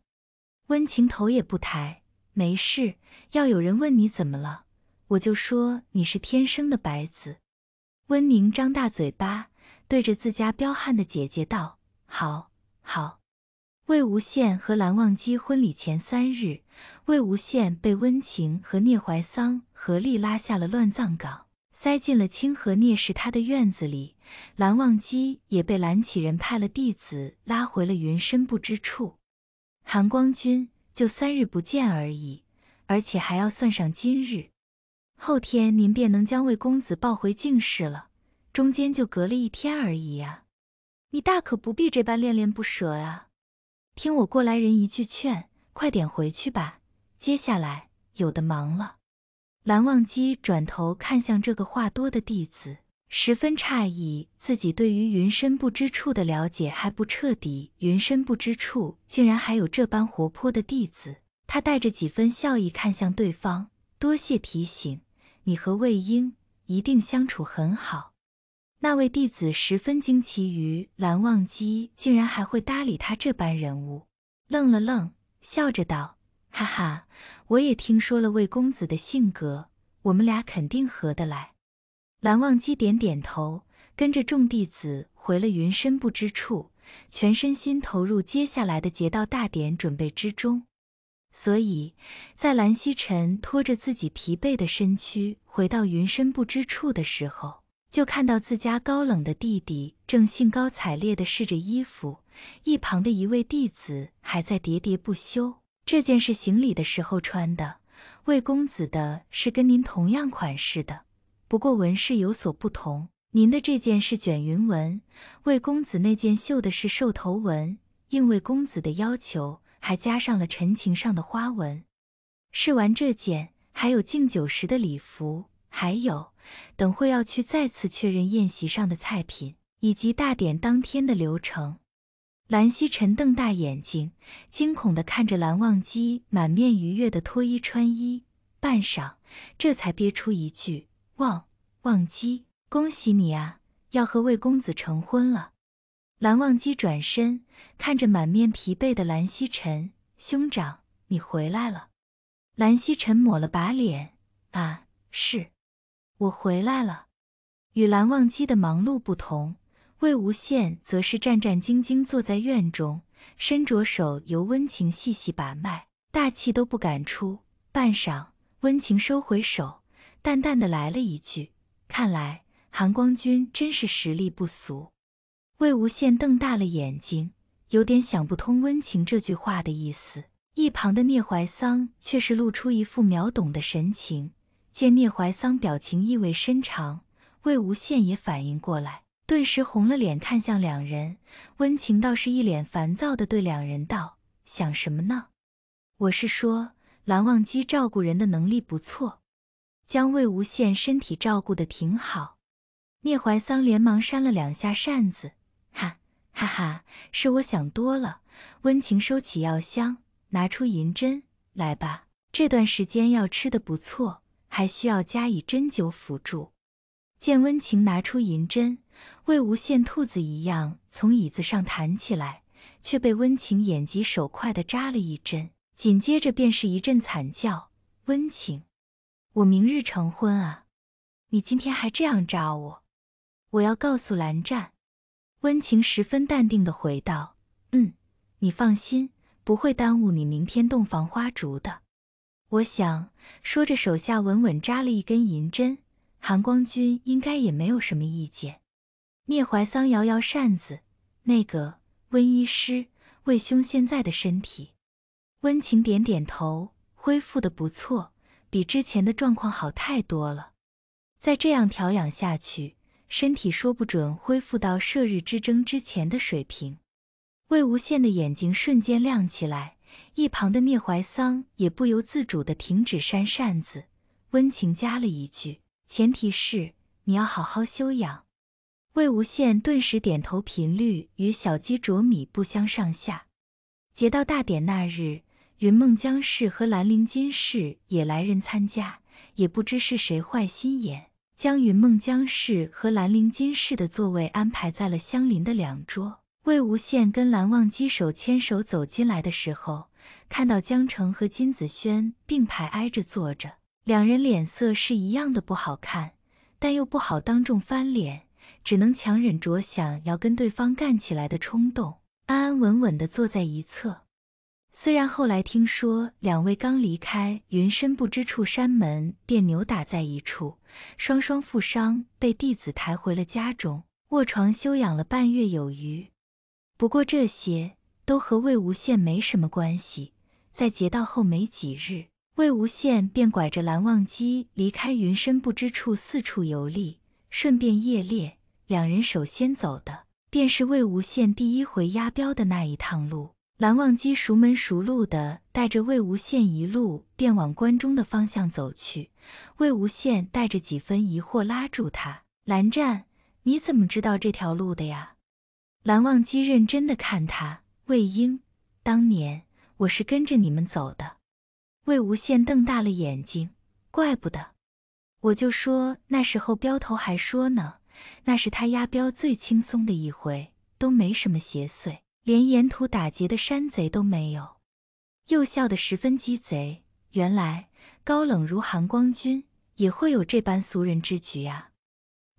温情头也不抬，没事。要有人问你怎么了，我就说你是天生的白子。温宁张大嘴巴，对着自家彪悍的姐姐道：“好，好。”魏无羡和蓝忘机婚礼前三日，魏无羡被温情和聂怀桑合力拉下了乱葬岗。塞进了清河聂氏他的院子里，蓝忘机也被蓝启人派了弟子拉回了云深不知处。韩光君就三日不见而已，而且还要算上今日，后天您便能将魏公子抱回静室了，中间就隔了一天而已呀。你大可不必这般恋恋不舍啊，听我过来人一句劝，快点回去吧，接下来有的忙了。蓝忘机转头看向这个话多的弟子，十分诧异，自己对于云深不知处的了解还不彻底，云深不知处竟然还有这般活泼的弟子。他带着几分笑意看向对方，多谢提醒，你和魏婴一定相处很好。那位弟子十分惊奇于蓝忘机竟然还会搭理他这般人物，愣了愣，笑着道。哈哈，我也听说了魏公子的性格，我们俩肯定合得来。蓝忘机点点头，跟着众弟子回了云深不知处，全身心投入接下来的劫道大典准备之中。所以，在蓝曦臣拖着自己疲惫的身躯回到云深不知处的时候，就看到自家高冷的弟弟正兴高采烈的试着衣服，一旁的一位弟子还在喋喋不休。这件是行礼的时候穿的，魏公子的是跟您同样款式的，不过纹饰有所不同。您的这件是卷云纹，魏公子那件绣的是兽头纹，应魏公子的要求，还加上了陈情上的花纹。试完这件，还有敬酒时的礼服，还有等会要去再次确认宴席上的菜品以及大典当天的流程。蓝曦臣瞪大眼睛，惊恐地看着蓝忘机，满面愉悦地脱衣穿衣，半晌，这才憋出一句：“忘忘机，恭喜你啊，要和魏公子成婚了。”蓝忘机转身看着满面疲惫的蓝曦臣：“兄长，你回来了。”蓝曦臣抹了把脸：“啊，是我回来了。”与蓝忘机的忙碌不同。魏无羡则是战战兢兢坐在院中，伸着手由温情细细把脉，大气都不敢出。半晌，温情收回手，淡淡的来了一句：“看来韩光君真是实力不俗。”魏无羡瞪大了眼睛，有点想不通温情这句话的意思。一旁的聂怀桑却是露出一副秒懂的神情。见聂怀桑表情意味深长，魏无羡也反应过来。顿时红了脸，看向两人。温情倒是一脸烦躁的对两人道：“想什么呢？我是说，蓝忘机照顾人的能力不错，将魏无羡身体照顾的挺好。”聂怀桑连忙扇了两下扇子，哈，哈哈，是我想多了。温情收起药箱，拿出银针来吧。这段时间药吃的不错，还需要加以针灸辅助。见温情拿出银针。魏无羡兔子一样从椅子上弹起来，却被温情眼疾手快的扎了一针，紧接着便是一阵惨叫。温情，我明日成婚啊，你今天还这样扎我，我要告诉蓝湛。温情十分淡定的回道：“嗯，你放心，不会耽误你明天洞房花烛的。”我想说着，手下稳稳扎了一根银针。韩光君应该也没有什么意见。聂怀桑摇摇扇子，那个温医师，魏兄现在的身体？温情点点头，恢复的不错，比之前的状况好太多了。再这样调养下去，身体说不准恢复到射日之争之前的水平。魏无羡的眼睛瞬间亮起来，一旁的聂怀桑也不由自主地停止扇扇子。温情加了一句：“前提是你要好好休养。”魏无羡顿时点头频率与小鸡啄米不相上下。截道大典那日，云梦江氏和兰陵金氏也来人参加，也不知是谁坏心眼，将云梦江氏和兰陵金氏的座位安排在了相邻的两桌。魏无羡跟蓝忘机手牵手走进来的时候，看到江澄和金子轩并排挨着坐着，两人脸色是一样的不好看，但又不好当众翻脸。只能强忍着想要跟对方干起来的冲动，安安稳稳地坐在一侧。虽然后来听说两位刚离开云深不知处山门，便扭打在一处，双双负伤，被弟子抬回了家中，卧床休养了半月有余。不过这些都和魏无羡没什么关系。在劫道后没几日，魏无羡便拐着蓝忘机离开云深不知处，四处游历，顺便夜猎。两人首先走的便是魏无羡第一回押镖的那一趟路。蓝忘机熟门熟路的带着魏无羡一路便往关中的方向走去。魏无羡带着几分疑惑拉住他：“蓝湛，你怎么知道这条路的呀？”蓝忘机认真的看他：“魏婴，当年我是跟着你们走的。”魏无羡瞪大了眼睛：“怪不得，我就说那时候镖头还说呢。”那是他押镖最轻松的一回，都没什么邪祟，连沿途打劫的山贼都没有，又笑得十分鸡贼。原来高冷如含光君也会有这般俗人之举啊！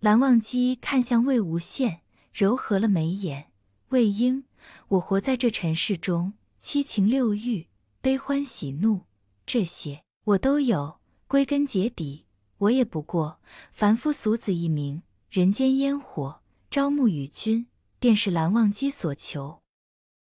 蓝忘机看向魏无羡，柔和了眉眼。魏婴，我活在这尘世中，七情六欲、悲欢喜怒，这些我都有。归根结底，我也不过凡夫俗子一名。人间烟火，朝暮与君，便是蓝忘机所求。